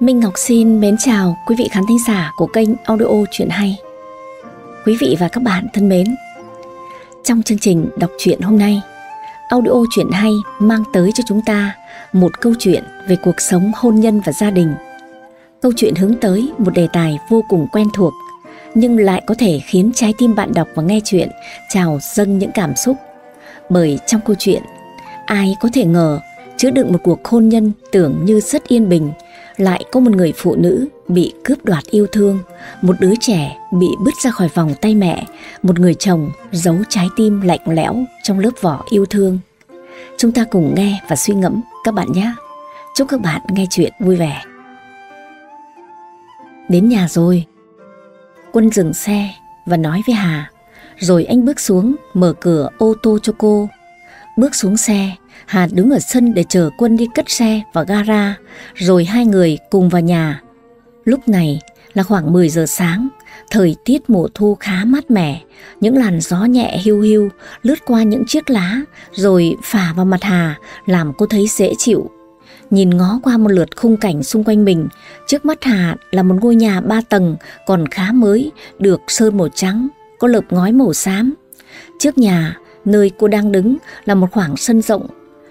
Minh Ngọc xin mến chào quý vị khán thính giả của kênh Audio Chuyện Hay. Quý vị và các bạn thân mến, trong chương trình đọc truyện hôm nay, Audio Chuyện Hay mang tới cho chúng ta một câu chuyện về cuộc sống hôn nhân và gia đình. Câu chuyện hướng tới một đề tài vô cùng quen thuộc nhưng lại có thể khiến trái tim bạn đọc và nghe chuyện trào dâng những cảm xúc. Bởi trong câu chuyện, ai có thể ngờ chứa đựng một cuộc hôn nhân tưởng như rất yên bình – lại có một người phụ nữ bị cướp đoạt yêu thương, một đứa trẻ bị bứt ra khỏi vòng tay mẹ, một người chồng giấu trái tim lạnh lẽo trong lớp vỏ yêu thương. Chúng ta cùng nghe và suy ngẫm các bạn nhé. Chúc các bạn nghe chuyện vui vẻ. Đến nhà rồi. Quân dừng xe và nói với Hà, rồi anh bước xuống mở cửa ô tô cho cô. Bước xuống xe, Hà đứng ở sân để chờ Quân đi cất xe vào gara, rồi hai người cùng vào nhà. Lúc này là khoảng 10 giờ sáng, thời tiết mùa thu khá mát mẻ, những làn gió nhẹ hiu hiu lướt qua những chiếc lá rồi phả vào mặt Hà làm cô thấy dễ chịu. Nhìn ngó qua một lượt khung cảnh xung quanh mình, trước mắt Hà là một ngôi nhà ba tầng còn khá mới, được sơn màu trắng, có lợp ngói màu xám. Trước nhà, nơi cô đang đứng là một khoảng sân rộng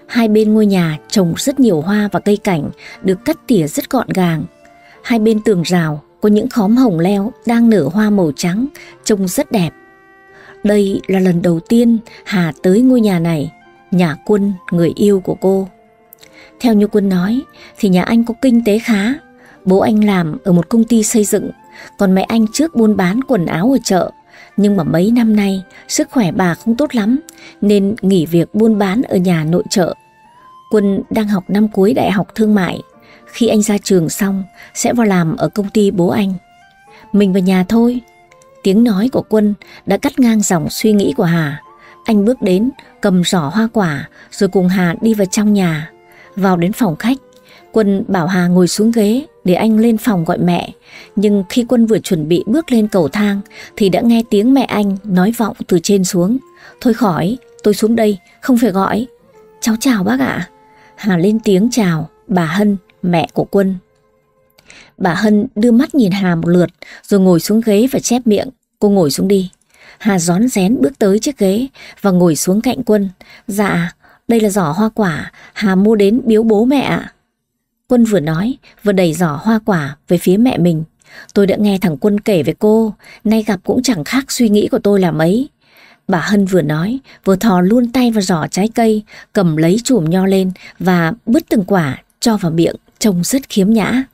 Hai bên ngôi nhà trồng rất nhiều hoa và cây cảnh, được cắt tỉa rất gọn gàng. Hai bên tường rào có những khóm hồng leo đang nở hoa màu trắng, trông rất đẹp. Đây là lần đầu tiên Hà tới ngôi nhà này, nhà quân người yêu của cô. Theo như quân nói thì nhà anh có kinh tế khá, bố anh làm ở một công ty xây dựng, còn mẹ anh trước buôn bán quần áo ở chợ nhưng mà mấy năm nay sức khỏe bà không tốt lắm nên nghỉ việc buôn bán ở nhà nội trợ. Quân đang học năm cuối đại học thương mại. Khi anh ra trường xong sẽ vào làm ở công ty bố anh. Mình về nhà thôi. Tiếng nói của Quân đã cắt ngang dòng suy nghĩ của Hà. Anh bước đến cầm giỏ hoa quả rồi cùng Hà đi vào trong nhà. Vào đến phòng khách Quân bảo Hà ngồi xuống ghế để anh lên phòng gọi mẹ. Nhưng khi Quân vừa chuẩn bị bước lên cầu thang thì đã nghe tiếng mẹ anh nói vọng từ trên xuống. Thôi khỏi, tôi xuống đây, không phải gọi. Cháu chào bác ạ. Hà lên tiếng chào, bà Hân, mẹ của Quân. Bà Hân đưa mắt nhìn Hà một lượt rồi ngồi xuống ghế và chép miệng. Cô ngồi xuống đi. Hà gión rén bước tới chiếc ghế và ngồi xuống cạnh Quân. Dạ, đây là giỏ hoa quả Hà mua đến biếu bố mẹ ạ. Quân vừa nói, vừa đẩy giỏ hoa quả về phía mẹ mình. Tôi đã nghe thằng Quân kể về cô, nay gặp cũng chẳng khác suy nghĩ của tôi là mấy. Bà Hân vừa nói, vừa thò luôn tay vào giỏ trái cây, cầm lấy chùm nho lên và bứt từng quả cho vào miệng, trông rất khiếm nhã.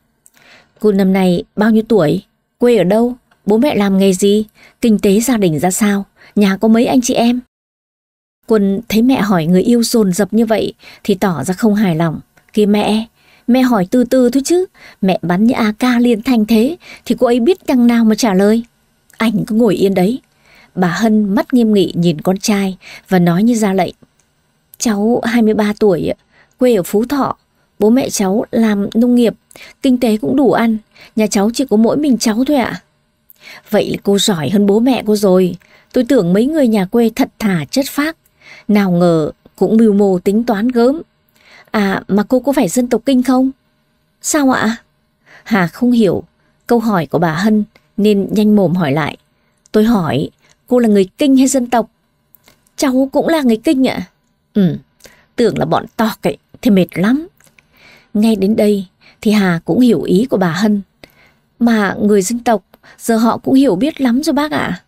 Cô năm nay bao nhiêu tuổi? Quê ở đâu? Bố mẹ làm nghề gì? Kinh tế gia đình ra sao? Nhà có mấy anh chị em? Quân thấy mẹ hỏi người yêu dồn dập như vậy thì tỏ ra không hài lòng. Kìa mẹ, Mẹ hỏi từ từ thôi chứ, mẹ bắn như AK liền thành thế, thì cô ấy biết đằng nào mà trả lời. Anh cứ ngồi yên đấy. Bà Hân mắt nghiêm nghị nhìn con trai và nói như ra lệnh. Cháu 23 tuổi, quê ở Phú Thọ, bố mẹ cháu làm nông nghiệp, kinh tế cũng đủ ăn, nhà cháu chỉ có mỗi mình cháu thôi ạ. Vậy là cô giỏi hơn bố mẹ cô rồi, tôi tưởng mấy người nhà quê thật thà chất phác, nào ngờ cũng mưu mô tính toán gớm. À mà cô có phải dân tộc kinh không? Sao ạ? Hà không hiểu câu hỏi của bà Hân nên nhanh mồm hỏi lại. Tôi hỏi cô là người kinh hay dân tộc? Cháu cũng là người kinh ạ. Ừ, tưởng là bọn to cậy thì mệt lắm. Ngay đến đây thì Hà cũng hiểu ý của bà Hân. Mà người dân tộc giờ họ cũng hiểu biết lắm rồi bác ạ.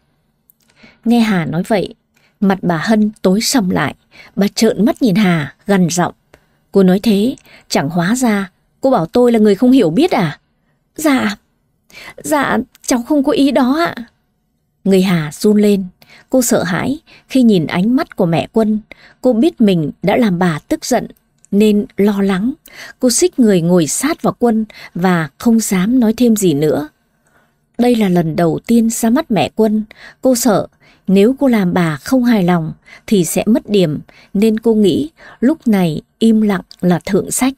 Nghe Hà nói vậy, mặt bà Hân tối sầm lại, bà trợn mắt nhìn Hà, gần giọng. Cô nói thế, chẳng hóa ra cô bảo tôi là người không hiểu biết à? Dạ, dạ cháu không có ý đó ạ. Người Hà run lên, cô sợ hãi khi nhìn ánh mắt của mẹ quân. Cô biết mình đã làm bà tức giận nên lo lắng. Cô xích người ngồi sát vào quân và không dám nói thêm gì nữa. Đây là lần đầu tiên ra mắt mẹ quân. Cô sợ nếu cô làm bà không hài lòng thì sẽ mất điểm nên cô nghĩ lúc này im lặng là thượng sách.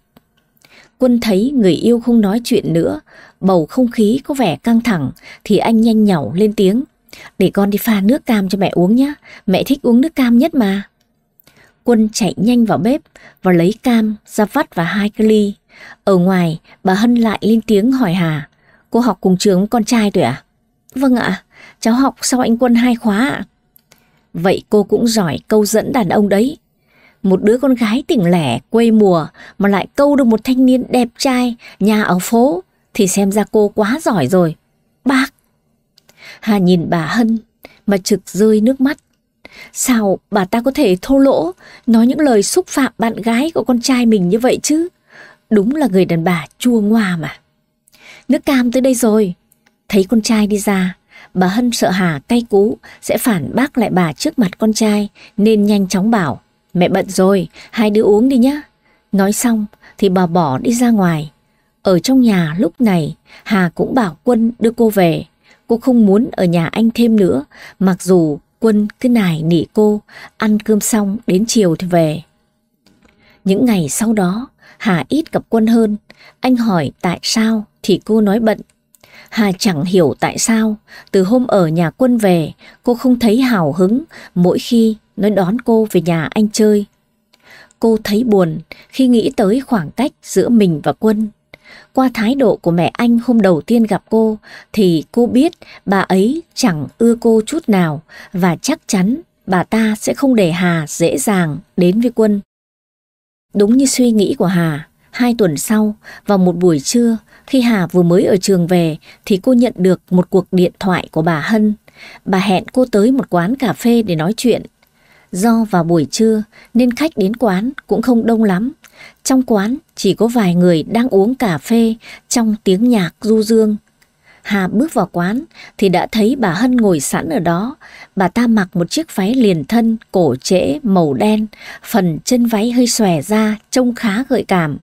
Quân thấy người yêu không nói chuyện nữa, bầu không khí có vẻ căng thẳng thì anh nhanh nhảu lên tiếng. Để con đi pha nước cam cho mẹ uống nhé, mẹ thích uống nước cam nhất mà. Quân chạy nhanh vào bếp và lấy cam ra vắt vào hai cái ly. Ở ngoài, bà Hân lại lên tiếng hỏi Hà. Cô học cùng trường con trai tuổi à? Vâng ạ, cháu học sau anh Quân hai khóa ạ. Vậy cô cũng giỏi câu dẫn đàn ông đấy một đứa con gái tỉnh lẻ quê mùa mà lại câu được một thanh niên đẹp trai nhà ở phố thì xem ra cô quá giỏi rồi. Bác! Hà nhìn bà Hân mà trực rơi nước mắt. Sao bà ta có thể thô lỗ nói những lời xúc phạm bạn gái của con trai mình như vậy chứ? Đúng là người đàn bà chua ngoa mà. Nước cam tới đây rồi. Thấy con trai đi ra, bà Hân sợ Hà cay cú sẽ phản bác lại bà trước mặt con trai nên nhanh chóng bảo. Mẹ bận rồi, hai đứa uống đi nhá. Nói xong thì bà bỏ đi ra ngoài. Ở trong nhà lúc này, Hà cũng bảo Quân đưa cô về. Cô không muốn ở nhà anh thêm nữa, mặc dù Quân cứ nài nỉ cô, ăn cơm xong đến chiều thì về. Những ngày sau đó, Hà ít gặp Quân hơn. Anh hỏi tại sao thì cô nói bận Hà chẳng hiểu tại sao, từ hôm ở nhà quân về, cô không thấy hào hứng mỗi khi nó đón cô về nhà anh chơi. Cô thấy buồn khi nghĩ tới khoảng cách giữa mình và quân. Qua thái độ của mẹ anh hôm đầu tiên gặp cô thì cô biết bà ấy chẳng ưa cô chút nào và chắc chắn bà ta sẽ không để Hà dễ dàng đến với quân. Đúng như suy nghĩ của Hà, hai tuần sau, vào một buổi trưa, khi Hà vừa mới ở trường về thì cô nhận được một cuộc điện thoại của bà Hân. Bà hẹn cô tới một quán cà phê để nói chuyện. Do vào buổi trưa nên khách đến quán cũng không đông lắm. Trong quán chỉ có vài người đang uống cà phê trong tiếng nhạc du dương. Hà bước vào quán thì đã thấy bà Hân ngồi sẵn ở đó. Bà ta mặc một chiếc váy liền thân, cổ trễ, màu đen, phần chân váy hơi xòe ra, trông khá gợi cảm.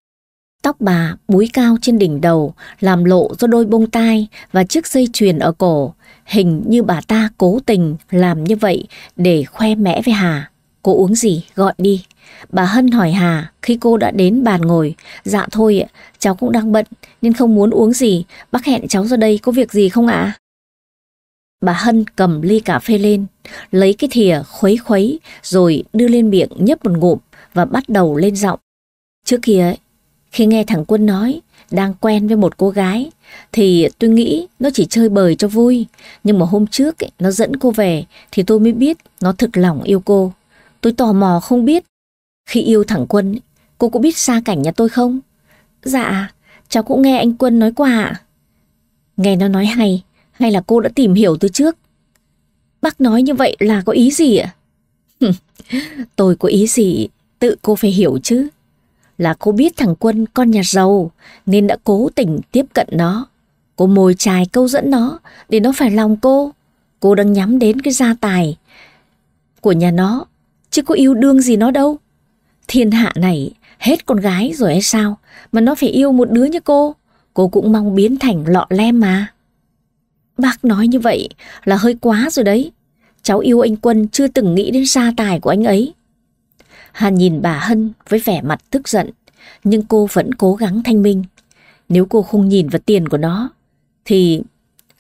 Tóc bà búi cao trên đỉnh đầu, làm lộ do đôi bông tai và chiếc dây chuyền ở cổ. Hình như bà ta cố tình làm như vậy để khoe mẽ với Hà. Cô uống gì? Gọi đi. Bà Hân hỏi Hà khi cô đã đến bàn ngồi. Dạ thôi cháu cũng đang bận nên không muốn uống gì. Bác hẹn cháu ra đây có việc gì không ạ? Bà Hân cầm ly cà phê lên, lấy cái thìa khuấy khuấy rồi đưa lên miệng nhấp một ngụm và bắt đầu lên giọng. Trước kia khi nghe thằng Quân nói đang quen với một cô gái thì tôi nghĩ nó chỉ chơi bời cho vui. Nhưng mà hôm trước ấy, nó dẫn cô về thì tôi mới biết nó thực lòng yêu cô. Tôi tò mò không biết. Khi yêu thằng Quân, cô có biết xa cảnh nhà tôi không? Dạ, cháu cũng nghe anh Quân nói qua ạ. Nghe nó nói hay, hay là cô đã tìm hiểu từ trước? Bác nói như vậy là có ý gì ạ? tôi có ý gì, tự cô phải hiểu chứ là cô biết thằng Quân con nhà giàu nên đã cố tình tiếp cận nó. Cô mồi chài câu dẫn nó để nó phải lòng cô. Cô đang nhắm đến cái gia tài của nhà nó chứ có yêu đương gì nó đâu. Thiên hạ này hết con gái rồi hay sao mà nó phải yêu một đứa như cô. Cô cũng mong biến thành lọ lem mà. Bác nói như vậy là hơi quá rồi đấy. Cháu yêu anh Quân chưa từng nghĩ đến gia tài của anh ấy. Hà nhìn bà Hân với vẻ mặt tức giận, nhưng cô vẫn cố gắng thanh minh. Nếu cô không nhìn vào tiền của nó, thì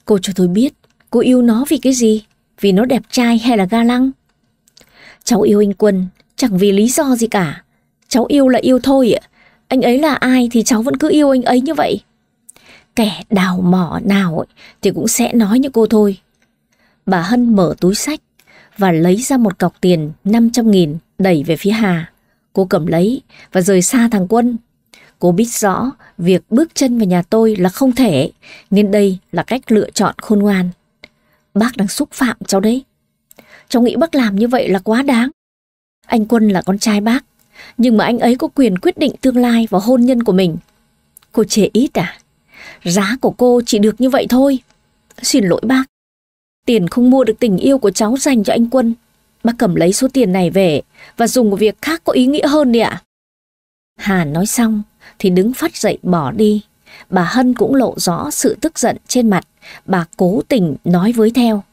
cô cho tôi biết cô yêu nó vì cái gì? Vì nó đẹp trai hay là ga lăng? Cháu yêu anh Quân chẳng vì lý do gì cả. Cháu yêu là yêu thôi ạ. Anh ấy là ai thì cháu vẫn cứ yêu anh ấy như vậy. Kẻ đào mỏ nào ấy, thì cũng sẽ nói như cô thôi. Bà Hân mở túi sách và lấy ra một cọc tiền 500 nghìn đẩy về phía Hà. Cô cầm lấy và rời xa thằng Quân. Cô biết rõ việc bước chân vào nhà tôi là không thể, nên đây là cách lựa chọn khôn ngoan. Bác đang xúc phạm cháu đấy. Cháu nghĩ bác làm như vậy là quá đáng. Anh Quân là con trai bác, nhưng mà anh ấy có quyền quyết định tương lai và hôn nhân của mình. Cô chê ít à? Giá của cô chỉ được như vậy thôi. Xin lỗi bác. Tiền không mua được tình yêu của cháu dành cho anh Quân. Bác cầm lấy số tiền này về và dùng một việc khác có ý nghĩa hơn đi ạ. Hà nói xong thì đứng phát dậy bỏ đi. Bà Hân cũng lộ rõ sự tức giận trên mặt. Bà cố tình nói với theo.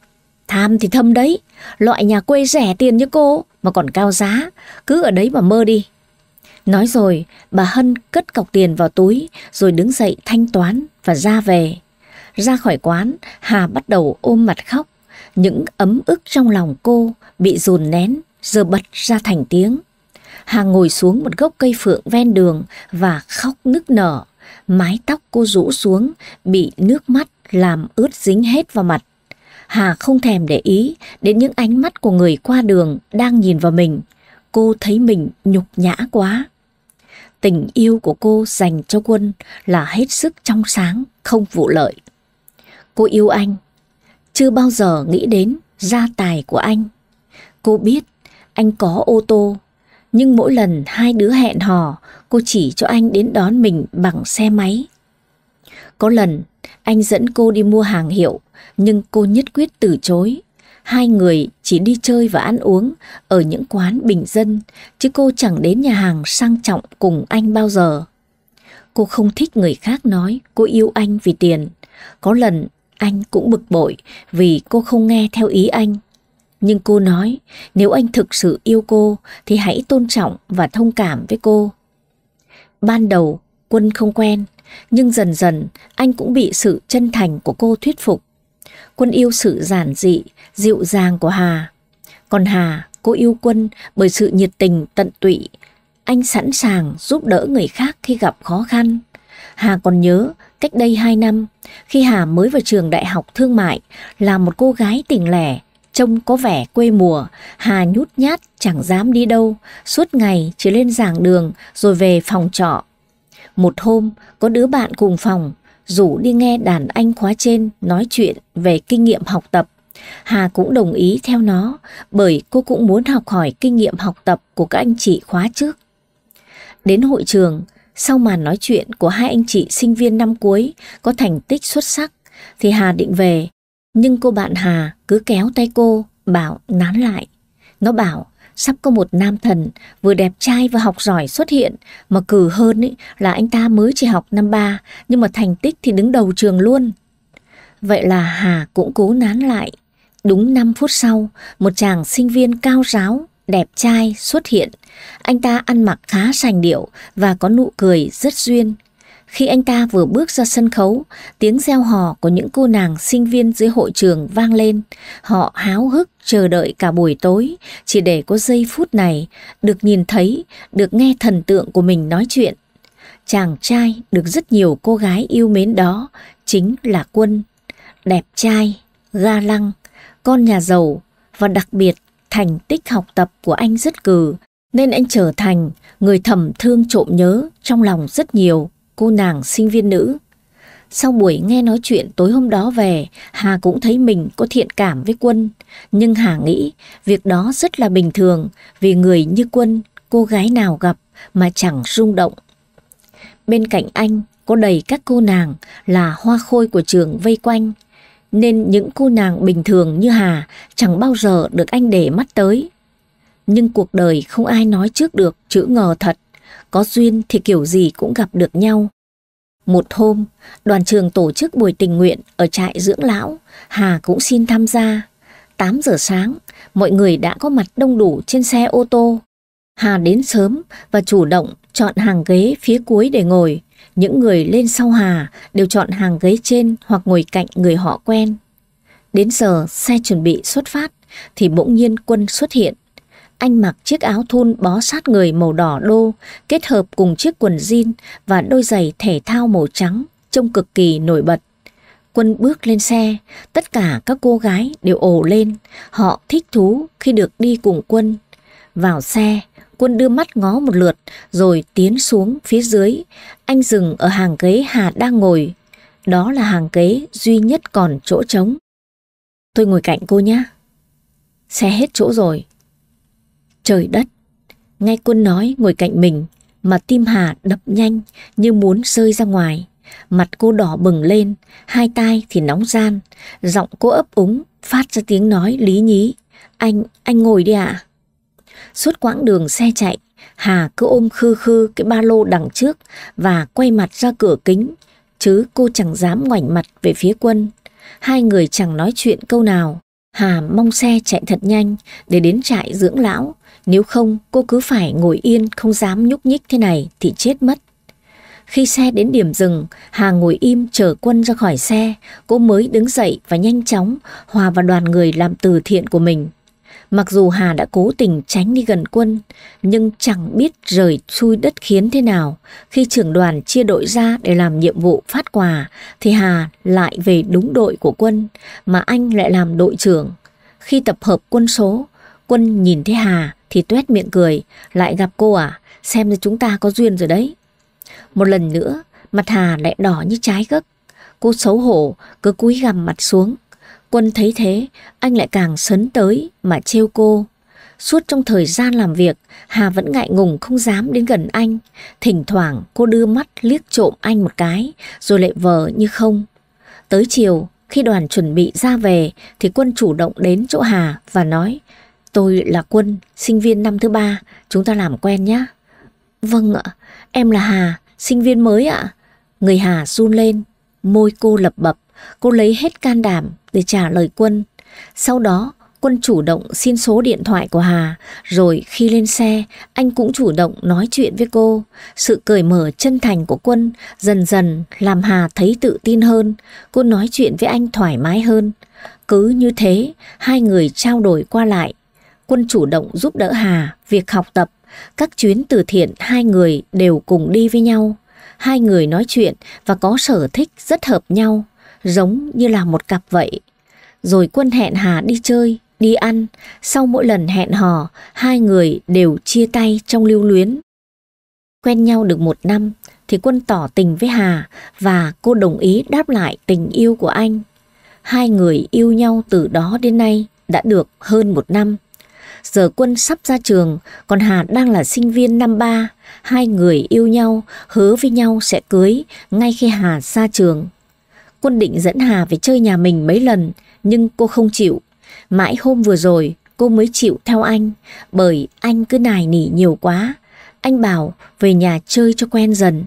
Tham thì thâm đấy, loại nhà quê rẻ tiền như cô mà còn cao giá, cứ ở đấy mà mơ đi. Nói rồi, bà Hân cất cọc tiền vào túi rồi đứng dậy thanh toán và ra về. Ra khỏi quán, Hà bắt đầu ôm mặt khóc. Những ấm ức trong lòng cô bị dồn nén giờ bật ra thành tiếng. Hà ngồi xuống một gốc cây phượng ven đường và khóc nức nở. Mái tóc cô rũ xuống, bị nước mắt làm ướt dính hết vào mặt. Hà không thèm để ý đến những ánh mắt của người qua đường đang nhìn vào mình. Cô thấy mình nhục nhã quá. Tình yêu của cô dành cho quân là hết sức trong sáng, không vụ lợi. Cô yêu anh chưa bao giờ nghĩ đến gia tài của anh. Cô biết anh có ô tô, nhưng mỗi lần hai đứa hẹn hò, cô chỉ cho anh đến đón mình bằng xe máy. Có lần anh dẫn cô đi mua hàng hiệu, nhưng cô nhất quyết từ chối. Hai người chỉ đi chơi và ăn uống ở những quán bình dân, chứ cô chẳng đến nhà hàng sang trọng cùng anh bao giờ. Cô không thích người khác nói cô yêu anh vì tiền. Có lần anh cũng bực bội vì cô không nghe theo ý anh. Nhưng cô nói nếu anh thực sự yêu cô thì hãy tôn trọng và thông cảm với cô. Ban đầu Quân không quen, nhưng dần dần anh cũng bị sự chân thành của cô thuyết phục. Quân yêu sự giản dị, dịu dàng của Hà. Còn Hà, cô yêu Quân bởi sự nhiệt tình, tận tụy. Anh sẵn sàng giúp đỡ người khác khi gặp khó khăn. Hà còn nhớ Cách đây 2 năm, khi Hà mới vào trường đại học thương mại, là một cô gái tỉnh lẻ, trông có vẻ quê mùa, Hà nhút nhát chẳng dám đi đâu, suốt ngày chỉ lên giảng đường rồi về phòng trọ. Một hôm, có đứa bạn cùng phòng rủ đi nghe đàn anh khóa trên nói chuyện về kinh nghiệm học tập. Hà cũng đồng ý theo nó bởi cô cũng muốn học hỏi kinh nghiệm học tập của các anh chị khóa trước. Đến hội trường, sau màn nói chuyện của hai anh chị sinh viên năm cuối có thành tích xuất sắc thì Hà định về. Nhưng cô bạn Hà cứ kéo tay cô bảo nán lại. Nó bảo sắp có một nam thần vừa đẹp trai và học giỏi xuất hiện mà cử hơn ý, là anh ta mới chỉ học năm ba nhưng mà thành tích thì đứng đầu trường luôn. Vậy là Hà cũng cố nán lại. Đúng 5 phút sau, một chàng sinh viên cao ráo, đẹp trai xuất hiện anh ta ăn mặc khá sành điệu và có nụ cười rất duyên. Khi anh ta vừa bước ra sân khấu, tiếng reo hò của những cô nàng sinh viên dưới hội trường vang lên. Họ háo hức chờ đợi cả buổi tối, chỉ để có giây phút này, được nhìn thấy, được nghe thần tượng của mình nói chuyện. Chàng trai được rất nhiều cô gái yêu mến đó, chính là Quân. Đẹp trai, ga lăng, con nhà giàu và đặc biệt thành tích học tập của anh rất cừ, nên anh trở thành người thầm thương trộm nhớ trong lòng rất nhiều cô nàng sinh viên nữ. Sau buổi nghe nói chuyện tối hôm đó về, Hà cũng thấy mình có thiện cảm với Quân. Nhưng Hà nghĩ việc đó rất là bình thường vì người như Quân, cô gái nào gặp mà chẳng rung động. Bên cạnh anh có đầy các cô nàng là hoa khôi của trường vây quanh. Nên những cô nàng bình thường như Hà chẳng bao giờ được anh để mắt tới. Nhưng cuộc đời không ai nói trước được chữ ngờ thật, có duyên thì kiểu gì cũng gặp được nhau. Một hôm, đoàn trường tổ chức buổi tình nguyện ở trại dưỡng lão, Hà cũng xin tham gia. 8 giờ sáng, mọi người đã có mặt đông đủ trên xe ô tô. Hà đến sớm và chủ động chọn hàng ghế phía cuối để ngồi. Những người lên sau Hà đều chọn hàng ghế trên hoặc ngồi cạnh người họ quen. Đến giờ xe chuẩn bị xuất phát thì bỗng nhiên quân xuất hiện anh mặc chiếc áo thun bó sát người màu đỏ đô, kết hợp cùng chiếc quần jean và đôi giày thể thao màu trắng, trông cực kỳ nổi bật. Quân bước lên xe, tất cả các cô gái đều ồ lên, họ thích thú khi được đi cùng Quân. Vào xe, Quân đưa mắt ngó một lượt rồi tiến xuống phía dưới, anh dừng ở hàng ghế Hà đang ngồi. Đó là hàng ghế duy nhất còn chỗ trống. Tôi ngồi cạnh cô nhé. Xe hết chỗ rồi, trời đất. ngay quân nói ngồi cạnh mình mà tim Hà đập nhanh như muốn rơi ra ngoài. Mặt cô đỏ bừng lên, hai tai thì nóng gian, giọng cô ấp úng, phát ra tiếng nói lý nhí. Anh, anh ngồi đi ạ. Suốt quãng đường xe chạy, Hà cứ ôm khư khư cái ba lô đằng trước và quay mặt ra cửa kính, chứ cô chẳng dám ngoảnh mặt về phía quân. Hai người chẳng nói chuyện câu nào. Hà mong xe chạy thật nhanh để đến trại dưỡng lão nếu không cô cứ phải ngồi yên không dám nhúc nhích thế này thì chết mất. Khi xe đến điểm dừng, Hà ngồi im chờ quân ra khỏi xe, cô mới đứng dậy và nhanh chóng hòa vào đoàn người làm từ thiện của mình. Mặc dù Hà đã cố tình tránh đi gần quân, nhưng chẳng biết rời chui đất khiến thế nào. Khi trưởng đoàn chia đội ra để làm nhiệm vụ phát quà, thì Hà lại về đúng đội của quân, mà anh lại làm đội trưởng. Khi tập hợp quân số, quân nhìn thấy Hà, thì tuét miệng cười, lại gặp cô à, xem ra chúng ta có duyên rồi đấy. Một lần nữa, mặt Hà lại đỏ như trái gấc. Cô xấu hổ, cứ cúi gằm mặt xuống. Quân thấy thế, anh lại càng sấn tới mà trêu cô. Suốt trong thời gian làm việc, Hà vẫn ngại ngùng không dám đến gần anh. Thỉnh thoảng cô đưa mắt liếc trộm anh một cái, rồi lại vờ như không. Tới chiều, khi đoàn chuẩn bị ra về, thì quân chủ động đến chỗ Hà và nói Tôi là Quân, sinh viên năm thứ ba, chúng ta làm quen nhé. Vâng ạ, em là Hà, sinh viên mới ạ. Người Hà run lên, môi cô lập bập, cô lấy hết can đảm để trả lời Quân. Sau đó, Quân chủ động xin số điện thoại của Hà, rồi khi lên xe, anh cũng chủ động nói chuyện với cô. Sự cởi mở chân thành của Quân dần dần làm Hà thấy tự tin hơn, cô nói chuyện với anh thoải mái hơn. Cứ như thế, hai người trao đổi qua lại, Quân chủ động giúp đỡ Hà việc học tập, các chuyến từ thiện hai người đều cùng đi với nhau. Hai người nói chuyện và có sở thích rất hợp nhau, giống như là một cặp vậy. Rồi Quân hẹn Hà đi chơi, đi ăn, sau mỗi lần hẹn hò, hai người đều chia tay trong lưu luyến. Quen nhau được một năm thì Quân tỏ tình với Hà và cô đồng ý đáp lại tình yêu của anh. Hai người yêu nhau từ đó đến nay đã được hơn một năm. Giờ quân sắp ra trường, còn Hà đang là sinh viên năm ba. Hai người yêu nhau, hứa với nhau sẽ cưới ngay khi Hà ra trường. Quân định dẫn Hà về chơi nhà mình mấy lần, nhưng cô không chịu. Mãi hôm vừa rồi, cô mới chịu theo anh, bởi anh cứ nài nỉ nhiều quá. Anh bảo về nhà chơi cho quen dần.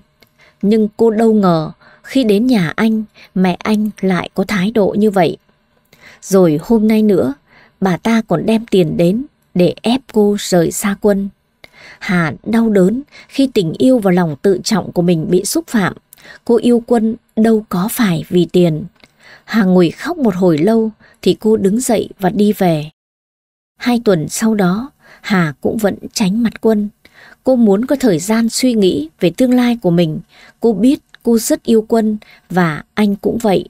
Nhưng cô đâu ngờ, khi đến nhà anh, mẹ anh lại có thái độ như vậy. Rồi hôm nay nữa, bà ta còn đem tiền đến để ép cô rời xa quân. Hà đau đớn khi tình yêu và lòng tự trọng của mình bị xúc phạm. Cô yêu quân đâu có phải vì tiền. Hà ngồi khóc một hồi lâu thì cô đứng dậy và đi về. Hai tuần sau đó, Hà cũng vẫn tránh mặt quân. Cô muốn có thời gian suy nghĩ về tương lai của mình. Cô biết cô rất yêu quân và anh cũng vậy.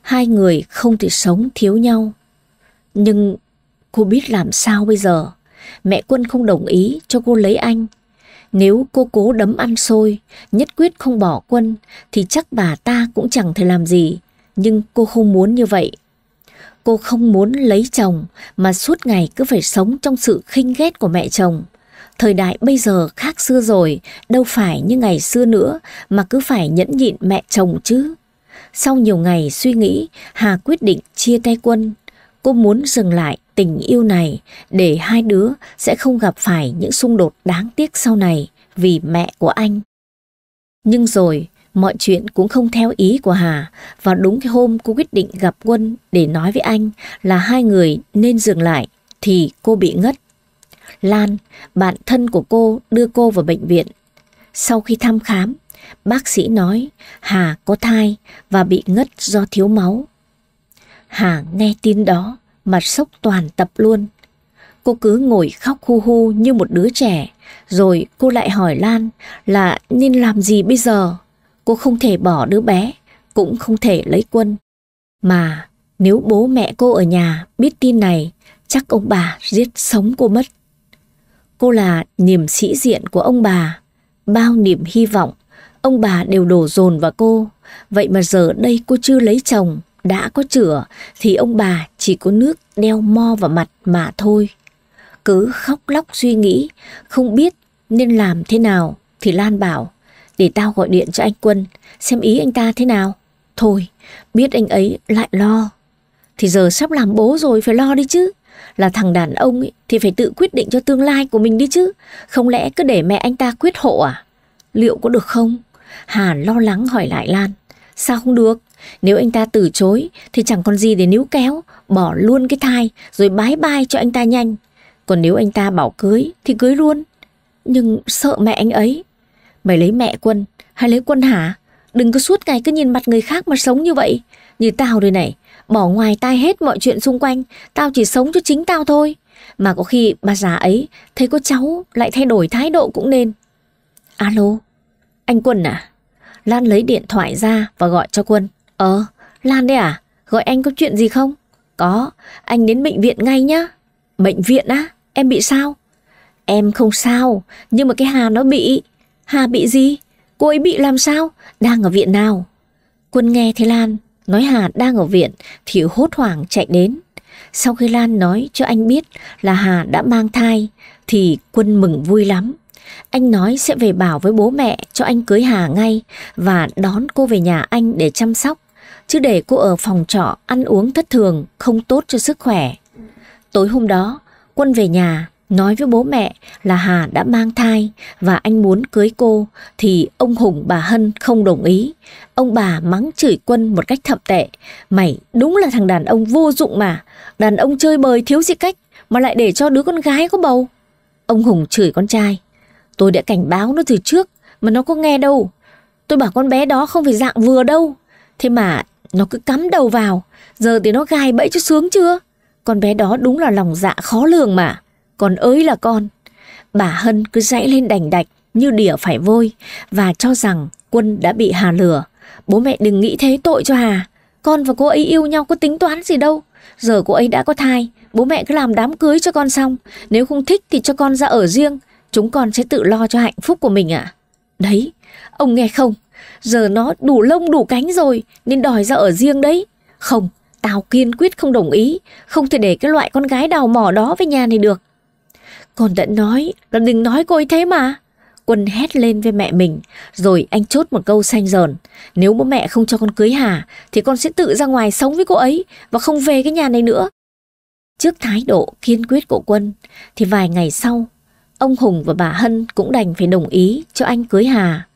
Hai người không thể sống thiếu nhau. Nhưng Cô biết làm sao bây giờ? Mẹ Quân không đồng ý cho cô lấy anh. Nếu cô cố đấm ăn xôi, nhất quyết không bỏ Quân, thì chắc bà ta cũng chẳng thể làm gì. Nhưng cô không muốn như vậy. Cô không muốn lấy chồng mà suốt ngày cứ phải sống trong sự khinh ghét của mẹ chồng. Thời đại bây giờ khác xưa rồi, đâu phải như ngày xưa nữa mà cứ phải nhẫn nhịn mẹ chồng chứ. Sau nhiều ngày suy nghĩ, Hà quyết định chia tay quân Cô muốn dừng lại tình yêu này để hai đứa sẽ không gặp phải những xung đột đáng tiếc sau này vì mẹ của anh. Nhưng rồi, mọi chuyện cũng không theo ý của Hà và đúng cái hôm cô quyết định gặp Quân để nói với anh là hai người nên dừng lại thì cô bị ngất. Lan, bạn thân của cô đưa cô vào bệnh viện. Sau khi thăm khám, bác sĩ nói Hà có thai và bị ngất do thiếu máu. Hà nghe tin đó mà sốc toàn tập luôn. Cô cứ ngồi khóc hu hu như một đứa trẻ, rồi cô lại hỏi Lan là nên làm gì bây giờ? Cô không thể bỏ đứa bé, cũng không thể lấy quân. Mà nếu bố mẹ cô ở nhà biết tin này, chắc ông bà giết sống cô mất. Cô là niềm sĩ diện của ông bà, bao niềm hy vọng, ông bà đều đổ dồn vào cô. Vậy mà giờ đây cô chưa lấy chồng, đã có chữa thì ông bà chỉ có nước đeo mo vào mặt mà thôi. Cứ khóc lóc suy nghĩ, không biết nên làm thế nào thì Lan bảo để tao gọi điện cho anh Quân xem ý anh ta thế nào. Thôi, biết anh ấy lại lo. Thì giờ sắp làm bố rồi phải lo đi chứ. Là thằng đàn ông ấy, thì phải tự quyết định cho tương lai của mình đi chứ. Không lẽ cứ để mẹ anh ta quyết hộ à? Liệu có được không? Hà lo lắng hỏi lại Lan. Sao không được? Nếu anh ta từ chối thì chẳng còn gì để níu kéo, bỏ luôn cái thai rồi bái bai cho anh ta nhanh. Còn nếu anh ta bảo cưới thì cưới luôn. Nhưng sợ mẹ anh ấy. Mày lấy mẹ quân hay lấy quân hả? Đừng có suốt ngày cứ nhìn mặt người khác mà sống như vậy. Như tao đây này, bỏ ngoài tai hết mọi chuyện xung quanh, tao chỉ sống cho chính tao thôi. Mà có khi bà già ấy thấy có cháu lại thay đổi thái độ cũng nên. Alo, anh Quân à? Lan lấy điện thoại ra và gọi cho Quân. Ờ, Lan đây à? Gọi anh có chuyện gì không? Có, anh đến bệnh viện ngay nhá. Bệnh viện á? Em bị sao? Em không sao, nhưng mà cái Hà nó bị. Hà bị gì? Cô ấy bị làm sao? Đang ở viện nào? Quân nghe thấy Lan nói Hà đang ở viện thì hốt hoảng chạy đến. Sau khi Lan nói cho anh biết là Hà đã mang thai thì Quân mừng vui lắm. Anh nói sẽ về bảo với bố mẹ cho anh cưới Hà ngay và đón cô về nhà anh để chăm sóc chứ để cô ở phòng trọ ăn uống thất thường không tốt cho sức khỏe. Tối hôm đó, Quân về nhà nói với bố mẹ là Hà đã mang thai và anh muốn cưới cô thì ông Hùng bà Hân không đồng ý. Ông bà mắng chửi Quân một cách thậm tệ. Mày đúng là thằng đàn ông vô dụng mà. Đàn ông chơi bời thiếu gì cách mà lại để cho đứa con gái có bầu. Ông Hùng chửi con trai. Tôi đã cảnh báo nó từ trước mà nó có nghe đâu. Tôi bảo con bé đó không phải dạng vừa đâu. Thế mà nó cứ cắm đầu vào, giờ thì nó gai bẫy cho sướng chưa? Con bé đó đúng là lòng dạ khó lường mà. Còn ới là con. Bà Hân cứ dãy lên đành đạch như đỉa phải vôi và cho rằng Quân đã bị Hà lừa. Bố mẹ đừng nghĩ thế tội cho Hà. Con và cô ấy yêu nhau có tính toán gì đâu. Giờ cô ấy đã có thai, bố mẹ cứ làm đám cưới cho con xong. Nếu không thích thì cho con ra ở riêng, chúng con sẽ tự lo cho hạnh phúc của mình ạ. À? Đấy, ông nghe không? Giờ nó đủ lông đủ cánh rồi Nên đòi ra ở riêng đấy Không, tao kiên quyết không đồng ý Không thể để cái loại con gái đào mỏ đó với nhà này được còn đã nói Là đừng nói cô ấy thế mà Quân hét lên với mẹ mình Rồi anh chốt một câu xanh dờn Nếu bố mẹ không cho con cưới Hà Thì con sẽ tự ra ngoài sống với cô ấy Và không về cái nhà này nữa Trước thái độ kiên quyết của Quân Thì vài ngày sau Ông Hùng và bà Hân cũng đành phải đồng ý cho anh cưới Hà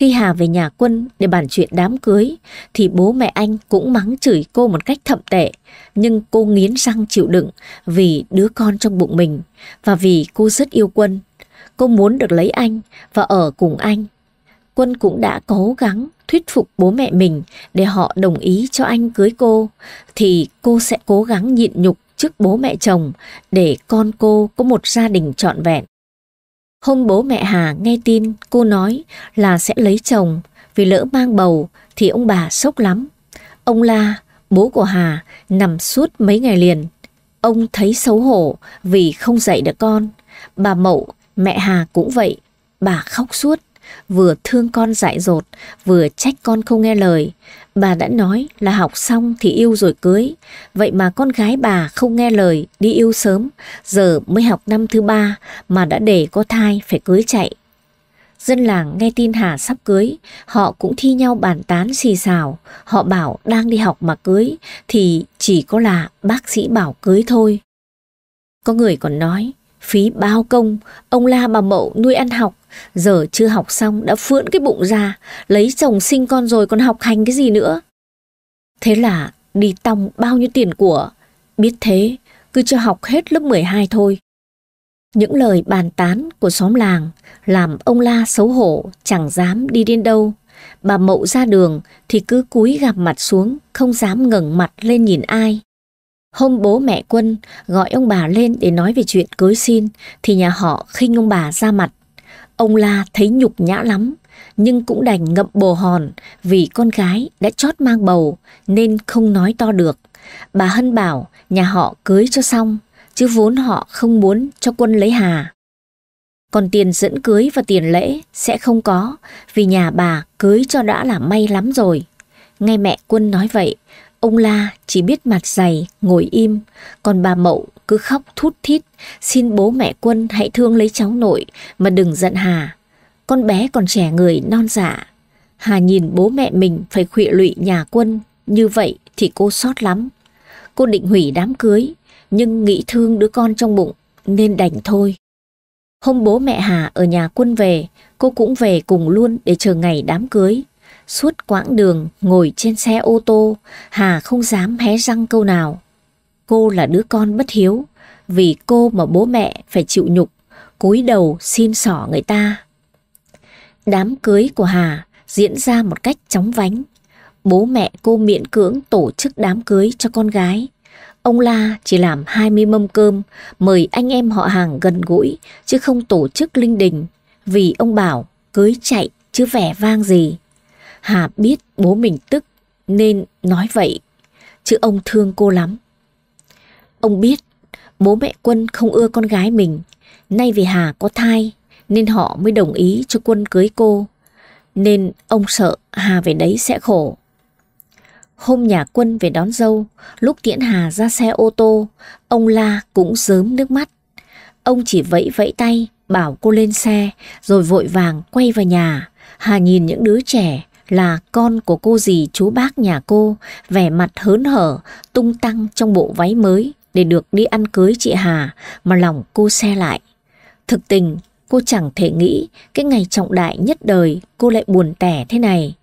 khi Hà về nhà quân để bàn chuyện đám cưới thì bố mẹ anh cũng mắng chửi cô một cách thậm tệ. Nhưng cô nghiến răng chịu đựng vì đứa con trong bụng mình và vì cô rất yêu quân. Cô muốn được lấy anh và ở cùng anh. Quân cũng đã cố gắng thuyết phục bố mẹ mình để họ đồng ý cho anh cưới cô thì cô sẽ cố gắng nhịn nhục trước bố mẹ chồng để con cô có một gia đình trọn vẹn. Hôm bố mẹ Hà nghe tin cô nói là sẽ lấy chồng vì lỡ mang bầu thì ông bà sốc lắm. Ông La, bố của Hà, nằm suốt mấy ngày liền. Ông thấy xấu hổ vì không dạy được con. Bà Mậu, mẹ Hà cũng vậy. Bà khóc suốt, vừa thương con dại dột, vừa trách con không nghe lời. Bà đã nói là học xong thì yêu rồi cưới, vậy mà con gái bà không nghe lời, đi yêu sớm, giờ mới học năm thứ ba mà đã để có thai phải cưới chạy. Dân làng nghe tin Hà sắp cưới, họ cũng thi nhau bàn tán xì xào, họ bảo đang đi học mà cưới thì chỉ có là bác sĩ bảo cưới thôi. Có người còn nói, Phí bao công, ông la bà mậu nuôi ăn học, giờ chưa học xong đã phưỡn cái bụng ra, lấy chồng sinh con rồi còn học hành cái gì nữa. Thế là đi tòng bao nhiêu tiền của, biết thế, cứ cho học hết lớp 12 thôi. Những lời bàn tán của xóm làng làm ông La xấu hổ chẳng dám đi đến đâu. Bà Mậu ra đường thì cứ cúi gặp mặt xuống, không dám ngẩng mặt lên nhìn ai. Hôm bố mẹ Quân gọi ông bà lên để nói về chuyện cưới xin thì nhà họ khinh ông bà ra mặt. Ông La thấy nhục nhã lắm nhưng cũng đành ngậm bồ hòn vì con gái đã chót mang bầu nên không nói to được. Bà Hân bảo nhà họ cưới cho xong chứ vốn họ không muốn cho Quân lấy Hà. Còn tiền dẫn cưới và tiền lễ sẽ không có vì nhà bà cưới cho đã là may lắm rồi. ngay mẹ Quân nói vậy Ông La chỉ biết mặt dày, ngồi im, còn bà Mậu cứ khóc thút thít, xin bố mẹ quân hãy thương lấy cháu nội mà đừng giận Hà. Con bé còn trẻ người non dạ. Hà nhìn bố mẹ mình phải khụy lụy nhà quân, như vậy thì cô sót lắm. Cô định hủy đám cưới, nhưng nghĩ thương đứa con trong bụng nên đành thôi. Hôm bố mẹ Hà ở nhà quân về, cô cũng về cùng luôn để chờ ngày đám cưới. Suốt quãng đường ngồi trên xe ô tô, Hà không dám hé răng câu nào. Cô là đứa con bất hiếu, vì cô mà bố mẹ phải chịu nhục, cúi đầu xin xỏ người ta. Đám cưới của Hà diễn ra một cách chóng vánh. Bố mẹ cô miễn cưỡng tổ chức đám cưới cho con gái. Ông La chỉ làm 20 mâm cơm, mời anh em họ hàng gần gũi, chứ không tổ chức linh đình, vì ông bảo cưới chạy chứ vẻ vang gì. Hà biết bố mình tức nên nói vậy, chứ ông thương cô lắm. Ông biết bố mẹ Quân không ưa con gái mình, nay vì Hà có thai nên họ mới đồng ý cho Quân cưới cô. Nên ông sợ Hà về đấy sẽ khổ. Hôm nhà Quân về đón dâu, lúc tiễn Hà ra xe ô tô, ông La cũng rớm nước mắt. Ông chỉ vẫy vẫy tay, bảo cô lên xe, rồi vội vàng quay vào nhà. Hà nhìn những đứa trẻ, là con của cô dì chú bác nhà cô, vẻ mặt hớn hở, tung tăng trong bộ váy mới để được đi ăn cưới chị Hà mà lòng cô xe lại. Thực tình, cô chẳng thể nghĩ cái ngày trọng đại nhất đời cô lại buồn tẻ thế này.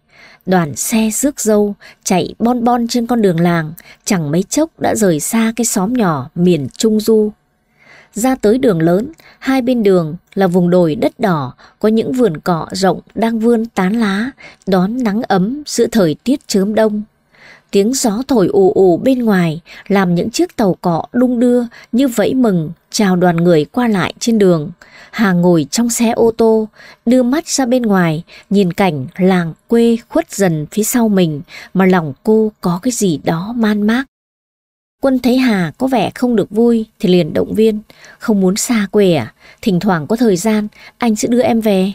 Đoàn xe rước dâu chạy bon bon trên con đường làng chẳng mấy chốc đã rời xa cái xóm nhỏ miền Trung Du ra tới đường lớn, hai bên đường là vùng đồi đất đỏ, có những vườn cỏ rộng đang vươn tán lá, đón nắng ấm giữa thời tiết chớm đông. Tiếng gió thổi ù ù bên ngoài làm những chiếc tàu cọ đung đưa như vẫy mừng chào đoàn người qua lại trên đường. Hà ngồi trong xe ô tô, đưa mắt ra bên ngoài, nhìn cảnh làng quê khuất dần phía sau mình mà lòng cô có cái gì đó man mác. Quân thấy Hà có vẻ không được vui thì liền động viên, không muốn xa quê à, thỉnh thoảng có thời gian anh sẽ đưa em về.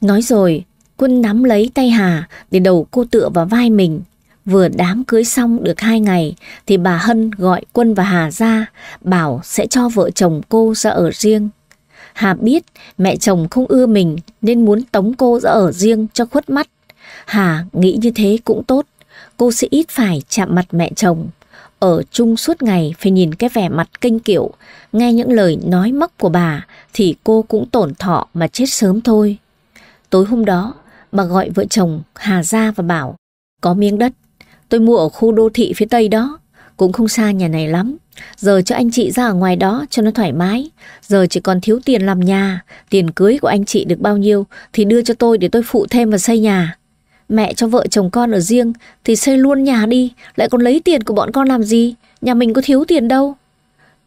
Nói rồi, Quân nắm lấy tay Hà để đầu cô tựa vào vai mình. Vừa đám cưới xong được hai ngày thì bà Hân gọi Quân và Hà ra, bảo sẽ cho vợ chồng cô ra ở riêng. Hà biết mẹ chồng không ưa mình nên muốn tống cô ra ở riêng cho khuất mắt. Hà nghĩ như thế cũng tốt, cô sẽ ít phải chạm mặt mẹ chồng ở chung suốt ngày phải nhìn cái vẻ mặt kênh kiệu, nghe những lời nói móc của bà thì cô cũng tổn thọ mà chết sớm thôi. Tối hôm đó, bà gọi vợ chồng Hà ra và bảo có miếng đất, tôi mua ở khu đô thị phía Tây đó, cũng không xa nhà này lắm. Giờ cho anh chị ra ở ngoài đó cho nó thoải mái. Giờ chỉ còn thiếu tiền làm nhà, tiền cưới của anh chị được bao nhiêu thì đưa cho tôi để tôi phụ thêm và xây nhà. Mẹ cho vợ chồng con ở riêng thì xây luôn nhà đi, lại còn lấy tiền của bọn con làm gì, nhà mình có thiếu tiền đâu.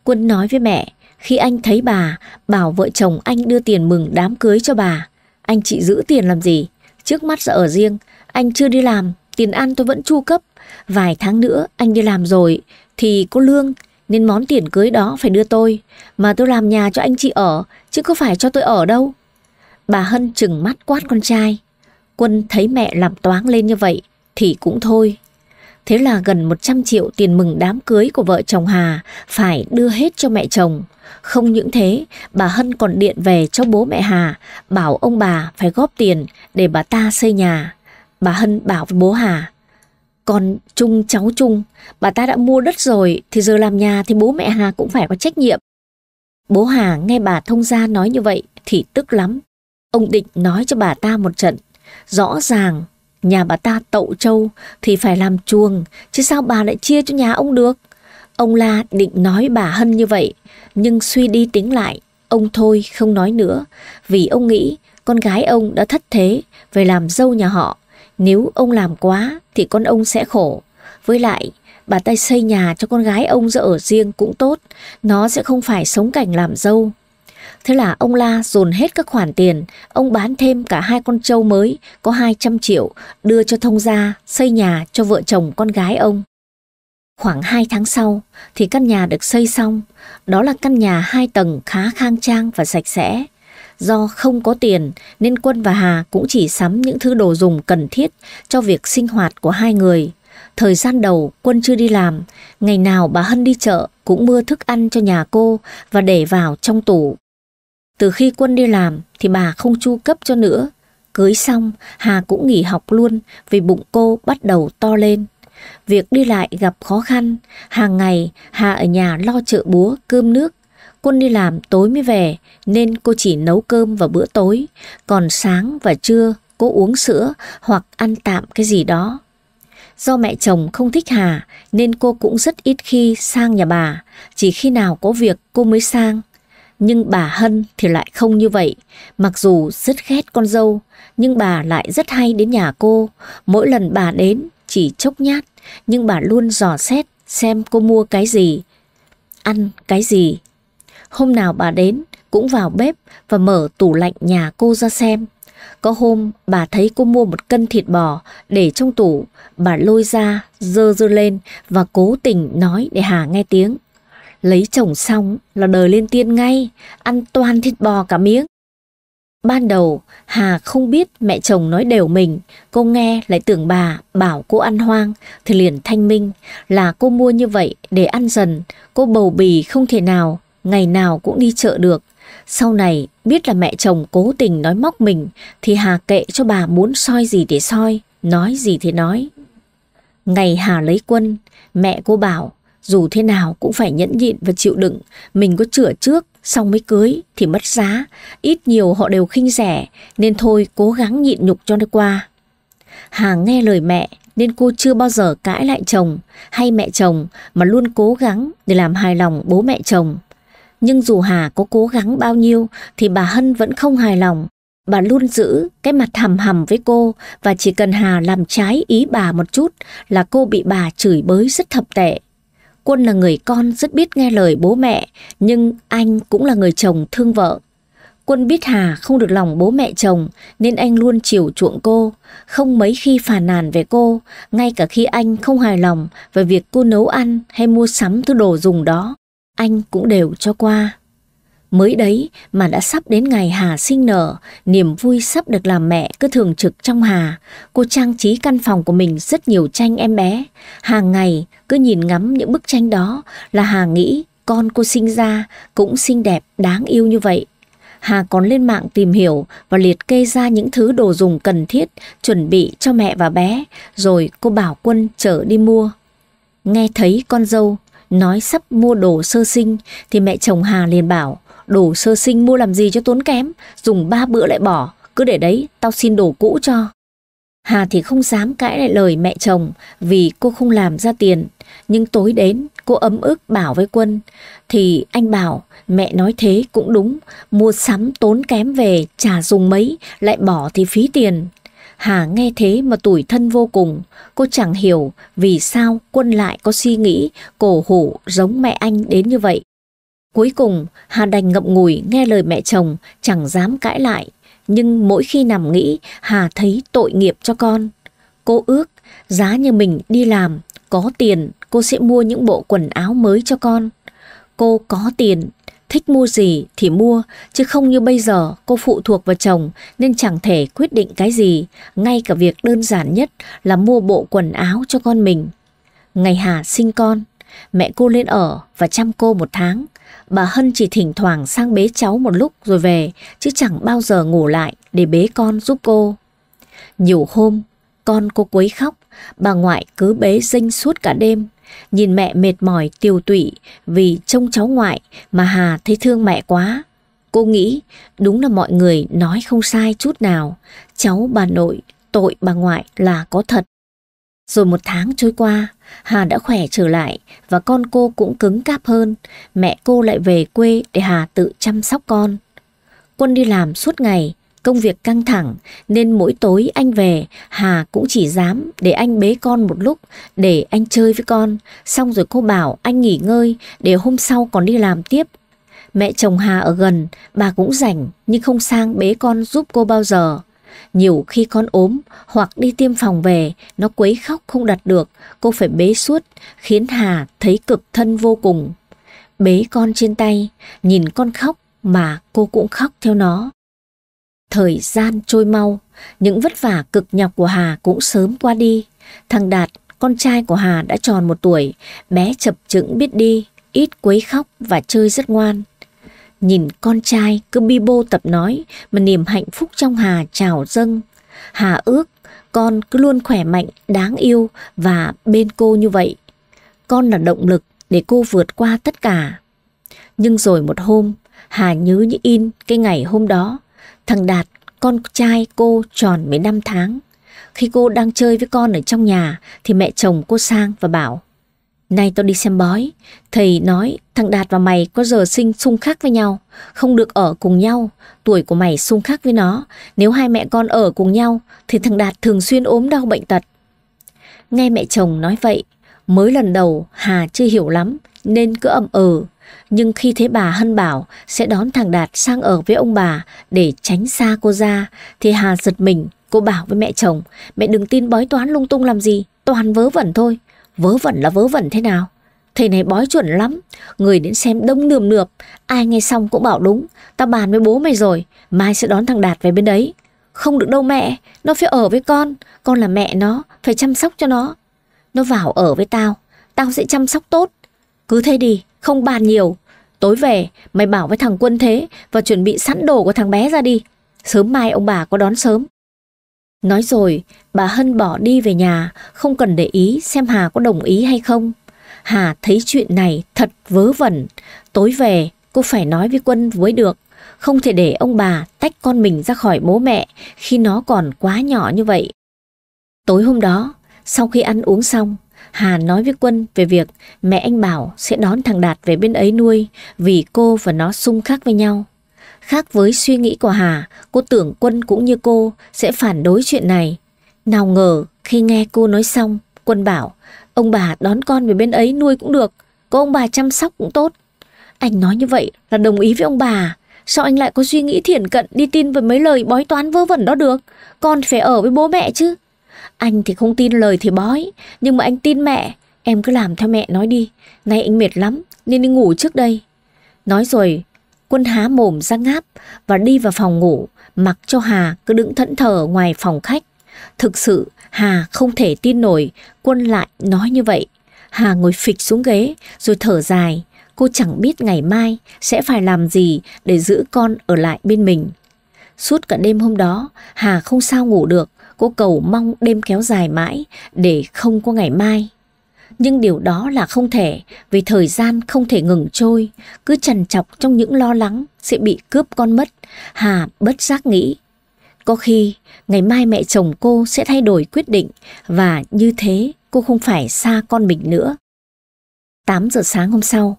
Quân nói với mẹ, khi anh thấy bà, bảo vợ chồng anh đưa tiền mừng đám cưới cho bà. Anh chị giữ tiền làm gì, trước mắt giờ ở riêng, anh chưa đi làm, tiền ăn tôi vẫn chu cấp. Vài tháng nữa anh đi làm rồi thì có lương nên món tiền cưới đó phải đưa tôi. Mà tôi làm nhà cho anh chị ở chứ có phải cho tôi ở đâu. Bà Hân chừng mắt quát con trai. Quân thấy mẹ làm toán lên như vậy thì cũng thôi. Thế là gần 100 triệu tiền mừng đám cưới của vợ chồng Hà phải đưa hết cho mẹ chồng. Không những thế, bà Hân còn điện về cho bố mẹ Hà, bảo ông bà phải góp tiền để bà ta xây nhà. Bà Hân bảo với bố Hà, còn Trung cháu Trung, bà ta đã mua đất rồi thì giờ làm nhà thì bố mẹ Hà cũng phải có trách nhiệm. Bố Hà nghe bà thông gia nói như vậy thì tức lắm. Ông định nói cho bà ta một trận Rõ ràng, nhà bà ta tậu trâu thì phải làm chuồng, chứ sao bà lại chia cho nhà ông được? Ông La định nói bà Hân như vậy, nhưng suy đi tính lại, ông thôi không nói nữa, vì ông nghĩ con gái ông đã thất thế về làm dâu nhà họ. Nếu ông làm quá thì con ông sẽ khổ. Với lại, bà ta xây nhà cho con gái ông giờ ở riêng cũng tốt, nó sẽ không phải sống cảnh làm dâu. Thế là ông La dồn hết các khoản tiền, ông bán thêm cả hai con trâu mới có 200 triệu đưa cho thông gia xây nhà cho vợ chồng con gái ông. Khoảng 2 tháng sau thì căn nhà được xây xong, đó là căn nhà hai tầng khá khang trang và sạch sẽ. Do không có tiền nên Quân và Hà cũng chỉ sắm những thứ đồ dùng cần thiết cho việc sinh hoạt của hai người. Thời gian đầu Quân chưa đi làm, ngày nào bà Hân đi chợ cũng mua thức ăn cho nhà cô và để vào trong tủ. Từ khi Quân đi làm thì bà không chu cấp cho nữa. Cưới xong, Hà cũng nghỉ học luôn vì bụng cô bắt đầu to lên. Việc đi lại gặp khó khăn, hàng ngày Hà ở nhà lo chợ búa, cơm nước. Quân đi làm tối mới về nên cô chỉ nấu cơm vào bữa tối, còn sáng và trưa cô uống sữa hoặc ăn tạm cái gì đó. Do mẹ chồng không thích Hà nên cô cũng rất ít khi sang nhà bà, chỉ khi nào có việc cô mới sang. Nhưng bà Hân thì lại không như vậy. Mặc dù rất ghét con dâu, nhưng bà lại rất hay đến nhà cô. Mỗi lần bà đến chỉ chốc nhát, nhưng bà luôn dò xét xem cô mua cái gì, ăn cái gì. Hôm nào bà đến cũng vào bếp và mở tủ lạnh nhà cô ra xem. Có hôm bà thấy cô mua một cân thịt bò để trong tủ, bà lôi ra, dơ dơ lên và cố tình nói để Hà nghe tiếng. Lấy chồng xong là đời lên tiên ngay, ăn toàn thịt bò cả miếng. Ban đầu, Hà không biết mẹ chồng nói đều mình, cô nghe lại tưởng bà bảo cô ăn hoang, thì liền thanh minh là cô mua như vậy để ăn dần, cô bầu bì không thể nào, ngày nào cũng đi chợ được. Sau này, biết là mẹ chồng cố tình nói móc mình, thì Hà kệ cho bà muốn soi gì để soi, nói gì thì nói. Ngày Hà lấy quân, mẹ cô bảo, dù thế nào cũng phải nhẫn nhịn và chịu đựng, mình có chữa trước xong mới cưới thì mất giá, ít nhiều họ đều khinh rẻ nên thôi cố gắng nhịn nhục cho nó qua. Hà nghe lời mẹ nên cô chưa bao giờ cãi lại chồng hay mẹ chồng mà luôn cố gắng để làm hài lòng bố mẹ chồng. Nhưng dù Hà có cố gắng bao nhiêu thì bà Hân vẫn không hài lòng. Bà luôn giữ cái mặt hầm hầm với cô và chỉ cần Hà làm trái ý bà một chút là cô bị bà chửi bới rất thập tệ. Quân là người con rất biết nghe lời bố mẹ, nhưng anh cũng là người chồng thương vợ. Quân biết Hà không được lòng bố mẹ chồng nên anh luôn chiều chuộng cô, không mấy khi phàn nàn về cô, ngay cả khi anh không hài lòng về việc cô nấu ăn hay mua sắm thứ đồ dùng đó, anh cũng đều cho qua. Mới đấy mà đã sắp đến ngày Hà sinh nở, niềm vui sắp được làm mẹ cứ thường trực trong Hà. Cô trang trí căn phòng của mình rất nhiều tranh em bé. Hàng ngày cứ nhìn ngắm những bức tranh đó là Hà nghĩ con cô sinh ra cũng xinh đẹp, đáng yêu như vậy. Hà còn lên mạng tìm hiểu và liệt kê ra những thứ đồ dùng cần thiết chuẩn bị cho mẹ và bé, rồi cô bảo quân chở đi mua. Nghe thấy con dâu nói sắp mua đồ sơ sinh thì mẹ chồng Hà liền bảo Đồ sơ sinh mua làm gì cho tốn kém, dùng ba bữa lại bỏ, cứ để đấy, tao xin đồ cũ cho. Hà thì không dám cãi lại lời mẹ chồng vì cô không làm ra tiền. Nhưng tối đến, cô ấm ức bảo với Quân. Thì anh bảo, mẹ nói thế cũng đúng, mua sắm tốn kém về, chả dùng mấy, lại bỏ thì phí tiền. Hà nghe thế mà tủi thân vô cùng, cô chẳng hiểu vì sao Quân lại có suy nghĩ cổ hủ giống mẹ anh đến như vậy. Cuối cùng, Hà đành ngậm ngùi nghe lời mẹ chồng, chẳng dám cãi lại. Nhưng mỗi khi nằm nghĩ, Hà thấy tội nghiệp cho con. Cô ước, giá như mình đi làm, có tiền, cô sẽ mua những bộ quần áo mới cho con. Cô có tiền, thích mua gì thì mua, chứ không như bây giờ cô phụ thuộc vào chồng nên chẳng thể quyết định cái gì, ngay cả việc đơn giản nhất là mua bộ quần áo cho con mình. Ngày Hà sinh con, mẹ cô lên ở và chăm cô một tháng bà Hân chỉ thỉnh thoảng sang bế cháu một lúc rồi về, chứ chẳng bao giờ ngủ lại để bế con giúp cô. Nhiều hôm, con cô quấy khóc, bà ngoại cứ bế dinh suốt cả đêm. Nhìn mẹ mệt mỏi tiều tụy vì trông cháu ngoại mà Hà thấy thương mẹ quá. Cô nghĩ đúng là mọi người nói không sai chút nào, cháu bà nội tội bà ngoại là có thật. Rồi một tháng trôi qua, Hà đã khỏe trở lại và con cô cũng cứng cáp hơn. Mẹ cô lại về quê để Hà tự chăm sóc con. Quân đi làm suốt ngày, công việc căng thẳng nên mỗi tối anh về Hà cũng chỉ dám để anh bế con một lúc để anh chơi với con. Xong rồi cô bảo anh nghỉ ngơi để hôm sau còn đi làm tiếp. Mẹ chồng Hà ở gần, bà cũng rảnh nhưng không sang bế con giúp cô bao giờ. Nhiều khi con ốm hoặc đi tiêm phòng về, nó quấy khóc không đặt được, cô phải bế suốt, khiến Hà thấy cực thân vô cùng. Bế con trên tay, nhìn con khóc mà cô cũng khóc theo nó. Thời gian trôi mau, những vất vả cực nhọc của Hà cũng sớm qua đi. Thằng Đạt, con trai của Hà đã tròn một tuổi, bé chập chững biết đi, ít quấy khóc và chơi rất ngoan. Nhìn con trai cứ bi bô tập nói mà niềm hạnh phúc trong Hà trào dâng. Hà ước con cứ luôn khỏe mạnh, đáng yêu và bên cô như vậy. Con là động lực để cô vượt qua tất cả. Nhưng rồi một hôm, Hà nhớ như in cái ngày hôm đó, thằng Đạt, con trai cô tròn 15 tháng. Khi cô đang chơi với con ở trong nhà thì mẹ chồng cô sang và bảo Nay tao đi xem bói, thầy nói thằng Đạt và mày có giờ sinh xung khắc với nhau, không được ở cùng nhau, tuổi của mày xung khắc với nó, nếu hai mẹ con ở cùng nhau thì thằng Đạt thường xuyên ốm đau bệnh tật. Nghe mẹ chồng nói vậy, mới lần đầu Hà chưa hiểu lắm nên cứ ậm ừ, nhưng khi thấy bà Hân bảo sẽ đón thằng Đạt sang ở với ông bà để tránh xa cô ra thì Hà giật mình, cô bảo với mẹ chồng, mẹ đừng tin bói toán lung tung làm gì, toàn vớ vẩn thôi. Vớ vẩn là vớ vẩn thế nào? Thầy này bói chuẩn lắm, người đến xem đông nườm nượp, ai nghe xong cũng bảo đúng, Ta bàn với bố mày rồi, mai sẽ đón thằng Đạt về bên đấy. Không được đâu mẹ, nó phải ở với con, con là mẹ nó, phải chăm sóc cho nó. Nó vào ở với tao, tao sẽ chăm sóc tốt. Cứ thế đi, không bàn nhiều. Tối về, mày bảo với thằng Quân thế và chuẩn bị sẵn đồ của thằng bé ra đi. Sớm mai ông bà có đón sớm, Nói rồi, bà Hân bỏ đi về nhà, không cần để ý xem Hà có đồng ý hay không. Hà thấy chuyện này thật vớ vẩn. Tối về, cô phải nói với Quân với được. Không thể để ông bà tách con mình ra khỏi bố mẹ khi nó còn quá nhỏ như vậy. Tối hôm đó, sau khi ăn uống xong, Hà nói với Quân về việc mẹ anh bảo sẽ đón thằng Đạt về bên ấy nuôi vì cô và nó xung khắc với nhau. Khác với suy nghĩ của Hà, cô tưởng Quân cũng như cô sẽ phản đối chuyện này. Nào ngờ khi nghe cô nói xong, Quân bảo ông bà đón con về bên ấy nuôi cũng được, có ông bà chăm sóc cũng tốt. Anh nói như vậy là đồng ý với ông bà. Sao anh lại có suy nghĩ thiển cận đi tin với mấy lời bói toán vớ vẩn đó được? Con phải ở với bố mẹ chứ. Anh thì không tin lời thì bói, nhưng mà anh tin mẹ. Em cứ làm theo mẹ nói đi. Nay anh mệt lắm, nên đi ngủ trước đây. Nói rồi, Quân há mồm ra ngáp và đi vào phòng ngủ, mặc cho Hà cứ đứng thẫn thờ ngoài phòng khách. Thực sự, Hà không thể tin nổi, quân lại nói như vậy. Hà ngồi phịch xuống ghế rồi thở dài. Cô chẳng biết ngày mai sẽ phải làm gì để giữ con ở lại bên mình. Suốt cả đêm hôm đó, Hà không sao ngủ được. Cô cầu mong đêm kéo dài mãi để không có ngày mai. Nhưng điều đó là không thể, vì thời gian không thể ngừng trôi, cứ trần chọc trong những lo lắng sẽ bị cướp con mất, Hà bất giác nghĩ. Có khi, ngày mai mẹ chồng cô sẽ thay đổi quyết định và như thế cô không phải xa con mình nữa. 8 giờ sáng hôm sau,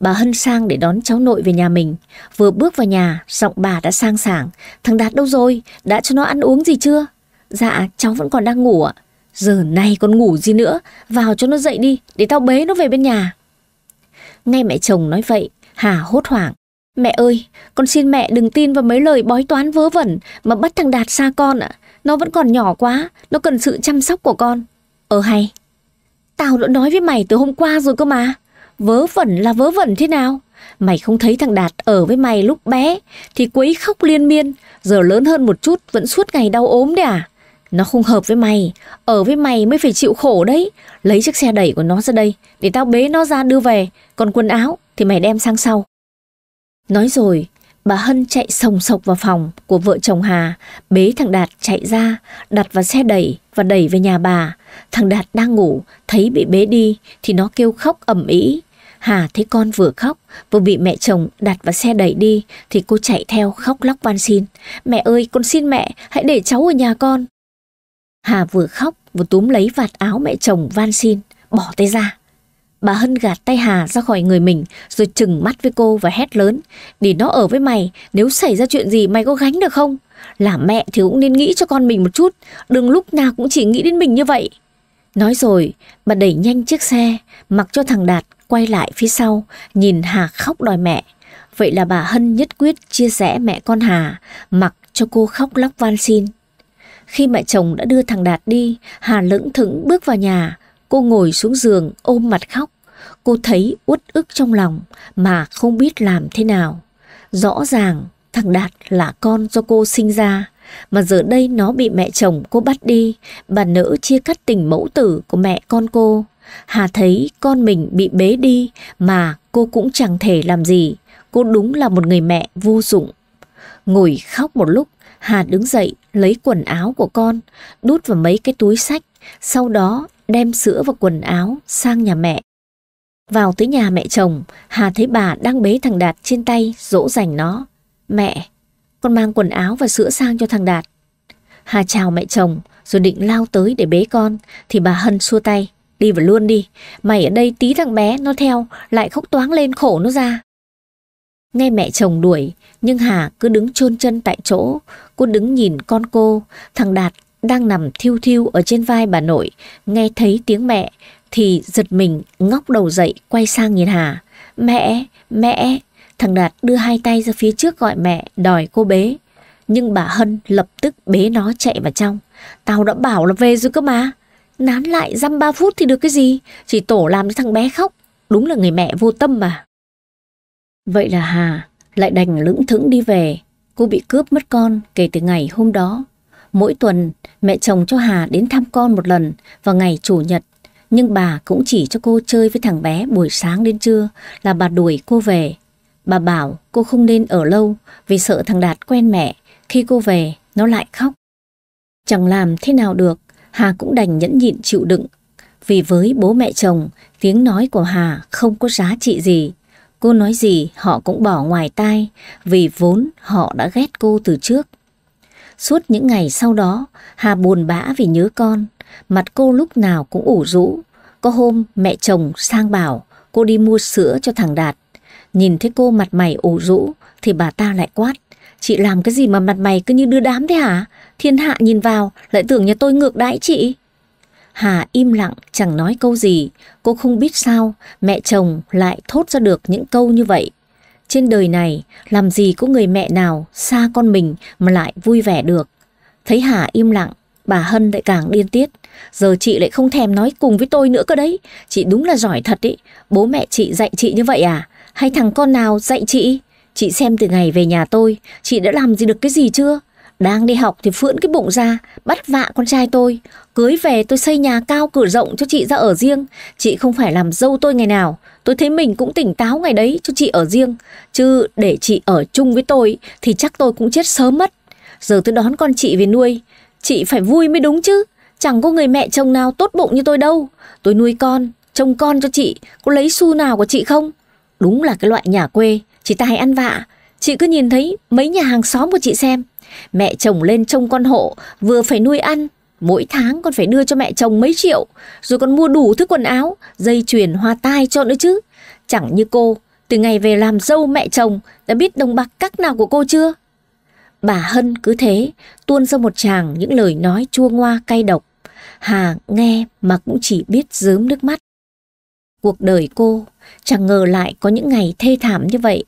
bà Hân sang để đón cháu nội về nhà mình. Vừa bước vào nhà, giọng bà đã sang sảng. Thằng Đạt đâu rồi? Đã cho nó ăn uống gì chưa? Dạ, cháu vẫn còn đang ngủ ạ. Giờ này con ngủ gì nữa, vào cho nó dậy đi, để tao bế nó về bên nhà. Nghe mẹ chồng nói vậy, Hà hốt hoảng. Mẹ ơi, con xin mẹ đừng tin vào mấy lời bói toán vớ vẩn mà bắt thằng Đạt xa con ạ. Nó vẫn còn nhỏ quá, nó cần sự chăm sóc của con. Ờ hay, tao đã nói với mày từ hôm qua rồi cơ mà. Vớ vẩn là vớ vẩn thế nào? Mày không thấy thằng Đạt ở với mày lúc bé thì quấy khóc liên miên, giờ lớn hơn một chút vẫn suốt ngày đau ốm đấy à? Nó không hợp với mày Ở với mày mới phải chịu khổ đấy Lấy chiếc xe đẩy của nó ra đây Để tao bế nó ra đưa về Còn quần áo thì mày đem sang sau Nói rồi Bà Hân chạy sồng sộc vào phòng của vợ chồng Hà Bế thằng Đạt chạy ra Đặt vào xe đẩy và đẩy về nhà bà Thằng Đạt đang ngủ Thấy bị bế đi thì nó kêu khóc ẩm ý Hà thấy con vừa khóc, vừa bị mẹ chồng đặt vào xe đẩy đi thì cô chạy theo khóc lóc van xin. Mẹ ơi, con xin mẹ, hãy để cháu ở nhà con. Hà vừa khóc vừa túm lấy vạt áo mẹ chồng van xin, bỏ tay ra. Bà Hân gạt tay Hà ra khỏi người mình rồi chừng mắt với cô và hét lớn. Để nó ở với mày, nếu xảy ra chuyện gì mày có gánh được không? Là mẹ thì cũng nên nghĩ cho con mình một chút, đừng lúc nào cũng chỉ nghĩ đến mình như vậy. Nói rồi, bà đẩy nhanh chiếc xe, mặc cho thằng Đạt quay lại phía sau, nhìn Hà khóc đòi mẹ. Vậy là bà Hân nhất quyết chia sẻ mẹ con Hà, mặc cho cô khóc lóc van xin. Khi mẹ chồng đã đưa thằng Đạt đi, Hà lững thững bước vào nhà. Cô ngồi xuống giường ôm mặt khóc. Cô thấy uất ức trong lòng mà không biết làm thế nào. Rõ ràng thằng Đạt là con do cô sinh ra. Mà giờ đây nó bị mẹ chồng cô bắt đi, bà nỡ chia cắt tình mẫu tử của mẹ con cô. Hà thấy con mình bị bế đi mà cô cũng chẳng thể làm gì. Cô đúng là một người mẹ vô dụng. Ngồi khóc một lúc, Hà đứng dậy, lấy quần áo của con, đút vào mấy cái túi sách, sau đó đem sữa và quần áo sang nhà mẹ. Vào tới nhà mẹ chồng, Hà thấy bà đang bế thằng Đạt trên tay, dỗ dành nó. Mẹ, con mang quần áo và sữa sang cho thằng Đạt. Hà chào mẹ chồng, rồi định lao tới để bế con, thì bà Hân xua tay. Đi vào luôn đi, mày ở đây tí thằng bé nó theo, lại khóc toáng lên khổ nó ra. Nghe mẹ chồng đuổi, nhưng Hà cứ đứng chôn chân tại chỗ, cô đứng nhìn con cô, thằng Đạt đang nằm thiêu thiêu ở trên vai bà nội, nghe thấy tiếng mẹ thì giật mình ngóc đầu dậy quay sang nhìn Hà. Mẹ, mẹ, thằng Đạt đưa hai tay ra phía trước gọi mẹ đòi cô bế. Nhưng bà Hân lập tức bế nó chạy vào trong. Tao đã bảo là về rồi cơ mà. Nán lại dăm ba phút thì được cái gì, chỉ tổ làm cho thằng bé khóc. Đúng là người mẹ vô tâm mà. Vậy là Hà lại đành lững thững đi về. Cô bị cướp mất con kể từ ngày hôm đó. Mỗi tuần mẹ chồng cho Hà đến thăm con một lần vào ngày chủ nhật. Nhưng bà cũng chỉ cho cô chơi với thằng bé buổi sáng đến trưa là bà đuổi cô về. Bà bảo cô không nên ở lâu vì sợ thằng Đạt quen mẹ. Khi cô về, nó lại khóc. Chẳng làm thế nào được, Hà cũng đành nhẫn nhịn chịu đựng. Vì với bố mẹ chồng, tiếng nói của Hà không có giá trị gì. Cô nói gì họ cũng bỏ ngoài tai vì vốn họ đã ghét cô từ trước. Suốt những ngày sau đó, Hà buồn bã vì nhớ con, mặt cô lúc nào cũng ủ rũ. Có hôm mẹ chồng sang bảo cô đi mua sữa cho thằng Đạt. Nhìn thấy cô mặt mày ủ rũ thì bà ta lại quát. Chị làm cái gì mà mặt mày cứ như đưa đám thế hả? Thiên hạ nhìn vào lại tưởng nhà tôi ngược đãi chị. Hà im lặng chẳng nói câu gì, cô không biết sao mẹ chồng lại thốt ra được những câu như vậy. Trên đời này làm gì có người mẹ nào xa con mình mà lại vui vẻ được. Thấy Hà im lặng, bà Hân lại càng điên tiết. Giờ chị lại không thèm nói cùng với tôi nữa cơ đấy. Chị đúng là giỏi thật ý. Bố mẹ chị dạy chị như vậy à? Hay thằng con nào dạy chị? Chị xem từ ngày về nhà tôi, chị đã làm gì được cái gì chưa? Đang đi học thì phượn cái bụng ra, bắt vạ con trai tôi. Cưới về tôi xây nhà cao cửa rộng cho chị ra ở riêng. Chị không phải làm dâu tôi ngày nào. Tôi thấy mình cũng tỉnh táo ngày đấy cho chị ở riêng. Chứ để chị ở chung với tôi thì chắc tôi cũng chết sớm mất. Giờ tôi đón con chị về nuôi. Chị phải vui mới đúng chứ. Chẳng có người mẹ chồng nào tốt bụng như tôi đâu. Tôi nuôi con, trông con cho chị. Có lấy xu nào của chị không? Đúng là cái loại nhà quê. Chị ta hay ăn vạ. Chị cứ nhìn thấy mấy nhà hàng xóm của chị xem Mẹ chồng lên trông con hộ, vừa phải nuôi ăn, mỗi tháng con phải đưa cho mẹ chồng mấy triệu, rồi còn mua đủ thứ quần áo, dây chuyền, hoa tai cho nữa chứ. Chẳng như cô, từ ngày về làm dâu mẹ chồng, đã biết đồng bạc các nào của cô chưa? Bà Hân cứ thế, tuôn ra một chàng những lời nói chua ngoa cay độc. Hà nghe mà cũng chỉ biết dớm nước mắt. Cuộc đời cô chẳng ngờ lại có những ngày thê thảm như vậy.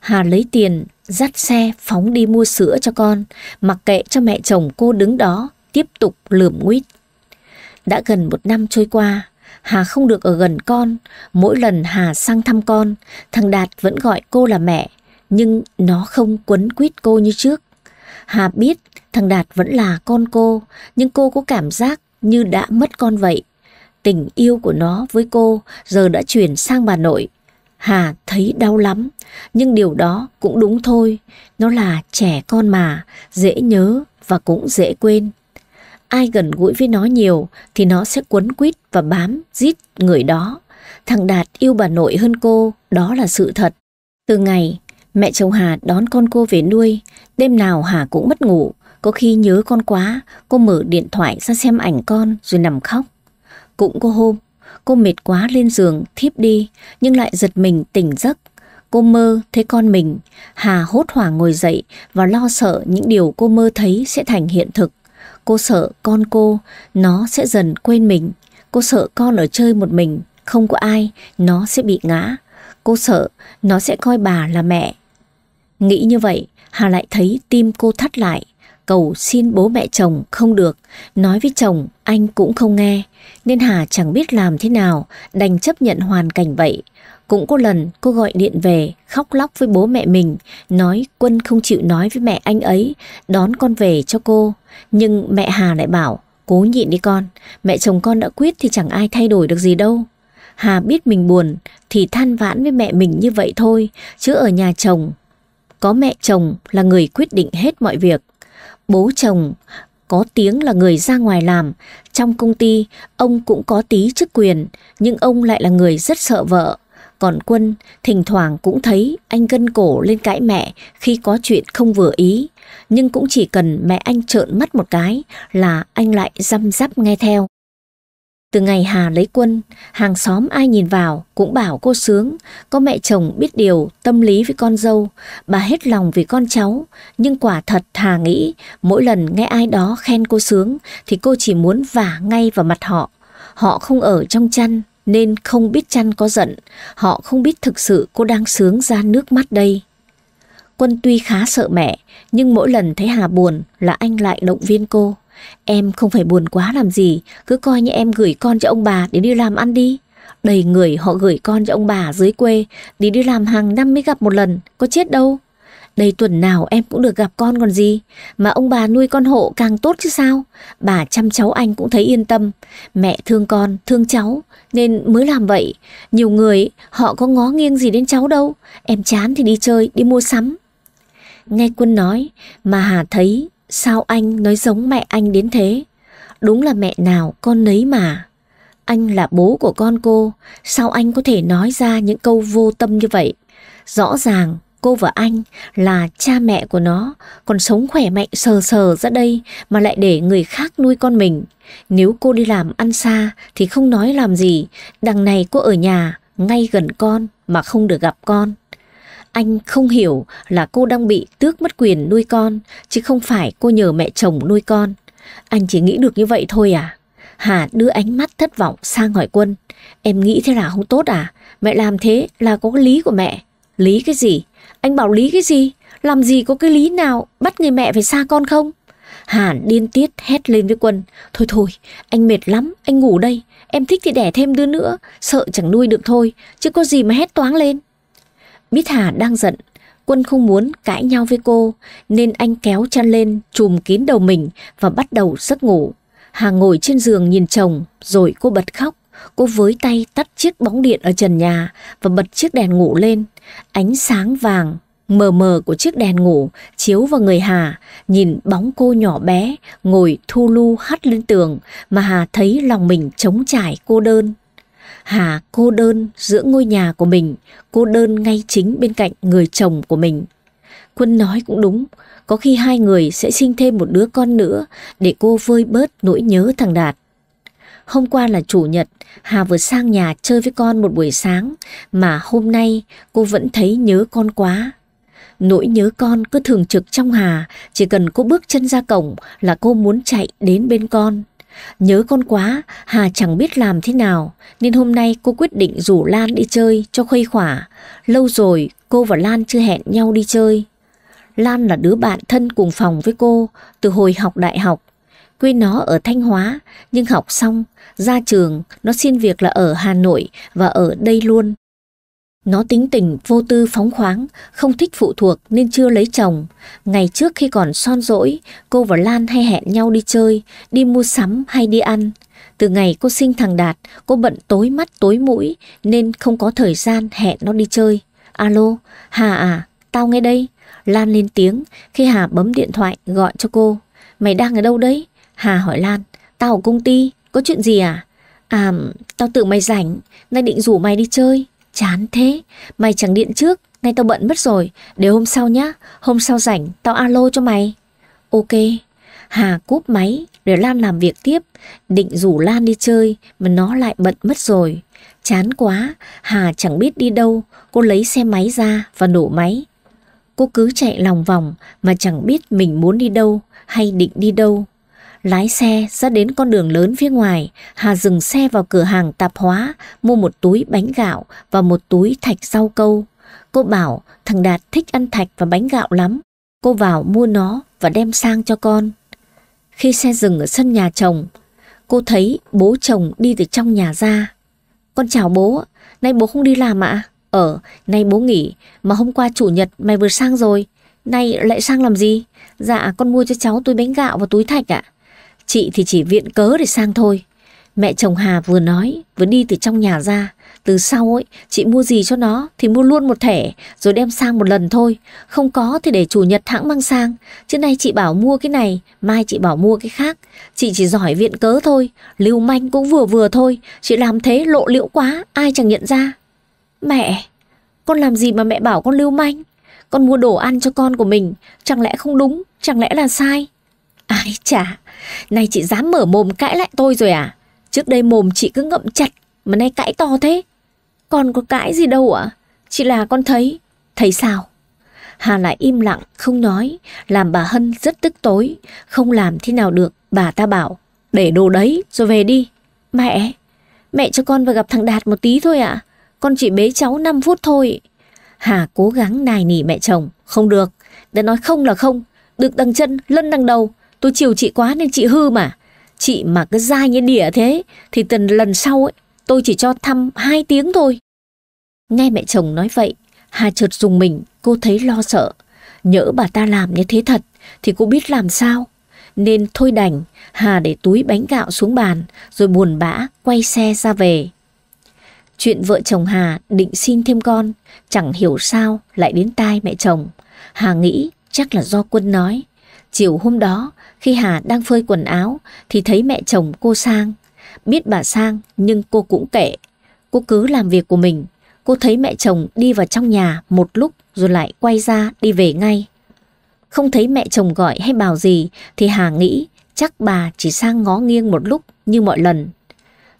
Hà lấy tiền, dắt xe phóng đi mua sữa cho con, mặc kệ cho mẹ chồng cô đứng đó, tiếp tục lườm nguyết. Đã gần một năm trôi qua, Hà không được ở gần con, mỗi lần Hà sang thăm con, thằng Đạt vẫn gọi cô là mẹ, nhưng nó không quấn quýt cô như trước. Hà biết thằng Đạt vẫn là con cô, nhưng cô có cảm giác như đã mất con vậy. Tình yêu của nó với cô giờ đã chuyển sang bà nội, Hà thấy đau lắm, nhưng điều đó cũng đúng thôi, nó là trẻ con mà, dễ nhớ và cũng dễ quên. Ai gần gũi với nó nhiều thì nó sẽ quấn quýt và bám, giết người đó. Thằng Đạt yêu bà nội hơn cô, đó là sự thật. Từ ngày mẹ chồng Hà đón con cô về nuôi, đêm nào Hà cũng mất ngủ. Có khi nhớ con quá, cô mở điện thoại ra xem ảnh con rồi nằm khóc. Cũng có hôm, Cô mệt quá lên giường, thiếp đi, nhưng lại giật mình tỉnh giấc. Cô mơ thấy con mình, Hà hốt hoảng ngồi dậy và lo sợ những điều cô mơ thấy sẽ thành hiện thực. Cô sợ con cô, nó sẽ dần quên mình. Cô sợ con ở chơi một mình, không có ai, nó sẽ bị ngã. Cô sợ nó sẽ coi bà là mẹ. Nghĩ như vậy, Hà lại thấy tim cô thắt lại cầu xin bố mẹ chồng không được, nói với chồng anh cũng không nghe, nên Hà chẳng biết làm thế nào, đành chấp nhận hoàn cảnh vậy. Cũng có lần cô gọi điện về khóc lóc với bố mẹ mình, nói Quân không chịu nói với mẹ anh ấy, đón con về cho cô. Nhưng mẹ Hà lại bảo, cố nhịn đi con, mẹ chồng con đã quyết thì chẳng ai thay đổi được gì đâu. Hà biết mình buồn thì than vãn với mẹ mình như vậy thôi, chứ ở nhà chồng có mẹ chồng là người quyết định hết mọi việc. Bố chồng có tiếng là người ra ngoài làm, trong công ty ông cũng có tí chức quyền, nhưng ông lại là người rất sợ vợ. Còn Quân thỉnh thoảng cũng thấy anh gân cổ lên cãi mẹ khi có chuyện không vừa ý, nhưng cũng chỉ cần mẹ anh trợn mắt một cái là anh lại răm rắp nghe theo. Từ ngày Hà lấy quân, hàng xóm ai nhìn vào cũng bảo cô sướng, có mẹ chồng biết điều, tâm lý với con dâu, bà hết lòng vì con cháu. Nhưng quả thật Hà nghĩ, mỗi lần nghe ai đó khen cô sướng thì cô chỉ muốn vả ngay vào mặt họ. Họ không ở trong chăn nên không biết chăn có giận, họ không biết thực sự cô đang sướng ra nước mắt đây. Quân tuy khá sợ mẹ, nhưng mỗi lần thấy Hà buồn là anh lại động viên cô. Em không phải buồn quá làm gì, cứ coi như em gửi con cho ông bà để đi làm ăn đi. Đầy người họ gửi con cho ông bà dưới quê, đi đi làm hàng năm mới gặp một lần, có chết đâu. đầy tuần nào em cũng được gặp con còn gì, mà ông bà nuôi con hộ càng tốt chứ sao. Bà chăm cháu anh cũng thấy yên tâm, mẹ thương con, thương cháu, nên mới làm vậy. Nhiều người, họ có ngó nghiêng gì đến cháu đâu, em chán thì đi chơi, đi mua sắm. Nghe Quân nói, mà Hà thấy Sao anh nói giống mẹ anh đến thế? Đúng là mẹ nào con nấy mà. Anh là bố của con cô, sao anh có thể nói ra những câu vô tâm như vậy? Rõ ràng cô và anh là cha mẹ của nó, còn sống khỏe mạnh sờ sờ ra đây mà lại để người khác nuôi con mình. Nếu cô đi làm ăn xa thì không nói làm gì, đằng này cô ở nhà ngay gần con mà không được gặp con. Anh không hiểu là cô đang bị tước mất quyền nuôi con, chứ không phải cô nhờ mẹ chồng nuôi con. Anh chỉ nghĩ được như vậy thôi à? Hà đưa ánh mắt thất vọng sang hỏi quân. Em nghĩ thế là không tốt à? Mẹ làm thế là có cái lý của mẹ. Lý cái gì? Anh bảo lý cái gì? Làm gì có cái lý nào bắt người mẹ phải xa con không? Hà điên tiết hét lên với quân. Thôi thôi, anh mệt lắm, anh ngủ đây. Em thích thì đẻ thêm đứa nữa, sợ chẳng nuôi được thôi, chứ có gì mà hét toáng lên. Mít Hà đang giận, quân không muốn cãi nhau với cô nên anh kéo chăn lên chùm kín đầu mình và bắt đầu giấc ngủ. Hà ngồi trên giường nhìn chồng rồi cô bật khóc. Cô với tay tắt chiếc bóng điện ở trần nhà và bật chiếc đèn ngủ lên. Ánh sáng vàng mờ mờ của chiếc đèn ngủ chiếu vào người Hà, nhìn bóng cô nhỏ bé ngồi thu lu hắt lên tường mà Hà thấy lòng mình trống trải cô đơn. Hà cô đơn giữa ngôi nhà của mình, cô đơn ngay chính bên cạnh người chồng của mình. Quân nói cũng đúng, có khi hai người sẽ sinh thêm một đứa con nữa để cô vơi bớt nỗi nhớ thằng Đạt. Hôm qua là chủ nhật, Hà vừa sang nhà chơi với con một buổi sáng mà hôm nay cô vẫn thấy nhớ con quá. Nỗi nhớ con cứ thường trực trong Hà, chỉ cần cô bước chân ra cổng là cô muốn chạy đến bên con. Nhớ con quá, Hà chẳng biết làm thế nào, nên hôm nay cô quyết định rủ Lan đi chơi cho khuây khỏa. Lâu rồi, cô và Lan chưa hẹn nhau đi chơi. Lan là đứa bạn thân cùng phòng với cô từ hồi học đại học. Quê nó ở Thanh Hóa, nhưng học xong, ra trường, nó xin việc là ở Hà Nội và ở đây luôn. Nó tính tình vô tư phóng khoáng, không thích phụ thuộc nên chưa lấy chồng. Ngày trước khi còn son rỗi, cô và Lan hay hẹn nhau đi chơi, đi mua sắm hay đi ăn. Từ ngày cô sinh thằng Đạt, cô bận tối mắt tối mũi nên không có thời gian hẹn nó đi chơi. Alo, Hà à, tao nghe đây. Lan lên tiếng khi Hà bấm điện thoại gọi cho cô. Mày đang ở đâu đấy? Hà hỏi Lan, tao ở công ty, có chuyện gì à? À, tao tưởng mày rảnh, nay định rủ mày đi chơi, Chán thế, mày chẳng điện trước, nay tao bận mất rồi, để hôm sau nhá, hôm sau rảnh tao alo cho mày. Ok, Hà cúp máy để Lan làm việc tiếp, định rủ Lan đi chơi mà nó lại bận mất rồi. Chán quá, Hà chẳng biết đi đâu, cô lấy xe máy ra và nổ máy. Cô cứ chạy lòng vòng mà chẳng biết mình muốn đi đâu hay định đi đâu. Lái xe ra đến con đường lớn phía ngoài, Hà dừng xe vào cửa hàng tạp hóa, mua một túi bánh gạo và một túi thạch rau câu. Cô bảo thằng Đạt thích ăn thạch và bánh gạo lắm. Cô vào mua nó và đem sang cho con. Khi xe dừng ở sân nhà chồng, cô thấy bố chồng đi từ trong nhà ra. Con chào bố, nay bố không đi làm ạ? À? Ờ, nay bố nghỉ, mà hôm qua chủ nhật mày vừa sang rồi, nay lại sang làm gì? Dạ con mua cho cháu túi bánh gạo và túi thạch ạ. À? Chị thì chỉ viện cớ để sang thôi. Mẹ chồng Hà vừa nói, vừa đi từ trong nhà ra. Từ sau ấy, chị mua gì cho nó thì mua luôn một thẻ rồi đem sang một lần thôi. Không có thì để chủ nhật hãng mang sang. Chứ nay chị bảo mua cái này, mai chị bảo mua cái khác. Chị chỉ giỏi viện cớ thôi, lưu manh cũng vừa vừa thôi. Chị làm thế lộ liễu quá, ai chẳng nhận ra. Mẹ, con làm gì mà mẹ bảo con lưu manh? Con mua đồ ăn cho con của mình, chẳng lẽ không đúng, chẳng lẽ là sai? Ái chà, nay chị dám mở mồm cãi lại tôi rồi à? Trước đây mồm chị cứ ngậm chặt, mà nay cãi to thế. Còn có cãi gì đâu ạ? À? Chị là con thấy. Thấy sao? Hà lại im lặng, không nói, làm bà Hân rất tức tối, không làm thế nào được. Bà ta bảo, để đồ đấy rồi về đi. Mẹ, mẹ cho con vào gặp thằng Đạt một tí thôi ạ. À? Con chỉ bế cháu 5 phút thôi. Hà cố gắng nài nỉ mẹ chồng, không được. Đã nói không là không, được đằng chân, lân đằng đầu, Tôi chiều chị quá nên chị hư mà. Chị mà cứ dai như đỉa thế thì tần lần sau ấy, tôi chỉ cho thăm 2 tiếng thôi. Nghe mẹ chồng nói vậy, Hà chợt dùng mình, cô thấy lo sợ. Nhỡ bà ta làm như thế thật thì cô biết làm sao. Nên thôi đành, Hà để túi bánh gạo xuống bàn rồi buồn bã quay xe ra về. Chuyện vợ chồng Hà định xin thêm con, chẳng hiểu sao lại đến tai mẹ chồng. Hà nghĩ chắc là do quân nói. Chiều hôm đó, khi Hà đang phơi quần áo thì thấy mẹ chồng cô Sang. Biết bà Sang nhưng cô cũng kệ. Cô cứ làm việc của mình. Cô thấy mẹ chồng đi vào trong nhà một lúc rồi lại quay ra đi về ngay. Không thấy mẹ chồng gọi hay bảo gì thì Hà nghĩ chắc bà chỉ sang ngó nghiêng một lúc như mọi lần.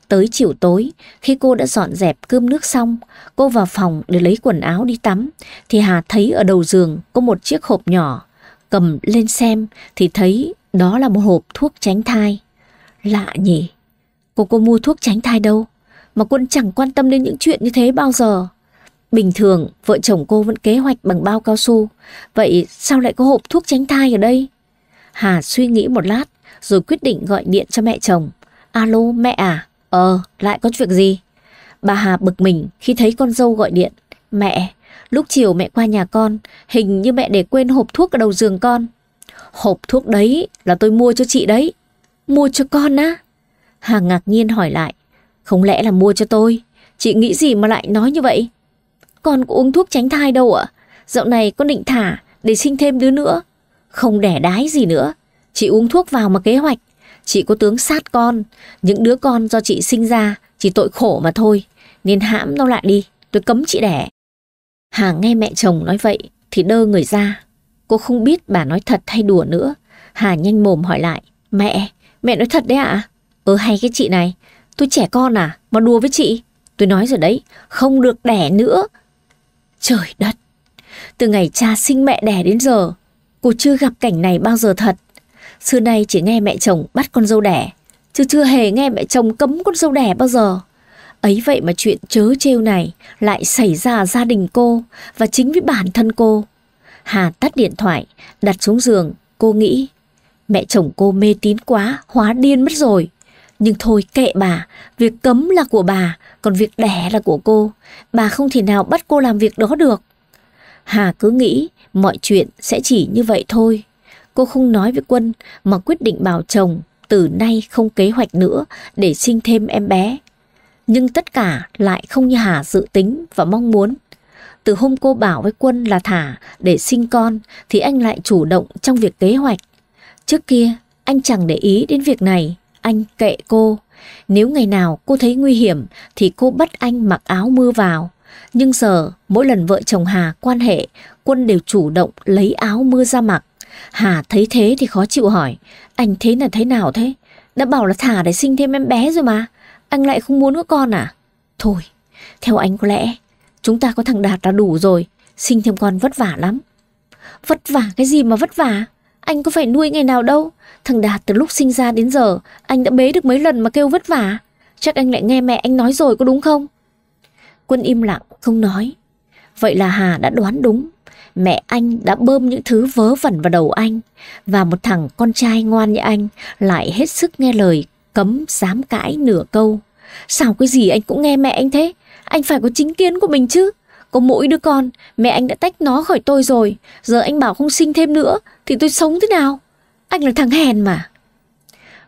Tới chiều tối, khi cô đã dọn dẹp cơm nước xong, cô vào phòng để lấy quần áo đi tắm, thì Hà thấy ở đầu giường có một chiếc hộp nhỏ. Cầm lên xem thì thấy đó là một hộp thuốc tránh thai. Lạ nhỉ? Cô cô mua thuốc tránh thai đâu? Mà quân chẳng quan tâm đến những chuyện như thế bao giờ. Bình thường, vợ chồng cô vẫn kế hoạch bằng bao cao su. Vậy sao lại có hộp thuốc tránh thai ở đây? Hà suy nghĩ một lát, rồi quyết định gọi điện cho mẹ chồng. Alo, mẹ à? Ờ, lại có chuyện gì? Bà Hà bực mình khi thấy con dâu gọi điện. Mẹ, lúc chiều mẹ qua nhà con, hình như mẹ để quên hộp thuốc ở đầu giường con hộp thuốc đấy là tôi mua cho chị đấy. Mua cho con á? Hà ngạc nhiên hỏi lại. Không lẽ là mua cho tôi? Chị nghĩ gì mà lại nói như vậy? Con có uống thuốc tránh thai đâu ạ? Dạo này con định thả để sinh thêm đứa nữa. Không đẻ đái gì nữa. Chị uống thuốc vào mà kế hoạch. Chị có tướng sát con. Những đứa con do chị sinh ra chỉ tội khổ mà thôi. Nên hãm nó lại đi. Tôi cấm chị đẻ. Hà nghe mẹ chồng nói vậy thì đơ người ra Cô không biết bà nói thật hay đùa nữa. Hà nhanh mồm hỏi lại. Mẹ, mẹ nói thật đấy ạ? À? hay cái chị này, tôi trẻ con à, mà đùa với chị. Tôi nói rồi đấy, không được đẻ nữa. Trời đất, từ ngày cha sinh mẹ đẻ đến giờ, cô chưa gặp cảnh này bao giờ thật. Xưa nay chỉ nghe mẹ chồng bắt con dâu đẻ, chứ chưa hề nghe mẹ chồng cấm con dâu đẻ bao giờ. Ấy vậy mà chuyện chớ trêu này lại xảy ra gia đình cô và chính với bản thân cô. Hà tắt điện thoại, đặt xuống giường, cô nghĩ. Mẹ chồng cô mê tín quá, hóa điên mất rồi. Nhưng thôi kệ bà, việc cấm là của bà, còn việc đẻ là của cô. Bà không thể nào bắt cô làm việc đó được. Hà cứ nghĩ mọi chuyện sẽ chỉ như vậy thôi. Cô không nói với Quân mà quyết định bảo chồng từ nay không kế hoạch nữa để sinh thêm em bé. Nhưng tất cả lại không như Hà dự tính và mong muốn. Từ hôm cô bảo với Quân là thả để sinh con thì anh lại chủ động trong việc kế hoạch. Trước kia, anh chẳng để ý đến việc này, anh kệ cô. Nếu ngày nào cô thấy nguy hiểm thì cô bắt anh mặc áo mưa vào. Nhưng giờ, mỗi lần vợ chồng Hà quan hệ, Quân đều chủ động lấy áo mưa ra mặc. Hà thấy thế thì khó chịu hỏi, anh thế là thế nào thế? Đã bảo là thả để sinh thêm em bé rồi mà, anh lại không muốn có con à? Thôi, theo anh có lẽ Chúng ta có thằng Đạt là đủ rồi Sinh thêm con vất vả lắm Vất vả cái gì mà vất vả Anh có phải nuôi ngày nào đâu Thằng Đạt từ lúc sinh ra đến giờ Anh đã bế được mấy lần mà kêu vất vả Chắc anh lại nghe mẹ anh nói rồi có đúng không Quân im lặng không nói Vậy là Hà đã đoán đúng Mẹ anh đã bơm những thứ vớ vẩn vào đầu anh Và một thằng con trai ngoan như anh Lại hết sức nghe lời Cấm dám cãi nửa câu Sao cái gì anh cũng nghe mẹ anh thế anh phải có chính kiến của mình chứ. Có mỗi đứa con, mẹ anh đã tách nó khỏi tôi rồi. Giờ anh bảo không sinh thêm nữa, thì tôi sống thế nào? Anh là thằng hèn mà.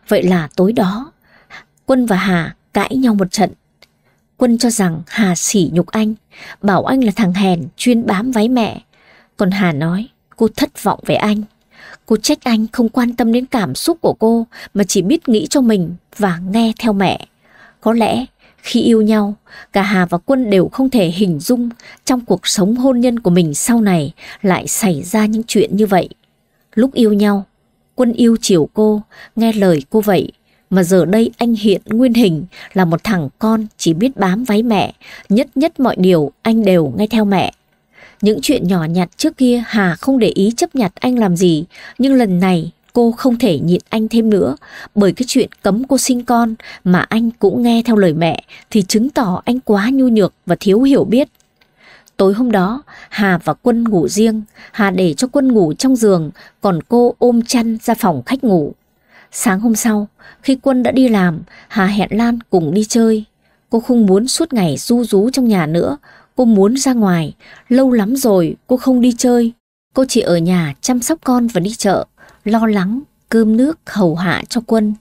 Vậy là tối đó, Quân và Hà cãi nhau một trận. Quân cho rằng Hà sỉ nhục anh, bảo anh là thằng hèn chuyên bám váy mẹ. Còn Hà nói cô thất vọng về anh. Cô trách anh không quan tâm đến cảm xúc của cô mà chỉ biết nghĩ cho mình và nghe theo mẹ. Có lẽ khi yêu nhau, cả Hà và Quân đều không thể hình dung trong cuộc sống hôn nhân của mình sau này lại xảy ra những chuyện như vậy. Lúc yêu nhau, Quân yêu chiều cô, nghe lời cô vậy, mà giờ đây anh hiện nguyên hình là một thằng con chỉ biết bám váy mẹ, nhất nhất mọi điều anh đều nghe theo mẹ. Những chuyện nhỏ nhặt trước kia Hà không để ý chấp nhặt anh làm gì, nhưng lần này cô không thể nhịn anh thêm nữa bởi cái chuyện cấm cô sinh con mà anh cũng nghe theo lời mẹ thì chứng tỏ anh quá nhu nhược và thiếu hiểu biết. Tối hôm đó, Hà và Quân ngủ riêng, Hà để cho Quân ngủ trong giường, còn cô ôm chăn ra phòng khách ngủ. Sáng hôm sau, khi Quân đã đi làm, Hà hẹn Lan cùng đi chơi. Cô không muốn suốt ngày du rú trong nhà nữa, cô muốn ra ngoài. Lâu lắm rồi cô không đi chơi, cô chỉ ở nhà chăm sóc con và đi chợ lo lắng, cơm nước hầu hạ cho quân.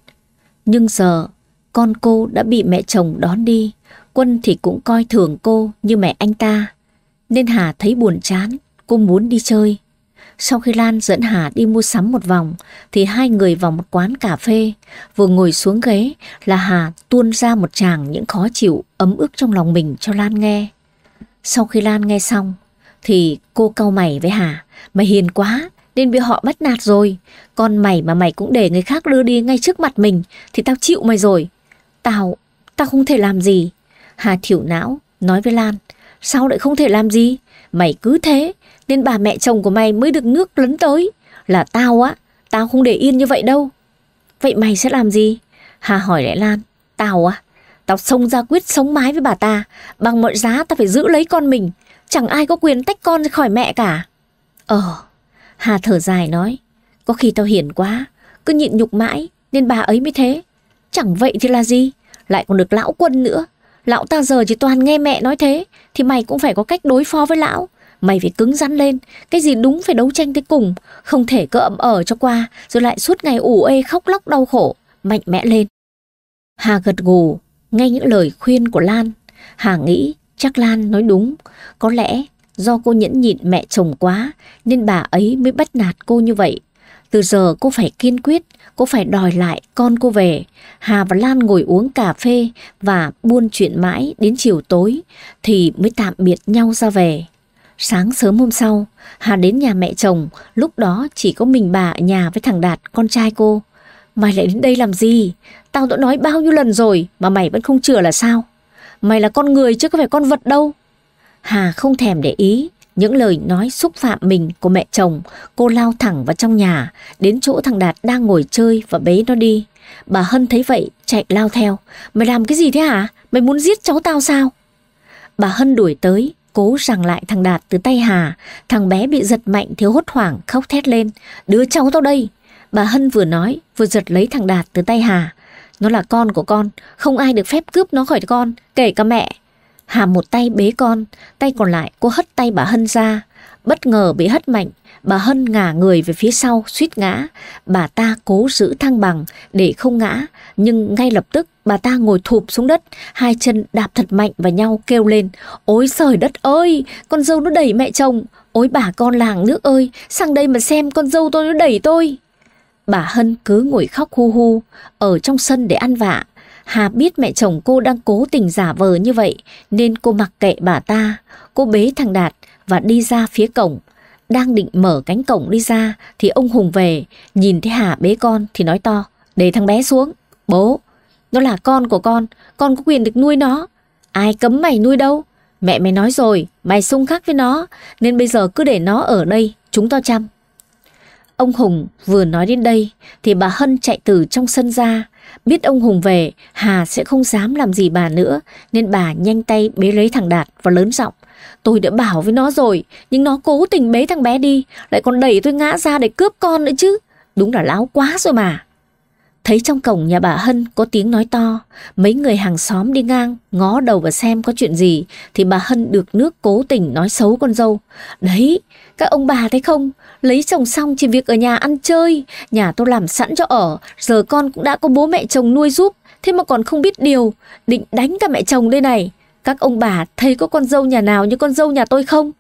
Nhưng giờ, con cô đã bị mẹ chồng đón đi, quân thì cũng coi thường cô như mẹ anh ta. Nên Hà thấy buồn chán, cô muốn đi chơi. Sau khi Lan dẫn Hà đi mua sắm một vòng, thì hai người vào một quán cà phê, vừa ngồi xuống ghế là Hà tuôn ra một tràng những khó chịu, ấm ức trong lòng mình cho Lan nghe. Sau khi Lan nghe xong, thì cô cau mày với Hà, mày hiền quá, nên bị họ bắt nạt rồi. Con mày mà mày cũng để người khác đưa đi ngay trước mặt mình thì tao chịu mày rồi. Tao, tao không thể làm gì. Hà thiểu não, nói với Lan, sao lại không thể làm gì? Mày cứ thế, nên bà mẹ chồng của mày mới được nước lấn tới. Là tao á, tao không để yên như vậy đâu. Vậy mày sẽ làm gì? Hà hỏi lại Lan, tao á, tao xông ra quyết sống mái với bà ta, bằng mọi giá tao phải giữ lấy con mình. Chẳng ai có quyền tách con khỏi mẹ cả. Ờ, Hà thở dài nói, có khi tao hiền quá, cứ nhịn nhục mãi nên bà ấy mới thế. Chẳng vậy thì là gì, lại còn được lão quân nữa. Lão ta giờ chỉ toàn nghe mẹ nói thế, thì mày cũng phải có cách đối phó với lão. Mày phải cứng rắn lên, cái gì đúng phải đấu tranh tới cùng, không thể cứ ậm ở ờ cho qua, rồi lại suốt ngày ủ ê khóc lóc đau khổ, mạnh mẽ lên. Hà gật gù, nghe những lời khuyên của Lan. Hà nghĩ chắc Lan nói đúng, có lẽ Do cô nhẫn nhịn mẹ chồng quá nên bà ấy mới bắt nạt cô như vậy. Từ giờ cô phải kiên quyết, cô phải đòi lại con cô về. Hà và Lan ngồi uống cà phê và buôn chuyện mãi đến chiều tối thì mới tạm biệt nhau ra về. Sáng sớm hôm sau, Hà đến nhà mẹ chồng, lúc đó chỉ có mình bà ở nhà với thằng Đạt, con trai cô. Mày lại đến đây làm gì? Tao đã nói bao nhiêu lần rồi mà mày vẫn không chừa là sao? Mày là con người chứ có phải con vật đâu. Hà không thèm để ý những lời nói xúc phạm mình của mẹ chồng, cô lao thẳng vào trong nhà, đến chỗ thằng Đạt đang ngồi chơi và bế nó đi. Bà Hân thấy vậy, chạy lao theo. Mày làm cái gì thế hả? Mày muốn giết cháu tao sao? Bà Hân đuổi tới, cố rằng lại thằng Đạt từ tay Hà. Thằng bé bị giật mạnh thiếu hốt hoảng, khóc thét lên. Đứa cháu tao đây! Bà Hân vừa nói, vừa giật lấy thằng Đạt từ tay Hà. Nó là con của con, không ai được phép cướp nó khỏi con, kể cả mẹ. Hà một tay bế con, tay còn lại cô hất tay bà Hân ra. Bất ngờ bị hất mạnh, bà Hân ngả người về phía sau, suýt ngã. Bà ta cố giữ thăng bằng để không ngã, nhưng ngay lập tức bà ta ngồi thụp xuống đất, hai chân đạp thật mạnh vào nhau kêu lên. Ôi trời đất ơi, con dâu nó đẩy mẹ chồng. Ôi bà con làng nước ơi, sang đây mà xem con dâu tôi nó đẩy tôi. Bà Hân cứ ngồi khóc hu hu, ở trong sân để ăn vạ. Hà biết mẹ chồng cô đang cố tình giả vờ như vậy nên cô mặc kệ bà ta. Cô bế thằng Đạt và đi ra phía cổng. Đang định mở cánh cổng đi ra thì ông Hùng về, nhìn thấy Hà bế con thì nói to. Để thằng bé xuống. Bố, nó là con của con, con có quyền được nuôi nó. Ai cấm mày nuôi đâu. Mẹ mày nói rồi, mày xung khắc với nó, nên bây giờ cứ để nó ở đây, chúng tao chăm. Ông Hùng vừa nói đến đây thì bà Hân chạy từ trong sân ra, Biết ông Hùng về, Hà sẽ không dám làm gì bà nữa, nên bà nhanh tay bế lấy thằng Đạt và lớn giọng. Tôi đã bảo với nó rồi, nhưng nó cố tình bế thằng bé đi, lại còn đẩy tôi ngã ra để cướp con nữa chứ. Đúng là láo quá rồi mà. Thấy trong cổng nhà bà Hân có tiếng nói to, mấy người hàng xóm đi ngang, ngó đầu và xem có chuyện gì, thì bà Hân được nước cố tình nói xấu con dâu. Đấy, các ông bà thấy không, Lấy chồng xong chỉ việc ở nhà ăn chơi, nhà tôi làm sẵn cho ở, giờ con cũng đã có bố mẹ chồng nuôi giúp, thế mà còn không biết điều, định đánh cả mẹ chồng đây này. Các ông bà thấy có con dâu nhà nào như con dâu nhà tôi không?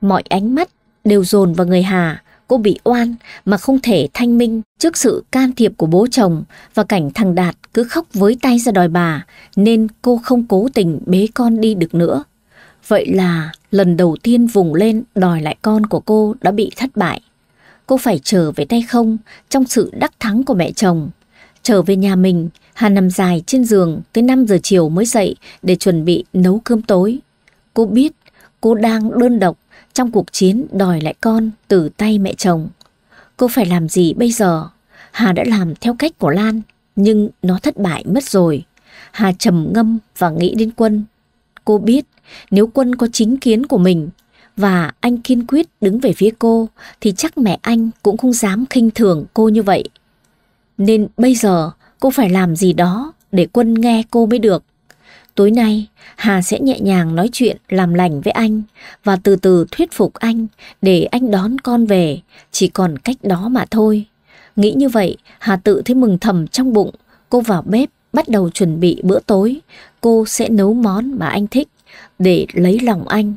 Mọi ánh mắt đều dồn vào người Hà, cô bị oan mà không thể thanh minh trước sự can thiệp của bố chồng và cảnh thằng Đạt cứ khóc với tay ra đòi bà nên cô không cố tình bế con đi được nữa. Vậy là lần đầu tiên vùng lên đòi lại con của cô đã bị thất bại. Cô phải trở về tay không trong sự đắc thắng của mẹ chồng. Trở về nhà mình, Hà nằm dài trên giường tới 5 giờ chiều mới dậy để chuẩn bị nấu cơm tối. Cô biết cô đang đơn độc trong cuộc chiến đòi lại con từ tay mẹ chồng. Cô phải làm gì bây giờ? Hà đã làm theo cách của Lan, nhưng nó thất bại mất rồi. Hà trầm ngâm và nghĩ đến quân. Cô biết nếu quân có chính kiến của mình và anh kiên quyết đứng về phía cô thì chắc mẹ anh cũng không dám khinh thường cô như vậy. Nên bây giờ cô phải làm gì đó để quân nghe cô mới được. Tối nay Hà sẽ nhẹ nhàng nói chuyện làm lành với anh và từ từ thuyết phục anh để anh đón con về, chỉ còn cách đó mà thôi. Nghĩ như vậy Hà tự thấy mừng thầm trong bụng, cô vào bếp bắt đầu chuẩn bị bữa tối, cô sẽ nấu món mà anh thích để lấy lòng anh.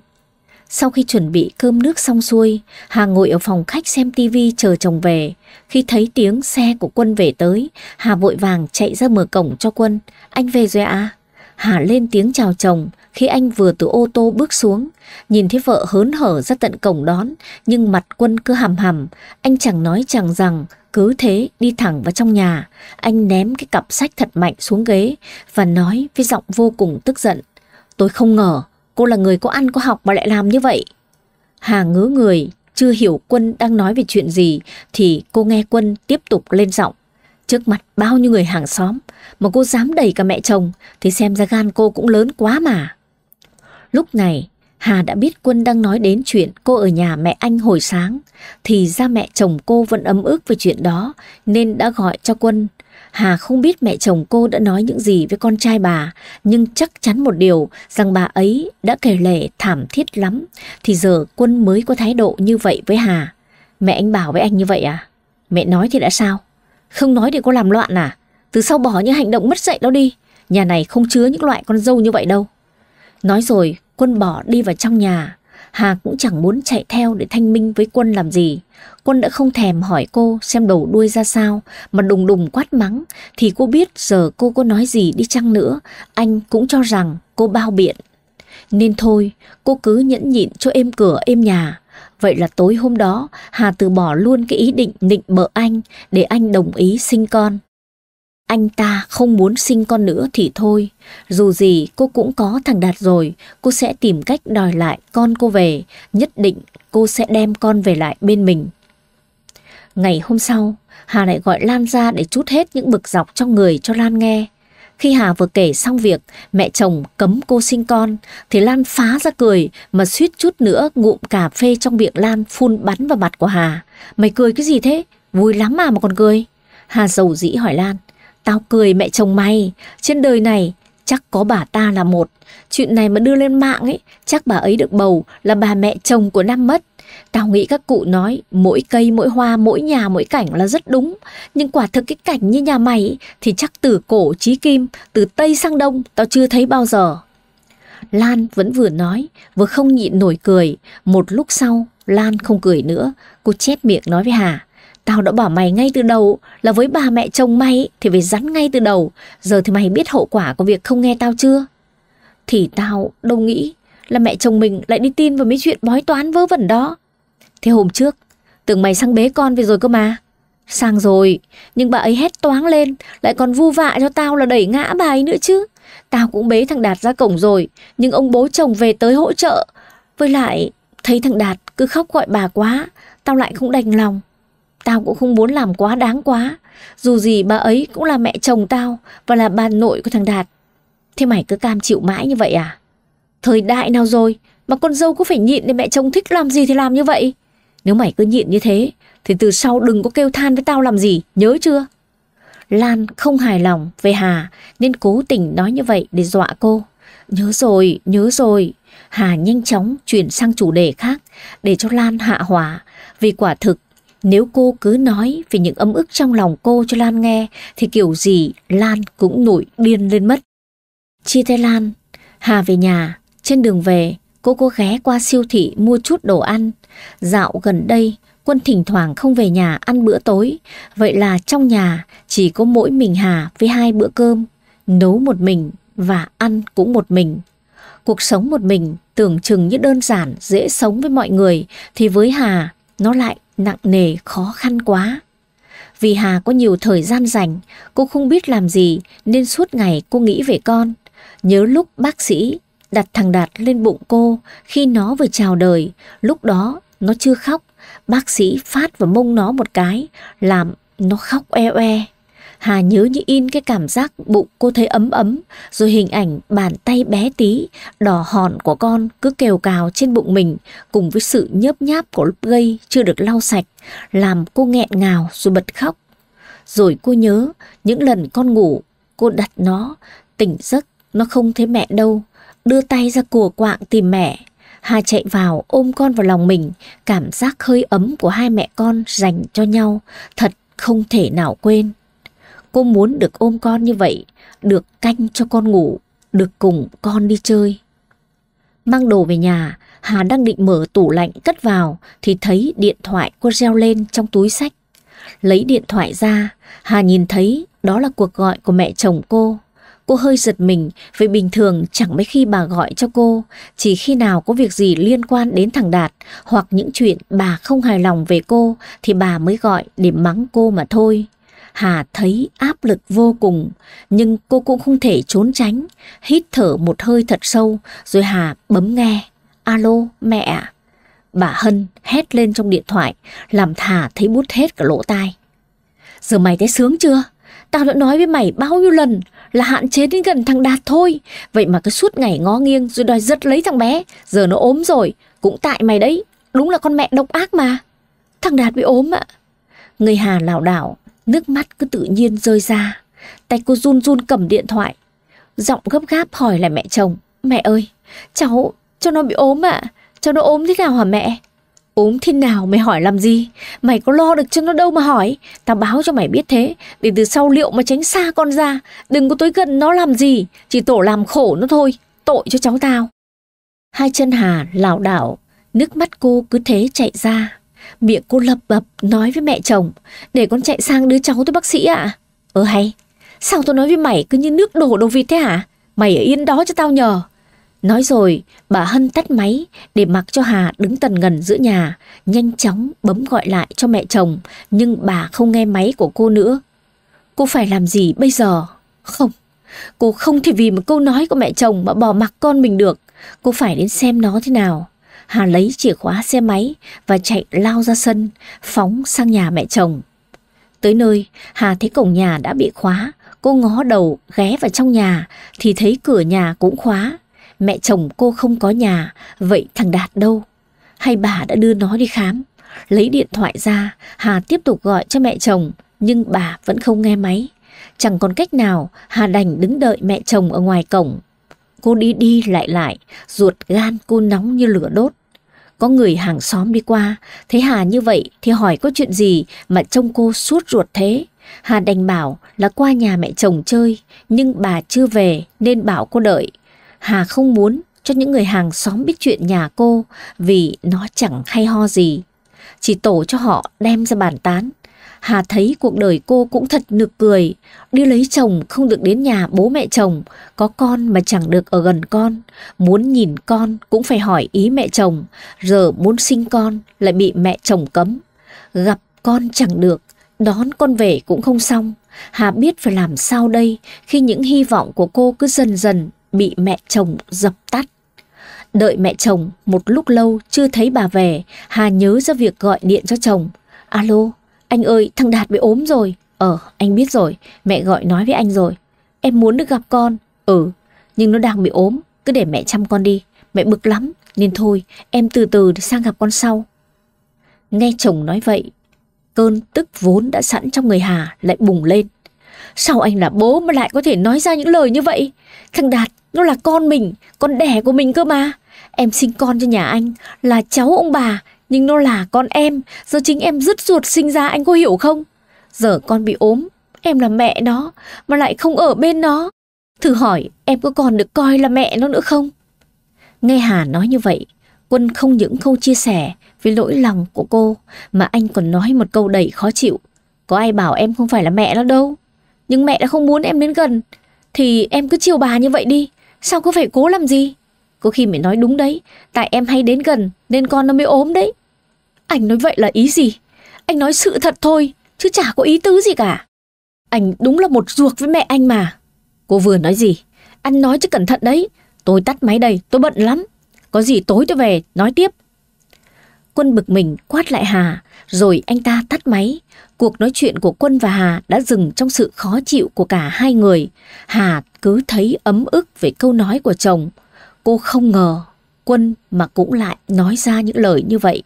Sau khi chuẩn bị cơm nước xong xuôi, Hà ngồi ở phòng khách xem tivi chờ chồng về. Khi thấy tiếng xe của Quân về tới, Hà vội vàng chạy ra mở cổng cho Quân. Anh về rồi à? Hà lên tiếng chào chồng khi anh vừa từ ô tô bước xuống. Nhìn thấy vợ hớn hở ra tận cổng đón, nhưng mặt Quân cứ hầm hầm. Anh chẳng nói chẳng rằng, cứ thế đi thẳng vào trong nhà. Anh ném cái cặp sách thật mạnh xuống ghế và nói với giọng vô cùng tức giận. Tôi không ngờ cô là người có ăn có học mà lại làm như vậy. Hà ngứa người, chưa hiểu Quân đang nói về chuyện gì thì cô nghe Quân tiếp tục lên giọng. Trước mặt bao nhiêu người hàng xóm mà cô dám đẩy cả mẹ chồng thì xem ra gan cô cũng lớn quá mà. Lúc này Hà đã biết Quân đang nói đến chuyện cô ở nhà mẹ anh hồi sáng thì ra mẹ chồng cô vẫn ấm ức về chuyện đó nên đã gọi cho Quân Hà không biết mẹ chồng cô đã nói những gì với con trai bà, nhưng chắc chắn một điều rằng bà ấy đã kể lể thảm thiết lắm, thì giờ Quân mới có thái độ như vậy với Hà. Mẹ anh bảo với anh như vậy à? Mẹ nói thì đã sao? Không nói thì có làm loạn à? Từ sau bỏ những hành động mất dạy đó đi, nhà này không chứa những loại con dâu như vậy đâu. Nói rồi, Quân bỏ đi vào trong nhà, Hà cũng chẳng muốn chạy theo để thanh minh với quân làm gì. Quân đã không thèm hỏi cô xem đầu đuôi ra sao mà đùng đùng quát mắng thì cô biết giờ cô có nói gì đi chăng nữa, anh cũng cho rằng cô bao biện. Nên thôi, cô cứ nhẫn nhịn cho êm cửa êm nhà. Vậy là tối hôm đó, Hà từ bỏ luôn cái ý định nịnh bợ anh để anh đồng ý sinh con. Anh ta không muốn sinh con nữa thì thôi, dù gì cô cũng có thằng Đạt rồi, cô sẽ tìm cách đòi lại con cô về, nhất định cô sẽ đem con về lại bên mình. Ngày hôm sau, Hà lại gọi Lan ra để chút hết những bực dọc trong người cho Lan nghe. Khi Hà vừa kể xong việc mẹ chồng cấm cô sinh con thì Lan phá ra cười mà suýt chút nữa ngụm cà phê trong miệng Lan phun bắn vào mặt của Hà. Mày cười cái gì thế? Vui lắm mà mà còn cười. Hà dầu dĩ hỏi Lan. Tao cười mẹ chồng mày, trên đời này chắc có bà ta là một. Chuyện này mà đưa lên mạng ấy, chắc bà ấy được bầu là bà mẹ chồng của Nam mất. Tao nghĩ các cụ nói mỗi cây, mỗi hoa, mỗi nhà, mỗi cảnh là rất đúng. Nhưng quả thực cái cảnh như nhà mày thì chắc từ cổ chí kim, từ Tây sang Đông tao chưa thấy bao giờ. Lan vẫn vừa nói, vừa không nhịn nổi cười. Một lúc sau, Lan không cười nữa, cô chép miệng nói với Hà. Tao đã bảo mày ngay từ đầu là với bà mẹ chồng mày thì phải rắn ngay từ đầu. Giờ thì mày biết hậu quả của việc không nghe tao chưa? Thì tao đâu nghĩ là mẹ chồng mình lại đi tin vào mấy chuyện bói toán vớ vẩn đó. Thế hôm trước, tưởng mày sang bế con về rồi cơ mà. Sang rồi, nhưng bà ấy hét toáng lên, lại còn vu vạ cho tao là đẩy ngã bà ấy nữa chứ. Tao cũng bế thằng Đạt ra cổng rồi, nhưng ông bố chồng về tới hỗ trợ. Với lại, thấy thằng Đạt cứ khóc gọi bà quá, tao lại không đành lòng. Tao cũng không muốn làm quá đáng quá Dù gì bà ấy cũng là mẹ chồng tao Và là bà nội của thằng Đạt Thế mày cứ cam chịu mãi như vậy à Thời đại nào rồi Mà con dâu cứ phải nhịn để mẹ chồng thích làm gì thì làm như vậy Nếu mày cứ nhịn như thế Thì từ sau đừng có kêu than với tao làm gì Nhớ chưa Lan không hài lòng về Hà Nên cố tình nói như vậy để dọa cô Nhớ rồi, nhớ rồi Hà nhanh chóng chuyển sang chủ đề khác Để cho Lan hạ hỏa Vì quả thực nếu cô cứ nói về những ấm ức trong lòng cô cho Lan nghe thì kiểu gì Lan cũng nổi điên lên mất. Chia tay Lan, Hà về nhà, trên đường về cô có ghé qua siêu thị mua chút đồ ăn. Dạo gần đây Quân thỉnh thoảng không về nhà ăn bữa tối, vậy là trong nhà chỉ có mỗi mình Hà với hai bữa cơm, nấu một mình và ăn cũng một mình. Cuộc sống một mình tưởng chừng như đơn giản, dễ sống với mọi người thì với Hà nó lại nặng nề khó khăn quá. Vì Hà có nhiều thời gian rảnh, cô không biết làm gì nên suốt ngày cô nghĩ về con. Nhớ lúc bác sĩ đặt thằng Đạt lên bụng cô khi nó vừa chào đời, lúc đó nó chưa khóc, bác sĩ phát vào mông nó một cái, làm nó khóc e oe. Hà nhớ như in cái cảm giác bụng cô thấy ấm ấm, rồi hình ảnh bàn tay bé tí, đỏ hòn của con cứ kêu cào trên bụng mình cùng với sự nhớp nháp của lớp gây chưa được lau sạch, làm cô nghẹn ngào rồi bật khóc. Rồi cô nhớ những lần con ngủ, cô đặt nó, tỉnh giấc, nó không thấy mẹ đâu, đưa tay ra cùa quạng tìm mẹ. Hà chạy vào ôm con vào lòng mình, cảm giác hơi ấm của hai mẹ con dành cho nhau, thật không thể nào quên. Cô muốn được ôm con như vậy, được canh cho con ngủ, được cùng con đi chơi. Mang đồ về nhà, Hà đang định mở tủ lạnh cất vào thì thấy điện thoại cô reo lên trong túi sách. Lấy điện thoại ra, Hà nhìn thấy đó là cuộc gọi của mẹ chồng cô. Cô hơi giật mình vì bình thường chẳng mấy khi bà gọi cho cô, chỉ khi nào có việc gì liên quan đến thằng Đạt hoặc những chuyện bà không hài lòng về cô thì bà mới gọi để mắng cô mà thôi. Hà thấy áp lực vô cùng, nhưng cô cũng không thể trốn tránh. Hít thở một hơi thật sâu, rồi Hà bấm nghe. Alo, mẹ ạ. Bà Hân hét lên trong điện thoại, làm Hà thấy bút hết cả lỗ tai. Giờ mày thấy sướng chưa? Tao đã nói với mày bao nhiêu lần là hạn chế đến gần thằng Đạt thôi. Vậy mà cứ suốt ngày ngó nghiêng rồi đòi giật lấy thằng bé. Giờ nó ốm rồi, cũng tại mày đấy. Đúng là con mẹ độc ác mà. Thằng Đạt bị ốm ạ. Người Hà lảo đảo, Nước mắt cứ tự nhiên rơi ra. Tay cô run run cầm điện thoại. Giọng gấp gáp hỏi lại mẹ chồng. Mẹ ơi, cháu, cháu nó bị ốm ạ. À? Cho nó ốm thế nào hả mẹ? ốm thế nào mày hỏi làm gì Mày có lo được cho nó đâu mà hỏi Tao báo cho mày biết thế Để từ sau liệu mà tránh xa con ra Đừng có tới gần nó làm gì Chỉ tổ làm khổ nó thôi Tội cho cháu tao Hai chân Hà lảo đảo Nước mắt cô cứ thế chạy ra Miệng cô lập bập nói với mẹ chồng Để con chạy sang đứa cháu tôi bác sĩ ạ à? Ờ hay Sao tôi nói với mày cứ như nước đổ đầu vịt thế hả Mày ở yên đó cho tao nhờ Nói rồi bà Hân tắt máy Để mặc cho Hà đứng tần ngần giữa nhà Nhanh chóng bấm gọi lại cho mẹ chồng Nhưng bà không nghe máy của cô nữa Cô phải làm gì bây giờ Không Cô không thể vì một câu nói của mẹ chồng Mà bỏ mặc con mình được Cô phải đến xem nó thế nào Hà lấy chìa khóa xe máy và chạy lao ra sân, phóng sang nhà mẹ chồng. Tới nơi, Hà thấy cổng nhà đã bị khóa, cô ngó đầu ghé vào trong nhà thì thấy cửa nhà cũng khóa. Mẹ chồng cô không có nhà, vậy thằng Đạt đâu? Hay bà đã đưa nó đi khám? Lấy điện thoại ra, Hà tiếp tục gọi cho mẹ chồng, nhưng bà vẫn không nghe máy. Chẳng còn cách nào, Hà đành đứng đợi mẹ chồng ở ngoài cổng. Cô đi đi lại lại, ruột gan cô nóng như lửa đốt. Có người hàng xóm đi qua, thấy Hà như vậy thì hỏi có chuyện gì mà trông cô suốt ruột thế. Hà đành bảo là qua nhà mẹ chồng chơi, nhưng bà chưa về nên bảo cô đợi. Hà không muốn cho những người hàng xóm biết chuyện nhà cô vì nó chẳng hay ho gì. Chỉ tổ cho họ đem ra bàn tán. Hà thấy cuộc đời cô cũng thật nực cười, đi lấy chồng không được đến nhà bố mẹ chồng, có con mà chẳng được ở gần con, muốn nhìn con cũng phải hỏi ý mẹ chồng, giờ muốn sinh con lại bị mẹ chồng cấm. Gặp con chẳng được, đón con về cũng không xong. Hà biết phải làm sao đây khi những hy vọng của cô cứ dần dần bị mẹ chồng dập tắt. Đợi mẹ chồng một lúc lâu chưa thấy bà về, Hà nhớ ra việc gọi điện cho chồng. Alo, anh ơi, thằng Đạt bị ốm rồi. Ờ, anh biết rồi, mẹ gọi nói với anh rồi. Em muốn được gặp con. Ừ, nhưng nó đang bị ốm, cứ để mẹ chăm con đi. Mẹ bực lắm, nên thôi, em từ từ sang gặp con sau. Nghe chồng nói vậy, cơn tức vốn đã sẵn trong người Hà lại bùng lên. Sao anh là bố mà lại có thể nói ra những lời như vậy? Thằng Đạt, nó là con mình, con đẻ của mình cơ mà. Em sinh con cho nhà anh, là cháu ông bà, nhưng nó là con em, giờ chính em rứt ruột sinh ra anh có hiểu không? Giờ con bị ốm, em là mẹ nó, mà lại không ở bên nó. Thử hỏi em có còn được coi là mẹ nó nữa không? Nghe Hà nói như vậy, Quân không những không chia sẻ với lỗi lòng của cô mà anh còn nói một câu đầy khó chịu. Có ai bảo em không phải là mẹ nó đâu. Nhưng mẹ đã không muốn em đến gần. Thì em cứ chiều bà như vậy đi. Sao cứ phải cố làm gì? Có khi mẹ nói đúng đấy. Tại em hay đến gần nên con nó mới ốm đấy. Anh nói vậy là ý gì? Anh nói sự thật thôi, chứ chả có ý tứ gì cả. Anh đúng là một ruột với mẹ anh mà. Cô vừa nói gì? Anh nói chứ cẩn thận đấy. Tôi tắt máy đây, tôi bận lắm. Có gì tối tôi về, nói tiếp. Quân bực mình quát lại Hà, rồi anh ta tắt máy. Cuộc nói chuyện của Quân và Hà đã dừng trong sự khó chịu của cả hai người. Hà cứ thấy ấm ức về câu nói của chồng. Cô không ngờ Quân mà cũng lại nói ra những lời như vậy.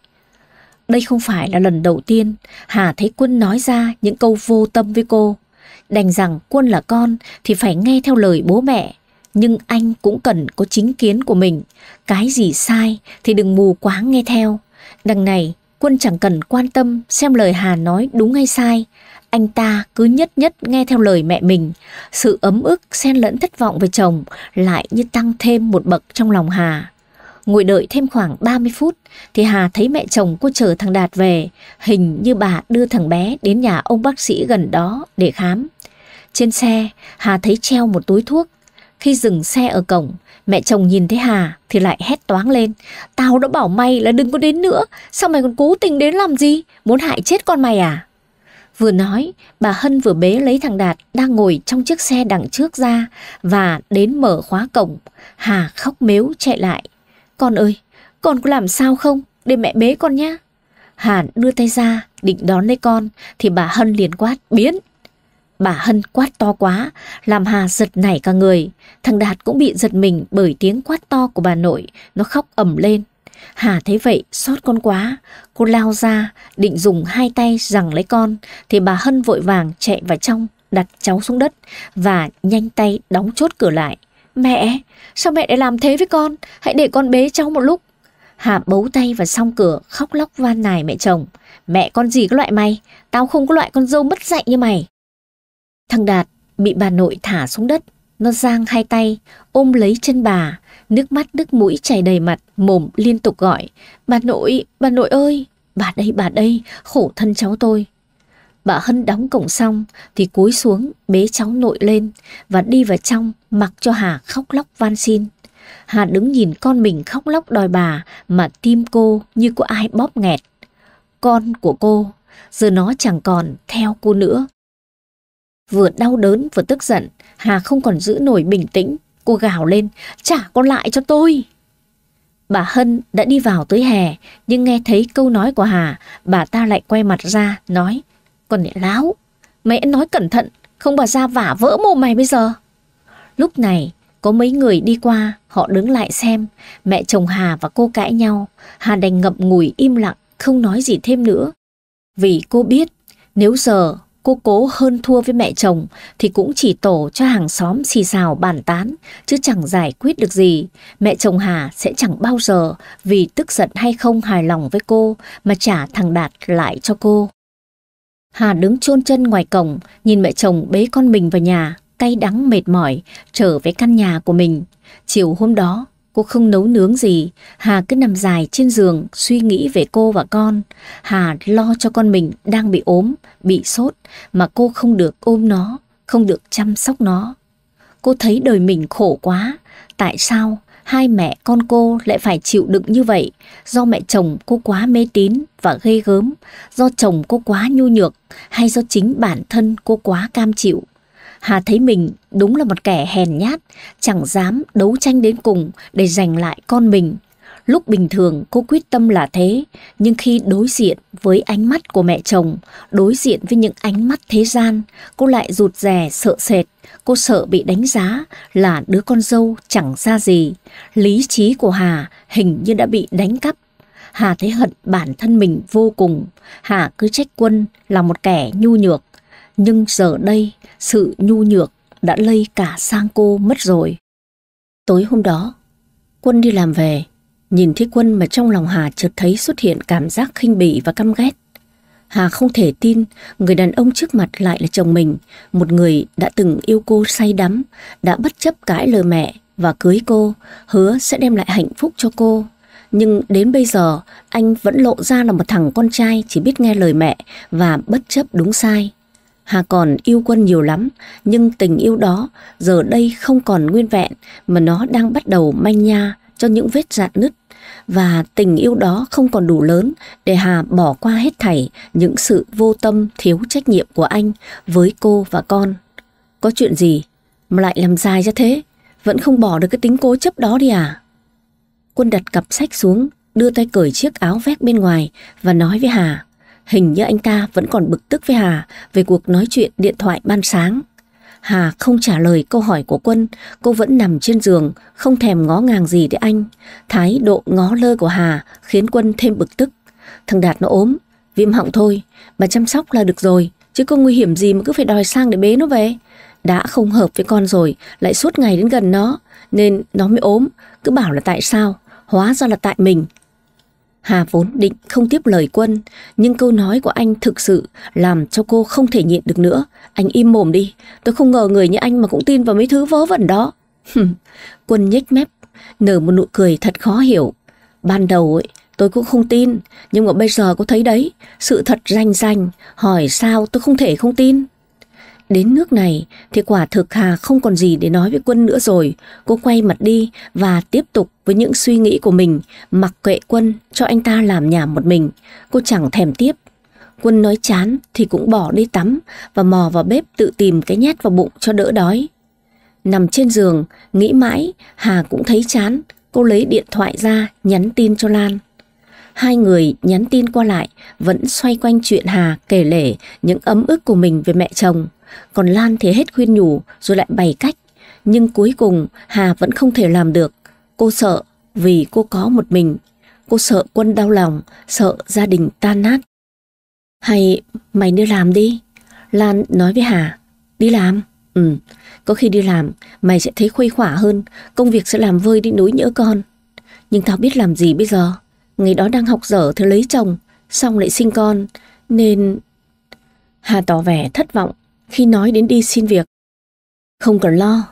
Đây không phải là lần đầu tiên Hà thấy quân nói ra những câu vô tâm với cô. Đành rằng quân là con thì phải nghe theo lời bố mẹ. Nhưng anh cũng cần có chính kiến của mình. Cái gì sai thì đừng mù quáng nghe theo. Đằng này, quân chẳng cần quan tâm xem lời Hà nói đúng hay sai. Anh ta cứ nhất nhất nghe theo lời mẹ mình. Sự ấm ức xen lẫn thất vọng về chồng lại như tăng thêm một bậc trong lòng Hà. Ngồi đợi thêm khoảng 30 phút thì Hà thấy mẹ chồng cô chờ thằng Đạt về, hình như bà đưa thằng bé đến nhà ông bác sĩ gần đó để khám. Trên xe, Hà thấy treo một túi thuốc. Khi dừng xe ở cổng, mẹ chồng nhìn thấy Hà thì lại hét toáng lên. Tao đã bảo mày là đừng có đến nữa, sao mày còn cố tình đến làm gì, muốn hại chết con mày à? Vừa nói, bà Hân vừa bế lấy thằng Đạt đang ngồi trong chiếc xe đằng trước ra và đến mở khóa cổng. Hà khóc mếu chạy lại con ơi, con có làm sao không? Để mẹ bế con nhá. Hàn đưa tay ra, định đón lấy con, thì bà Hân liền quát, biến. Bà Hân quát to quá, làm Hà giật nảy cả người. Thằng Đạt cũng bị giật mình bởi tiếng quát to của bà nội, nó khóc ẩm lên. Hà thấy vậy, xót con quá. Cô lao ra, định dùng hai tay rằng lấy con, thì bà Hân vội vàng chạy vào trong, đặt cháu xuống đất và nhanh tay đóng chốt cửa lại. Mẹ, sao mẹ lại làm thế với con? Hãy để con bế cháu một lúc. Hà bấu tay vào song cửa, khóc lóc van nài mẹ chồng. Mẹ con gì cái loại mày, tao không có loại con dâu mất dạy như mày. Thằng Đạt bị bà nội thả xuống đất, nó giang hai tay, ôm lấy chân bà, nước mắt nước mũi chảy đầy mặt, mồm liên tục gọi. Bà nội, bà nội ơi, bà đây, bà đây, khổ thân cháu tôi. Bà Hân đóng cổng xong thì cúi xuống bế cháu nội lên và đi vào trong mặc cho Hà khóc lóc van xin. Hà đứng nhìn con mình khóc lóc đòi bà mà tim cô như có ai bóp nghẹt. Con của cô, giờ nó chẳng còn theo cô nữa. Vừa đau đớn vừa tức giận, Hà không còn giữ nổi bình tĩnh. Cô gào lên, trả con lại cho tôi. Bà Hân đã đi vào tới hè, nhưng nghe thấy câu nói của Hà, bà ta lại quay mặt ra, nói, con này láo, mẹ nói cẩn thận, không bà ra vả vỡ mồm mày bây giờ. Lúc này, có mấy người đi qua, họ đứng lại xem, mẹ chồng Hà và cô cãi nhau, Hà đành ngậm ngùi im lặng, không nói gì thêm nữa. Vì cô biết, nếu giờ cô cố hơn thua với mẹ chồng thì cũng chỉ tổ cho hàng xóm xì xào bàn tán, chứ chẳng giải quyết được gì. Mẹ chồng Hà sẽ chẳng bao giờ vì tức giận hay không hài lòng với cô mà trả thằng Đạt lại cho cô. Hà đứng chôn chân ngoài cổng, nhìn mẹ chồng bế con mình vào nhà, cay đắng mệt mỏi, trở về căn nhà của mình. Chiều hôm đó, cô không nấu nướng gì, Hà cứ nằm dài trên giường suy nghĩ về cô và con. Hà lo cho con mình đang bị ốm, bị sốt, mà cô không được ôm nó, không được chăm sóc nó. Cô thấy đời mình khổ quá, tại sao hai mẹ con cô lại phải chịu đựng như vậy do mẹ chồng cô quá mê tín và ghê gớm, do chồng cô quá nhu nhược hay do chính bản thân cô quá cam chịu. Hà thấy mình đúng là một kẻ hèn nhát, chẳng dám đấu tranh đến cùng để giành lại con mình. Lúc bình thường cô quyết tâm là thế, nhưng khi đối diện với ánh mắt của mẹ chồng, đối diện với những ánh mắt thế gian, cô lại rụt rè sợ sệt. Cô sợ bị đánh giá là đứa con dâu chẳng ra gì. Lý trí của Hà hình như đã bị đánh cắp. Hà thấy hận bản thân mình vô cùng. Hà cứ trách quân là một kẻ nhu nhược. Nhưng giờ đây sự nhu nhược đã lây cả sang cô mất rồi. Tối hôm đó, quân đi làm về, nhìn thấy quân mà trong lòng Hà chợt thấy xuất hiện cảm giác khinh bỉ và căm ghét. Hà không thể tin người đàn ông trước mặt lại là chồng mình, một người đã từng yêu cô say đắm, đã bất chấp cãi lời mẹ và cưới cô, hứa sẽ đem lại hạnh phúc cho cô. Nhưng đến bây giờ, anh vẫn lộ ra là một thằng con trai chỉ biết nghe lời mẹ và bất chấp đúng sai. Hà còn yêu quân nhiều lắm, nhưng tình yêu đó giờ đây không còn nguyên vẹn mà nó đang bắt đầu manh nha cho những vết rạn nứt. Và tình yêu đó không còn đủ lớn để Hà bỏ qua hết thảy những sự vô tâm thiếu trách nhiệm của anh với cô và con. Có chuyện gì mà lại làm dài ra thế? Vẫn không bỏ được cái tính cố chấp đó đi à? Quân đặt cặp sách xuống, đưa tay cởi chiếc áo vét bên ngoài và nói với Hà. Hình như anh ta vẫn còn bực tức với Hà về cuộc nói chuyện điện thoại ban sáng. Hà không trả lời câu hỏi của Quân, cô vẫn nằm trên giường, không thèm ngó ngàng gì để anh. Thái độ ngó lơ của Hà khiến Quân thêm bực tức. Thằng Đạt nó ốm, viêm họng thôi, bà chăm sóc là được rồi, chứ có nguy hiểm gì mà cứ phải đòi sang để bế nó về. Đã không hợp với con rồi, lại suốt ngày đến gần nó, nên nó mới ốm, cứ bảo là tại sao, hóa ra là tại mình, Hà vốn định không tiếp lời quân, nhưng câu nói của anh thực sự làm cho cô không thể nhịn được nữa. Anh im mồm đi, tôi không ngờ người như anh mà cũng tin vào mấy thứ vớ vẩn đó. quân nhếch mép, nở một nụ cười thật khó hiểu. Ban đầu ấy, tôi cũng không tin, nhưng mà bây giờ có thấy đấy, sự thật rành rành. hỏi sao tôi không thể không tin. Đến nước này thì quả thực Hà không còn gì để nói với Quân nữa rồi. Cô quay mặt đi và tiếp tục với những suy nghĩ của mình, mặc kệ Quân cho anh ta làm nhà một mình. Cô chẳng thèm tiếp. Quân nói chán thì cũng bỏ đi tắm và mò vào bếp tự tìm cái nhét vào bụng cho đỡ đói. Nằm trên giường, nghĩ mãi, Hà cũng thấy chán. Cô lấy điện thoại ra, nhắn tin cho Lan. Hai người nhắn tin qua lại, vẫn xoay quanh chuyện Hà kể lể những ấm ức của mình về mẹ chồng còn Lan thì hết khuyên nhủ rồi lại bày cách. Nhưng cuối cùng Hà vẫn không thể làm được. Cô sợ vì cô có một mình. Cô sợ quân đau lòng, sợ gia đình tan nát. Hay mày đi làm đi. Lan nói với Hà. Đi làm? Ừ, có khi đi làm mày sẽ thấy khuây khỏa hơn, công việc sẽ làm vơi đi nỗi nhỡ con. Nhưng tao biết làm gì bây giờ. Ngày đó đang học dở thì lấy chồng, xong lại sinh con, nên... Hà tỏ vẻ thất vọng khi nói đến đi xin việc. Không cần lo,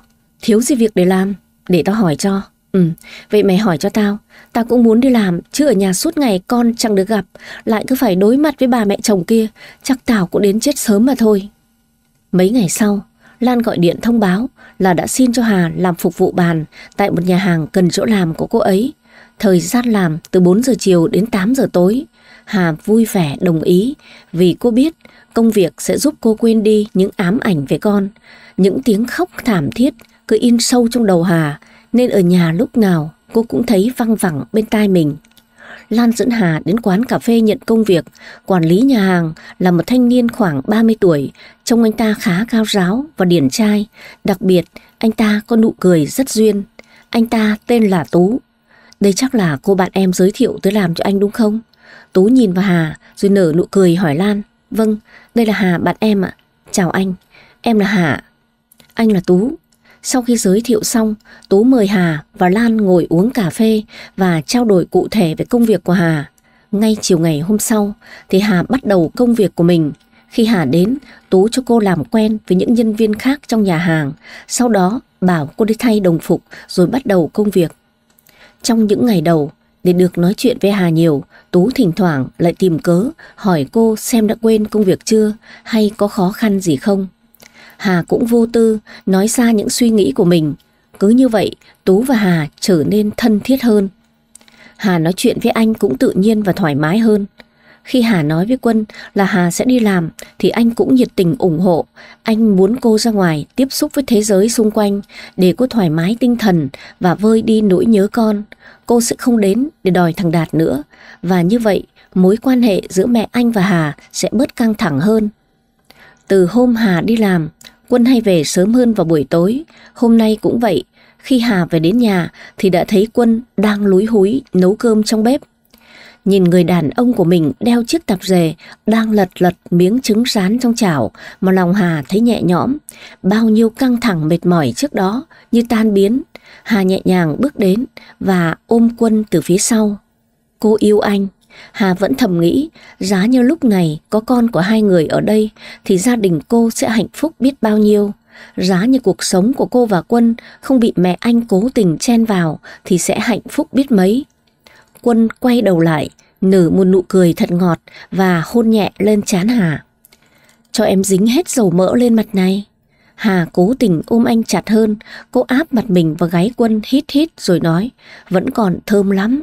thiếu gì việc để làm, để tao hỏi cho. Ừ, vậy mày hỏi cho tao, tao cũng muốn đi làm, chứ ở nhà suốt ngày con chẳng được gặp, lại cứ phải đối mặt với bà mẹ chồng kia, chắc tao cũng đến chết sớm mà thôi. Mấy ngày sau, Lan gọi điện thông báo là đã xin cho Hà làm phục vụ bàn tại một nhà hàng cần chỗ làm của cô ấy. Thời gian làm từ 4 giờ chiều đến 8 giờ tối. Hà vui vẻ đồng ý vì cô biết công việc sẽ giúp cô quên đi những ám ảnh về con. Những tiếng khóc thảm thiết cứ in sâu trong đầu Hà nên ở nhà lúc nào cô cũng thấy văng vẳng bên tai mình. Lan dẫn Hà đến quán cà phê nhận công việc, quản lý nhà hàng là một thanh niên khoảng 30 tuổi, trông anh ta khá cao ráo và điển trai, đặc biệt anh ta có nụ cười rất duyên. Anh ta tên là Tú. Đây chắc là cô bạn em giới thiệu tới làm cho anh đúng không? Tú nhìn vào Hà rồi nở nụ cười hỏi Lan Vâng, đây là Hà bạn em ạ Chào anh, em là Hà Anh là Tú Sau khi giới thiệu xong, Tú mời Hà và Lan ngồi uống cà phê và trao đổi cụ thể về công việc của Hà Ngay chiều ngày hôm sau thì Hà bắt đầu công việc của mình Khi Hà đến, Tú cho cô làm quen với những nhân viên khác trong nhà hàng Sau đó bảo cô đi thay đồng phục rồi bắt đầu công việc Trong những ngày đầu, để được nói chuyện với Hà nhiều, Tú thỉnh thoảng lại tìm cớ hỏi cô xem đã quên công việc chưa hay có khó khăn gì không. Hà cũng vô tư nói ra những suy nghĩ của mình. Cứ như vậy, Tú và Hà trở nên thân thiết hơn. Hà nói chuyện với anh cũng tự nhiên và thoải mái hơn. Khi Hà nói với Quân là Hà sẽ đi làm thì anh cũng nhiệt tình ủng hộ. Anh muốn cô ra ngoài tiếp xúc với thế giới xung quanh để cô thoải mái tinh thần và vơi đi nỗi nhớ con. Cô sẽ không đến để đòi thằng Đạt nữa. Và như vậy mối quan hệ giữa mẹ anh và Hà sẽ bớt căng thẳng hơn. Từ hôm Hà đi làm, Quân hay về sớm hơn vào buổi tối. Hôm nay cũng vậy, khi Hà về đến nhà thì đã thấy Quân đang lúi húi nấu cơm trong bếp nhìn người đàn ông của mình đeo chiếc tạp dề đang lật lật miếng trứng rán trong chảo mà lòng Hà thấy nhẹ nhõm. Bao nhiêu căng thẳng mệt mỏi trước đó như tan biến. Hà nhẹ nhàng bước đến và ôm quân từ phía sau. Cô yêu anh. Hà vẫn thầm nghĩ giá như lúc này có con của hai người ở đây thì gia đình cô sẽ hạnh phúc biết bao nhiêu. Giá như cuộc sống của cô và Quân không bị mẹ anh cố tình chen vào thì sẽ hạnh phúc biết mấy. Quân quay đầu lại, nở một nụ cười thật ngọt và hôn nhẹ lên chán Hà. Cho em dính hết dầu mỡ lên mặt này. Hà cố tình ôm anh chặt hơn, cô áp mặt mình vào gáy Quân hít hít rồi nói, vẫn còn thơm lắm.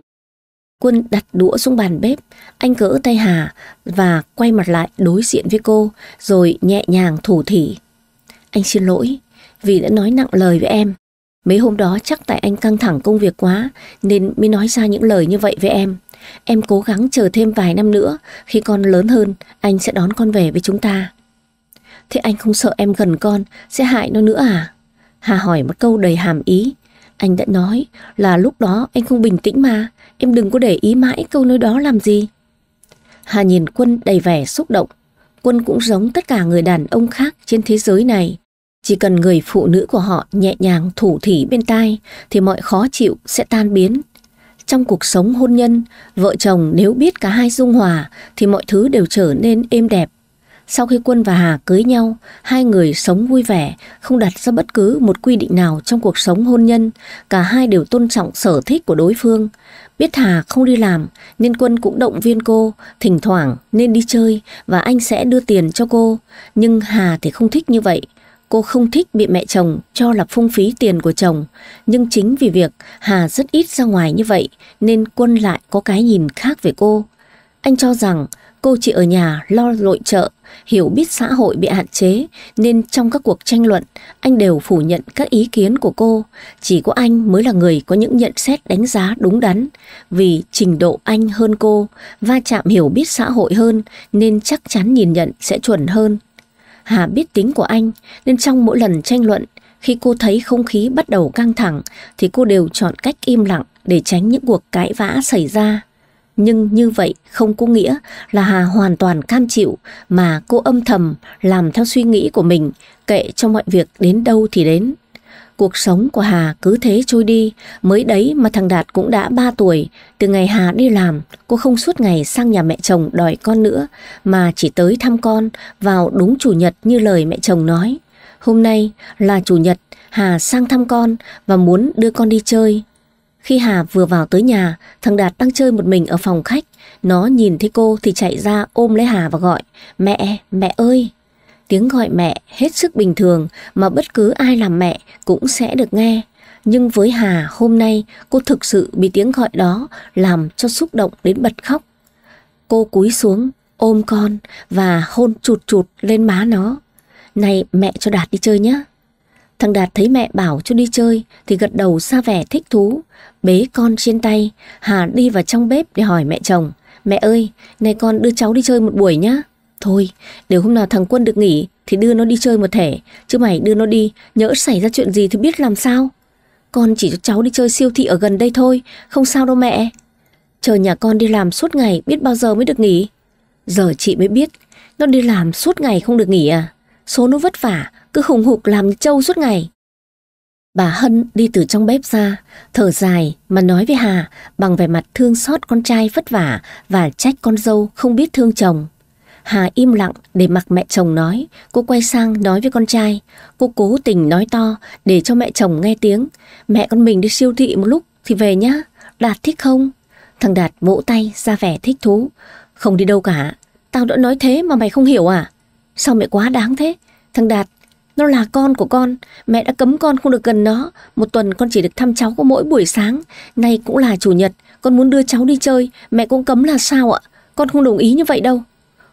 Quân đặt đũa xuống bàn bếp, anh cỡ tay Hà và quay mặt lại đối diện với cô, rồi nhẹ nhàng thủ thỉ. Anh xin lỗi vì đã nói nặng lời với em. Mấy hôm đó chắc tại anh căng thẳng công việc quá nên mới nói ra những lời như vậy với em. Em cố gắng chờ thêm vài năm nữa, khi con lớn hơn, anh sẽ đón con về với chúng ta. Thế anh không sợ em gần con, sẽ hại nó nữa à? Hà hỏi một câu đầy hàm ý. Anh đã nói là lúc đó anh không bình tĩnh mà, em đừng có để ý mãi câu nói đó làm gì. Hà nhìn quân đầy vẻ xúc động. Quân cũng giống tất cả người đàn ông khác trên thế giới này, chỉ cần người phụ nữ của họ nhẹ nhàng thủ thỉ bên tai thì mọi khó chịu sẽ tan biến. Trong cuộc sống hôn nhân, vợ chồng nếu biết cả hai dung hòa thì mọi thứ đều trở nên êm đẹp. Sau khi Quân và Hà cưới nhau, hai người sống vui vẻ, không đặt ra bất cứ một quy định nào trong cuộc sống hôn nhân. Cả hai đều tôn trọng sở thích của đối phương. Biết Hà không đi làm, nên Quân cũng động viên cô, thỉnh thoảng nên đi chơi và anh sẽ đưa tiền cho cô. Nhưng Hà thì không thích như vậy. Cô không thích bị mẹ chồng cho là phung phí tiền của chồng, nhưng chính vì việc Hà rất ít ra ngoài như vậy nên Quân lại có cái nhìn khác về cô. Anh cho rằng cô chỉ ở nhà lo lội chợ, hiểu biết xã hội bị hạn chế nên trong các cuộc tranh luận anh đều phủ nhận các ý kiến của cô. Chỉ có anh mới là người có những nhận xét đánh giá đúng đắn vì trình độ anh hơn cô, va chạm hiểu biết xã hội hơn nên chắc chắn nhìn nhận sẽ chuẩn hơn. Hà biết tính của anh nên trong mỗi lần tranh luận, khi cô thấy không khí bắt đầu căng thẳng thì cô đều chọn cách im lặng để tránh những cuộc cãi vã xảy ra. Nhưng như vậy không có nghĩa là Hà hoàn toàn cam chịu mà cô âm thầm làm theo suy nghĩ của mình kệ cho mọi việc đến đâu thì đến. Cuộc sống của Hà cứ thế trôi đi, mới đấy mà thằng Đạt cũng đã 3 tuổi. Từ ngày Hà đi làm, cô không suốt ngày sang nhà mẹ chồng đòi con nữa, mà chỉ tới thăm con vào đúng chủ nhật như lời mẹ chồng nói. Hôm nay là chủ nhật, Hà sang thăm con và muốn đưa con đi chơi. Khi Hà vừa vào tới nhà, thằng Đạt đang chơi một mình ở phòng khách. Nó nhìn thấy cô thì chạy ra ôm lấy Hà và gọi, mẹ, mẹ ơi. Tiếng gọi mẹ hết sức bình thường mà bất cứ ai làm mẹ cũng sẽ được nghe. Nhưng với Hà hôm nay cô thực sự bị tiếng gọi đó làm cho xúc động đến bật khóc. Cô cúi xuống ôm con và hôn chụt chụt lên má nó. Này mẹ cho Đạt đi chơi nhé. Thằng Đạt thấy mẹ bảo cho đi chơi thì gật đầu xa vẻ thích thú. Bế con trên tay, Hà đi vào trong bếp để hỏi mẹ chồng. Mẹ ơi, này con đưa cháu đi chơi một buổi nhá. Thôi, nếu hôm nào thằng Quân được nghỉ thì đưa nó đi chơi một thể, chứ mày đưa nó đi, nhỡ xảy ra chuyện gì thì biết làm sao. Con chỉ cho cháu đi chơi siêu thị ở gần đây thôi, không sao đâu mẹ. Chờ nhà con đi làm suốt ngày biết bao giờ mới được nghỉ. Giờ chị mới biết, nó đi làm suốt ngày không được nghỉ à. Số nó vất vả, cứ hùng hục làm trâu suốt ngày. Bà Hân đi từ trong bếp ra, thở dài mà nói với Hà bằng vẻ mặt thương xót con trai vất vả và trách con dâu không biết thương chồng. Hà im lặng để mặc mẹ chồng nói, cô quay sang nói với con trai. Cô cố tình nói to để cho mẹ chồng nghe tiếng. Mẹ con mình đi siêu thị một lúc thì về nhá, Đạt thích không? Thằng Đạt vỗ tay ra vẻ thích thú. Không đi đâu cả, tao đã nói thế mà mày không hiểu à? Sao mẹ quá đáng thế? Thằng Đạt, nó là con của con, mẹ đã cấm con không được gần nó. Một tuần con chỉ được thăm cháu có mỗi buổi sáng, nay cũng là chủ nhật, con muốn đưa cháu đi chơi, mẹ cũng cấm là sao ạ? Con không đồng ý như vậy đâu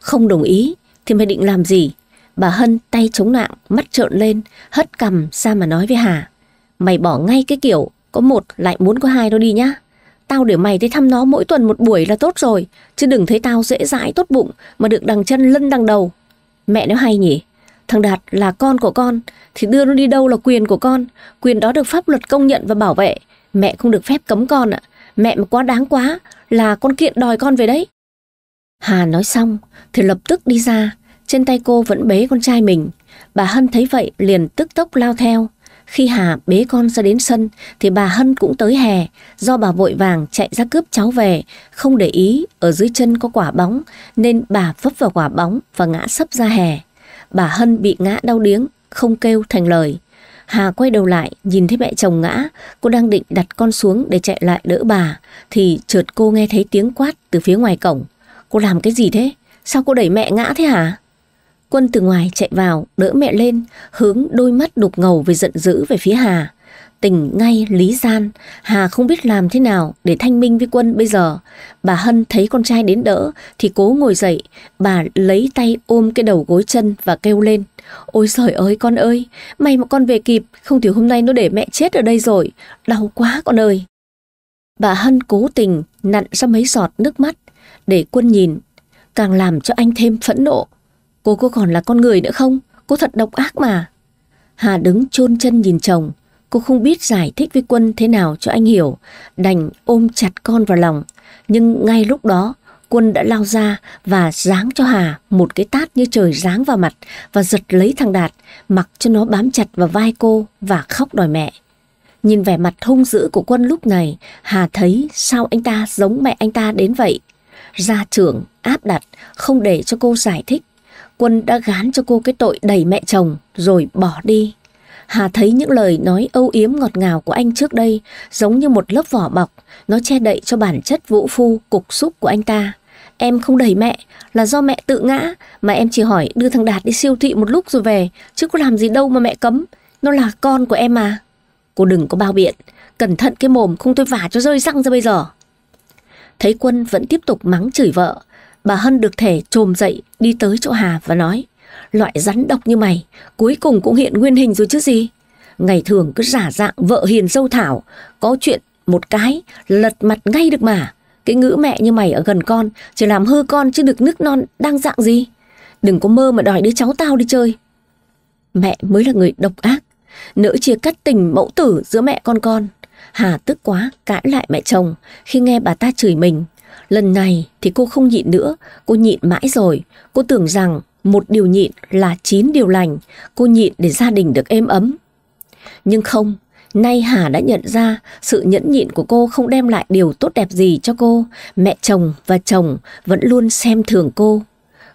không đồng ý thì mày định làm gì? Bà Hân tay chống nạng, mắt trợn lên, hất cằm ra mà nói với Hà. Mày bỏ ngay cái kiểu, có một lại muốn có hai đó đi nhá. Tao để mày tới thăm nó mỗi tuần một buổi là tốt rồi, chứ đừng thấy tao dễ dãi tốt bụng mà được đằng chân lân đằng đầu. Mẹ nó hay nhỉ, thằng Đạt là con của con, thì đưa nó đi đâu là quyền của con, quyền đó được pháp luật công nhận và bảo vệ. Mẹ không được phép cấm con ạ, à. mẹ mà quá đáng quá là con kiện đòi con về đấy. Hà nói xong thì lập tức đi ra, trên tay cô vẫn bế con trai mình. Bà Hân thấy vậy liền tức tốc lao theo. Khi Hà bế con ra đến sân thì bà Hân cũng tới hè, do bà vội vàng chạy ra cướp cháu về, không để ý ở dưới chân có quả bóng nên bà vấp vào quả bóng và ngã sấp ra hè. Bà Hân bị ngã đau điếng, không kêu thành lời. Hà quay đầu lại, nhìn thấy mẹ chồng ngã, cô đang định đặt con xuống để chạy lại đỡ bà, thì chợt cô nghe thấy tiếng quát từ phía ngoài cổng. Cô làm cái gì thế? Sao cô đẩy mẹ ngã thế hả? Quân từ ngoài chạy vào, đỡ mẹ lên, hướng đôi mắt đục ngầu về giận dữ về phía Hà. Tình ngay lý gian, Hà không biết làm thế nào để thanh minh với Quân bây giờ. Bà Hân thấy con trai đến đỡ thì cố ngồi dậy, bà lấy tay ôm cái đầu gối chân và kêu lên. Ôi trời ơi con ơi, may mà con về kịp, không thì hôm nay nó để mẹ chết ở đây rồi, đau quá con ơi. Bà Hân cố tình nặn ra mấy giọt nước mắt để quân nhìn, càng làm cho anh thêm phẫn nộ. Cô có còn là con người nữa không? Cô thật độc ác mà. Hà đứng chôn chân nhìn chồng, cô không biết giải thích với quân thế nào cho anh hiểu, đành ôm chặt con vào lòng. Nhưng ngay lúc đó, quân đã lao ra và giáng cho Hà một cái tát như trời giáng vào mặt và giật lấy thằng Đạt, mặc cho nó bám chặt vào vai cô và khóc đòi mẹ. Nhìn vẻ mặt hung dữ của quân lúc này, Hà thấy sao anh ta giống mẹ anh ta đến vậy gia trưởng áp đặt, không để cho cô giải thích. Quân đã gán cho cô cái tội đẩy mẹ chồng rồi bỏ đi. Hà thấy những lời nói âu yếm ngọt ngào của anh trước đây giống như một lớp vỏ bọc, nó che đậy cho bản chất vũ phu cục xúc của anh ta. Em không đẩy mẹ là do mẹ tự ngã mà em chỉ hỏi đưa thằng Đạt đi siêu thị một lúc rồi về chứ có làm gì đâu mà mẹ cấm. Nó là con của em mà. Cô đừng có bao biện, cẩn thận cái mồm không tôi vả cho rơi răng ra bây giờ. Thấy quân vẫn tiếp tục mắng chửi vợ, bà Hân được thể trồm dậy đi tới chỗ Hà và nói Loại rắn độc như mày, cuối cùng cũng hiện nguyên hình rồi chứ gì. Ngày thường cứ giả dạng vợ hiền dâu thảo, có chuyện một cái, lật mặt ngay được mà. Cái ngữ mẹ như mày ở gần con, chỉ làm hư con chứ được nước non đang dạng gì. Đừng có mơ mà đòi đứa cháu tao đi chơi. Mẹ mới là người độc ác, nỡ chia cắt tình mẫu tử giữa mẹ con con. Hà tức quá, cãi lại mẹ chồng khi nghe bà ta chửi mình. Lần này thì cô không nhịn nữa, cô nhịn mãi rồi. Cô tưởng rằng một điều nhịn là chín điều lành, cô nhịn để gia đình được êm ấm. Nhưng không, nay Hà đã nhận ra sự nhẫn nhịn của cô không đem lại điều tốt đẹp gì cho cô. Mẹ chồng và chồng vẫn luôn xem thường cô.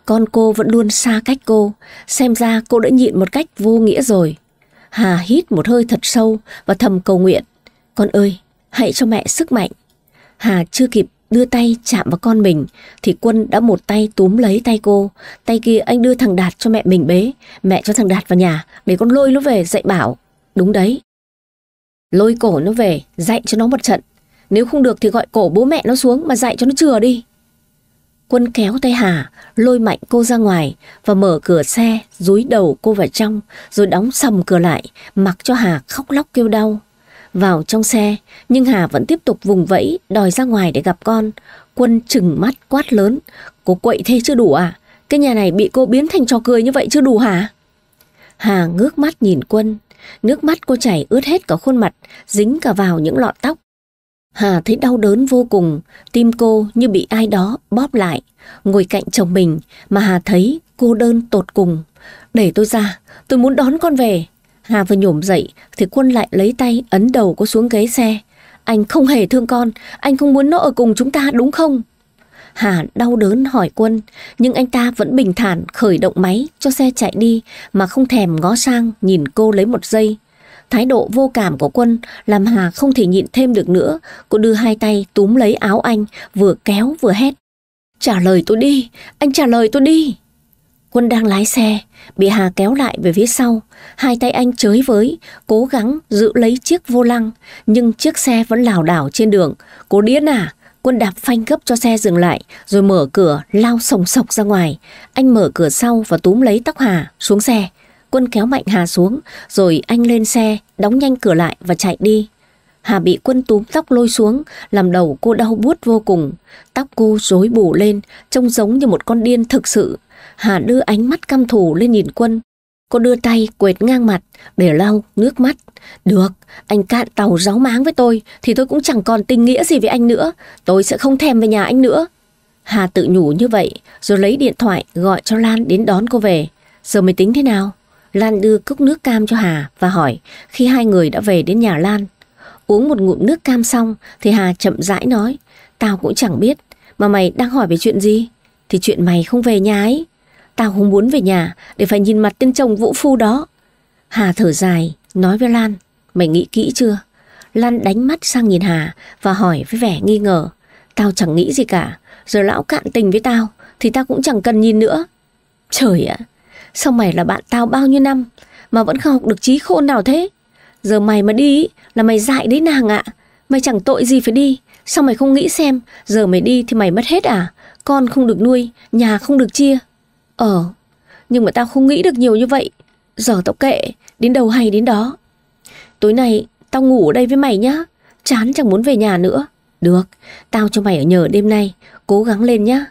Con cô vẫn luôn xa cách cô, xem ra cô đã nhịn một cách vô nghĩa rồi. Hà hít một hơi thật sâu và thầm cầu nguyện con ơi, hãy cho mẹ sức mạnh. Hà chưa kịp đưa tay chạm vào con mình thì Quân đã một tay túm lấy tay cô. Tay kia anh đưa thằng Đạt cho mẹ mình bế. Mẹ cho thằng Đạt vào nhà để con lôi nó về dạy bảo. Đúng đấy. Lôi cổ nó về dạy cho nó một trận. Nếu không được thì gọi cổ bố mẹ nó xuống mà dạy cho nó chừa đi. Quân kéo tay Hà, lôi mạnh cô ra ngoài và mở cửa xe, dúi đầu cô vào trong, rồi đóng sầm cửa lại, mặc cho Hà khóc lóc kêu đau. Vào trong xe, nhưng Hà vẫn tiếp tục vùng vẫy đòi ra ngoài để gặp con. Quân chừng mắt quát lớn, cô quậy thế chưa đủ à? Cái nhà này bị cô biến thành trò cười như vậy chưa đủ hả? Hà ngước mắt nhìn Quân, nước mắt cô chảy ướt hết cả khuôn mặt, dính cả vào những lọn tóc. Hà thấy đau đớn vô cùng, tim cô như bị ai đó bóp lại. Ngồi cạnh chồng mình mà Hà thấy cô đơn tột cùng. Để tôi ra, tôi muốn đón con về. Hà vừa nhổm dậy thì quân lại lấy tay ấn đầu cô xuống ghế xe. Anh không hề thương con, anh không muốn nó ở cùng chúng ta đúng không? Hà đau đớn hỏi quân, nhưng anh ta vẫn bình thản khởi động máy cho xe chạy đi mà không thèm ngó sang nhìn cô lấy một giây. Thái độ vô cảm của quân làm Hà không thể nhịn thêm được nữa. Cô đưa hai tay túm lấy áo anh, vừa kéo vừa hét. Trả lời tôi đi, anh trả lời tôi đi. Quân đang lái xe, bị Hà kéo lại về phía sau, hai tay anh chới với, cố gắng giữ lấy chiếc vô lăng, nhưng chiếc xe vẫn lảo đảo trên đường. Cố điên à? Quân đạp phanh gấp cho xe dừng lại, rồi mở cửa, lao sồng sộc ra ngoài. Anh mở cửa sau và túm lấy tóc Hà, xuống xe. Quân kéo mạnh Hà xuống, rồi anh lên xe, đóng nhanh cửa lại và chạy đi. Hà bị quân túm tóc lôi xuống, làm đầu cô đau buốt vô cùng. Tóc cô rối bù lên, trông giống như một con điên thực sự, Hà đưa ánh mắt căm thù lên nhìn quân. Cô đưa tay quệt ngang mặt để lau nước mắt. Được, anh cạn tàu ráo máng với tôi thì tôi cũng chẳng còn tình nghĩa gì với anh nữa. Tôi sẽ không thèm về nhà anh nữa. Hà tự nhủ như vậy rồi lấy điện thoại gọi cho Lan đến đón cô về. Giờ mới tính thế nào? Lan đưa cốc nước cam cho Hà và hỏi khi hai người đã về đến nhà Lan. Uống một ngụm nước cam xong thì Hà chậm rãi nói Tao cũng chẳng biết mà mày đang hỏi về chuyện gì? Thì chuyện mày không về nhà ấy. Tao không muốn về nhà để phải nhìn mặt tên chồng vũ phu đó. Hà thở dài, nói với Lan, mày nghĩ kỹ chưa? Lan đánh mắt sang nhìn Hà và hỏi với vẻ nghi ngờ. Tao chẳng nghĩ gì cả, giờ lão cạn tình với tao thì tao cũng chẳng cần nhìn nữa. Trời ạ, sao mày là bạn tao bao nhiêu năm mà vẫn không học được trí khôn nào thế? Giờ mày mà đi là mày dại đấy nàng ạ. À. Mày chẳng tội gì phải đi, sao mày không nghĩ xem, giờ mày đi thì mày mất hết à? Con không được nuôi, nhà không được chia, Ờ, nhưng mà tao không nghĩ được nhiều như vậy. Giờ tao kệ, đến đâu hay đến đó. Tối nay, tao ngủ ở đây với mày nhá. Chán chẳng muốn về nhà nữa. Được, tao cho mày ở nhờ đêm nay, cố gắng lên nhá.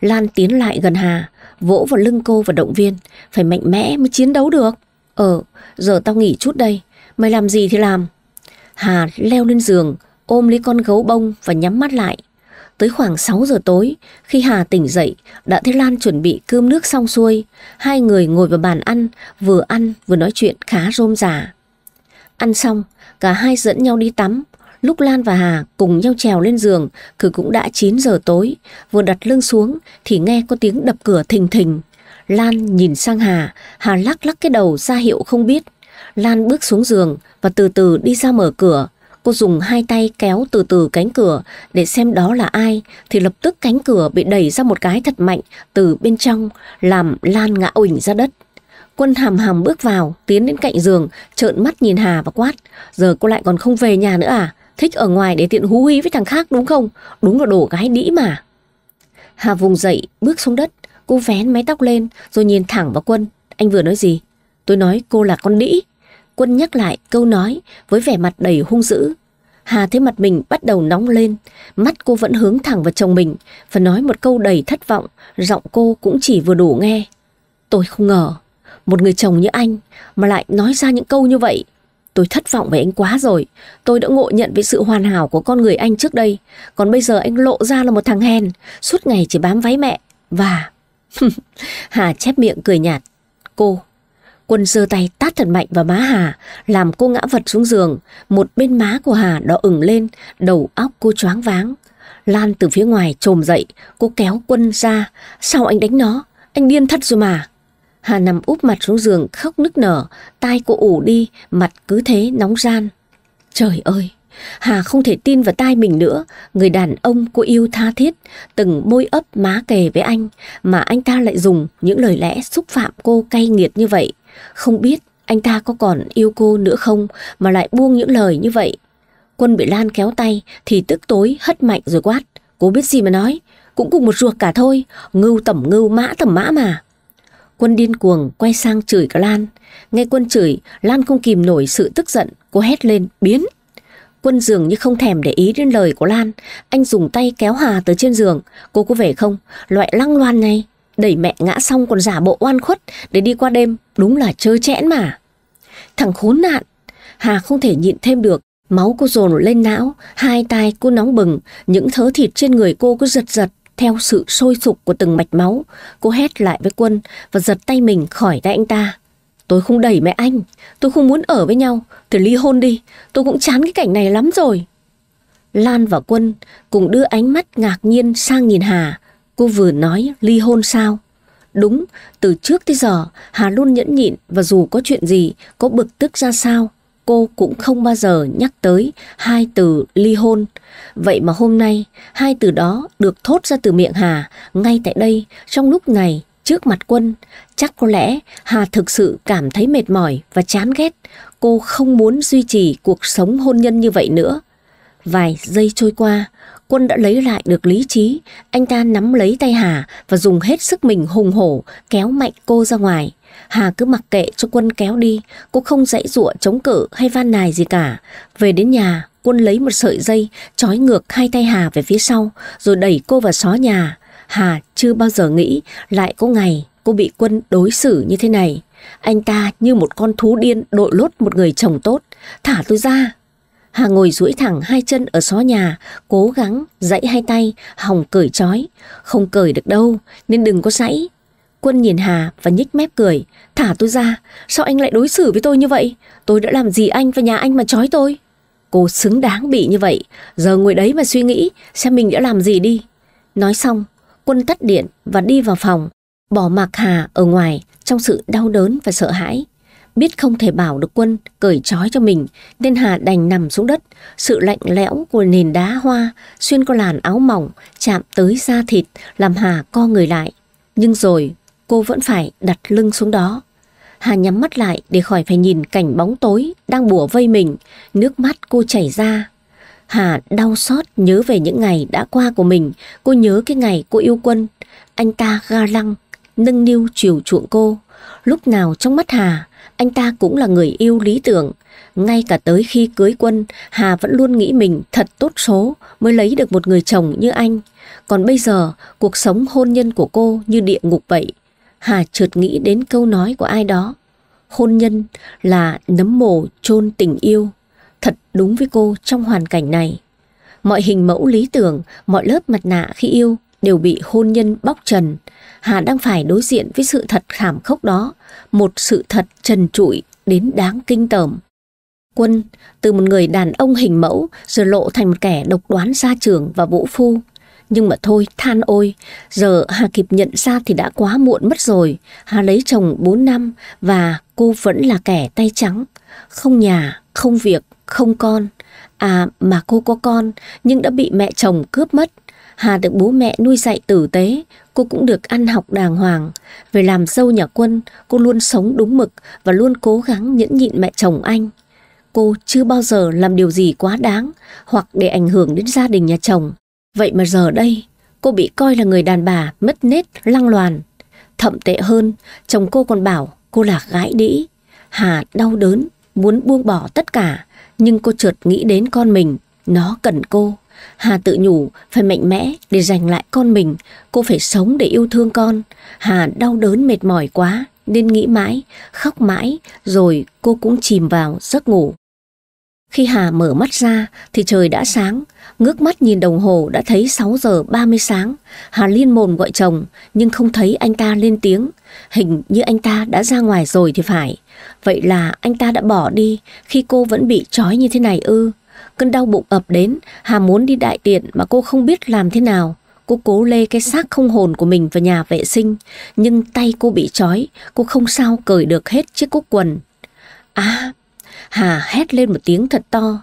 Lan tiến lại gần Hà, vỗ vào lưng cô và động viên. Phải mạnh mẽ mới chiến đấu được. Ờ, giờ tao nghỉ chút đây. Mày làm gì thì làm. Hà leo lên giường, ôm lấy con gấu bông và nhắm mắt lại. Tới khoảng 6 giờ tối, khi Hà tỉnh dậy, đã thấy Lan chuẩn bị cơm nước xong xuôi. Hai người ngồi vào bàn ăn, vừa ăn vừa nói chuyện khá rôm rả. Ăn xong, cả hai dẫn nhau đi tắm. Lúc Lan và Hà cùng nhau trèo lên giường, cứ cũng đã 9 giờ tối. Vừa đặt lưng xuống thì nghe có tiếng đập cửa thình thình. Lan nhìn sang Hà, Hà lắc lắc cái đầu ra hiệu không biết. Lan bước xuống giường và từ từ đi ra mở cửa. Cô dùng hai tay kéo từ từ cánh cửa để xem đó là ai thì lập tức cánh cửa bị đẩy ra một cái thật mạnh từ bên trong làm Lan ngã ủnh ra đất. Quân hàm hàm bước vào, tiến đến cạnh giường, trợn mắt nhìn Hà và quát. Giờ cô lại còn không về nhà nữa à? Thích ở ngoài để tiện hú hí với thằng khác đúng không? Đúng là đổ gái đĩ mà. Hà vùng dậy, bước xuống đất. Cô vén mái tóc lên rồi nhìn thẳng vào quân. Anh vừa nói gì? Tôi nói cô là con đĩ. Quân nhắc lại câu nói với vẻ mặt đầy hung dữ. Hà thấy mặt mình bắt đầu nóng lên, mắt cô vẫn hướng thẳng vào chồng mình và nói một câu đầy thất vọng, giọng cô cũng chỉ vừa đủ nghe. Tôi không ngờ, một người chồng như anh mà lại nói ra những câu như vậy. Tôi thất vọng về anh quá rồi, tôi đã ngộ nhận về sự hoàn hảo của con người anh trước đây, còn bây giờ anh lộ ra là một thằng hèn, suốt ngày chỉ bám váy mẹ và... Hà chép miệng cười nhạt, cô Quân giơ tay tát thật mạnh vào má Hà, làm cô ngã vật xuống giường. Một bên má của Hà đỏ ửng lên, đầu óc cô choáng váng. Lan từ phía ngoài trồm dậy, cô kéo quân ra. Sao anh đánh nó? Anh điên thật rồi mà. Hà nằm úp mặt xuống giường khóc nức nở, tai cô ủ đi, mặt cứ thế nóng gian. Trời ơi, Hà không thể tin vào tai mình nữa, người đàn ông cô yêu tha thiết, từng môi ấp má kề với anh, mà anh ta lại dùng những lời lẽ xúc phạm cô cay nghiệt như vậy. Không biết anh ta có còn yêu cô nữa không mà lại buông những lời như vậy. Quân bị Lan kéo tay thì tức tối hất mạnh rồi quát. Cô biết gì mà nói, cũng cùng một ruột cả thôi, ngưu tẩm ngưu mã tẩm mã mà. Quân điên cuồng quay sang chửi cả Lan. Nghe Quân chửi, Lan không kìm nổi sự tức giận, cô hét lên, biến. Quân dường như không thèm để ý đến lời của Lan, anh dùng tay kéo Hà từ trên giường. Cô có vẻ không? Loại lăng loan này đẩy mẹ ngã xong còn giả bộ oan khuất để đi qua đêm, đúng là chơi chẽn mà. Thằng khốn nạn, Hà không thể nhịn thêm được, máu cô dồn lên não, hai tay cô nóng bừng, những thớ thịt trên người cô cứ giật giật theo sự sôi sục của từng mạch máu. Cô hét lại với Quân và giật tay mình khỏi tay anh ta. Tôi không đẩy mẹ anh, tôi không muốn ở với nhau, thì ly hôn đi, tôi cũng chán cái cảnh này lắm rồi. Lan và Quân cùng đưa ánh mắt ngạc nhiên sang nhìn Hà, Cô vừa nói ly hôn sao? Đúng, từ trước tới giờ Hà luôn nhẫn nhịn và dù có chuyện gì, có bực tức ra sao, cô cũng không bao giờ nhắc tới hai từ ly hôn. Vậy mà hôm nay, hai từ đó được thốt ra từ miệng Hà ngay tại đây, trong lúc này, trước mặt quân. Chắc có lẽ Hà thực sự cảm thấy mệt mỏi và chán ghét. Cô không muốn duy trì cuộc sống hôn nhân như vậy nữa. Vài giây trôi qua, Quân đã lấy lại được lý trí, anh ta nắm lấy tay Hà và dùng hết sức mình hùng hổ kéo mạnh cô ra ngoài. Hà cứ mặc kệ cho quân kéo đi, cô không dãy dụa chống cự hay van nài gì cả. Về đến nhà, quân lấy một sợi dây trói ngược hai tay Hà về phía sau rồi đẩy cô vào xó nhà. Hà chưa bao giờ nghĩ lại có ngày cô bị quân đối xử như thế này. Anh ta như một con thú điên đội lốt một người chồng tốt. Thả tôi ra, Hà ngồi duỗi thẳng hai chân ở xó nhà, cố gắng dãy hai tay, hòng cởi trói. Không cởi được đâu, nên đừng có dãy. Quân nhìn Hà và nhích mép cười. Thả tôi ra, sao anh lại đối xử với tôi như vậy? Tôi đã làm gì anh và nhà anh mà trói tôi? Cô xứng đáng bị như vậy, giờ ngồi đấy mà suy nghĩ xem mình đã làm gì đi. Nói xong, quân tắt điện và đi vào phòng, bỏ mặc Hà ở ngoài trong sự đau đớn và sợ hãi. Biết không thể bảo được quân cởi trói cho mình nên Hà đành nằm xuống đất. Sự lạnh lẽo của nền đá hoa xuyên qua làn áo mỏng chạm tới da thịt làm Hà co người lại. Nhưng rồi cô vẫn phải đặt lưng xuống đó. Hà nhắm mắt lại để khỏi phải nhìn cảnh bóng tối đang bủa vây mình, nước mắt cô chảy ra. Hà đau xót nhớ về những ngày đã qua của mình, cô nhớ cái ngày cô yêu quân. Anh ta ga lăng, nâng niu chiều chuộng cô. Lúc nào trong mắt Hà anh ta cũng là người yêu lý tưởng. Ngay cả tới khi cưới quân, Hà vẫn luôn nghĩ mình thật tốt số mới lấy được một người chồng như anh. Còn bây giờ, cuộc sống hôn nhân của cô như địa ngục vậy. Hà chợt nghĩ đến câu nói của ai đó. Hôn nhân là nấm mồ chôn tình yêu. Thật đúng với cô trong hoàn cảnh này. Mọi hình mẫu lý tưởng, mọi lớp mặt nạ khi yêu đều bị hôn nhân bóc trần. Hà đang phải đối diện với sự thật khảm khốc đó, một sự thật trần trụi đến đáng kinh tởm. Quân, từ một người đàn ông hình mẫu, giờ lộ thành một kẻ độc đoán xa trường và vũ phu. Nhưng mà thôi, than ôi, giờ Hà kịp nhận ra thì đã quá muộn mất rồi. Hà lấy chồng 4 năm và cô vẫn là kẻ tay trắng. Không nhà, không việc, không con. À mà cô có con nhưng đã bị mẹ chồng cướp mất. Hà được bố mẹ nuôi dạy tử tế, cô cũng được ăn học đàng hoàng. Về làm dâu nhà quân, cô luôn sống đúng mực và luôn cố gắng nhẫn nhịn mẹ chồng anh. Cô chưa bao giờ làm điều gì quá đáng hoặc để ảnh hưởng đến gia đình nhà chồng. Vậy mà giờ đây, cô bị coi là người đàn bà mất nết, lăng loàn. Thậm tệ hơn, chồng cô còn bảo cô là gái đĩ. Hà đau đớn, muốn buông bỏ tất cả, nhưng cô chợt nghĩ đến con mình, nó cần cô. Hà tự nhủ phải mạnh mẽ để giành lại con mình, cô phải sống để yêu thương con. Hà đau đớn mệt mỏi quá nên nghĩ mãi, khóc mãi rồi cô cũng chìm vào giấc ngủ. Khi Hà mở mắt ra thì trời đã sáng, ngước mắt nhìn đồng hồ đã thấy 6 giờ 30 sáng. Hà liên mồm gọi chồng nhưng không thấy anh ta lên tiếng, hình như anh ta đã ra ngoài rồi thì phải. Vậy là anh ta đã bỏ đi khi cô vẫn bị trói như thế này ư. Cơn đau bụng ập đến, Hà muốn đi đại tiện mà cô không biết làm thế nào. Cô cố lê cái xác không hồn của mình vào nhà vệ sinh, nhưng tay cô bị trói, cô không sao cởi được hết chiếc cúc quần. À, Hà hét lên một tiếng thật to.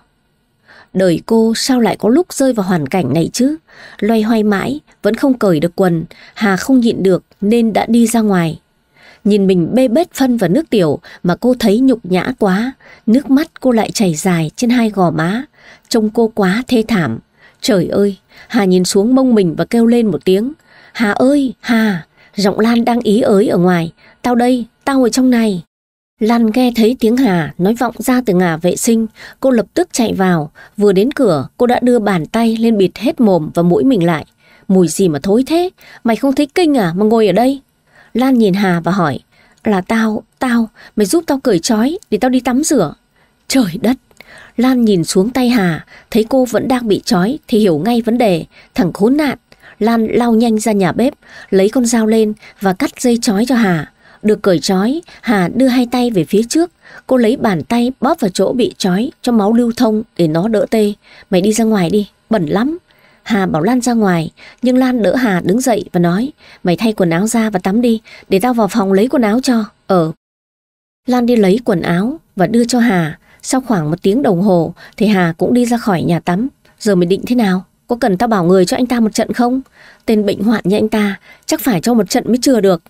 Đời cô sao lại có lúc rơi vào hoàn cảnh này chứ? Loay hoay mãi, vẫn không cởi được quần, Hà không nhịn được nên đã đi ra ngoài. Nhìn mình bê bết phân và nước tiểu mà cô thấy nhục nhã quá, nước mắt cô lại chảy dài trên hai gò má. Trông cô quá thê thảm. Trời ơi, Hà nhìn xuống mông mình và kêu lên một tiếng. Hà ơi, Hà! Giọng Lan đang ý ới ở ngoài. Tao đây, tao ở trong này. Lan nghe thấy tiếng Hà nói vọng ra từ ngả vệ sinh, cô lập tức chạy vào, vừa đến cửa cô đã đưa bàn tay lên bịt hết mồm và mũi mình lại. Mùi gì mà thối thế, mày không thấy kinh à mà ngồi ở đây? Lan nhìn Hà và hỏi, là tao, tao, mày giúp tao cởi trói để tao đi tắm rửa. Trời đất, Lan nhìn xuống tay Hà, thấy cô vẫn đang bị trói thì hiểu ngay vấn đề, thằng khốn nạn. Lan lao nhanh ra nhà bếp, lấy con dao lên và cắt dây trói cho Hà. Được cởi trói, Hà đưa hai tay về phía trước, cô lấy bàn tay bóp vào chỗ bị trói cho máu lưu thông để nó đỡ tê. Mày đi ra ngoài đi, bẩn lắm. Hà bảo Lan ra ngoài, nhưng Lan đỡ Hà đứng dậy và nói, mày thay quần áo ra và tắm đi, để tao vào phòng lấy quần áo cho. Ở. Ờ. Lan đi lấy quần áo và đưa cho Hà, sau khoảng một tiếng đồng hồ thì Hà cũng đi ra khỏi nhà tắm. Giờ mình định thế nào? Có cần tao bảo người cho anh ta một trận không? Tên bệnh hoạn như anh ta chắc phải cho một trận mới chừa được.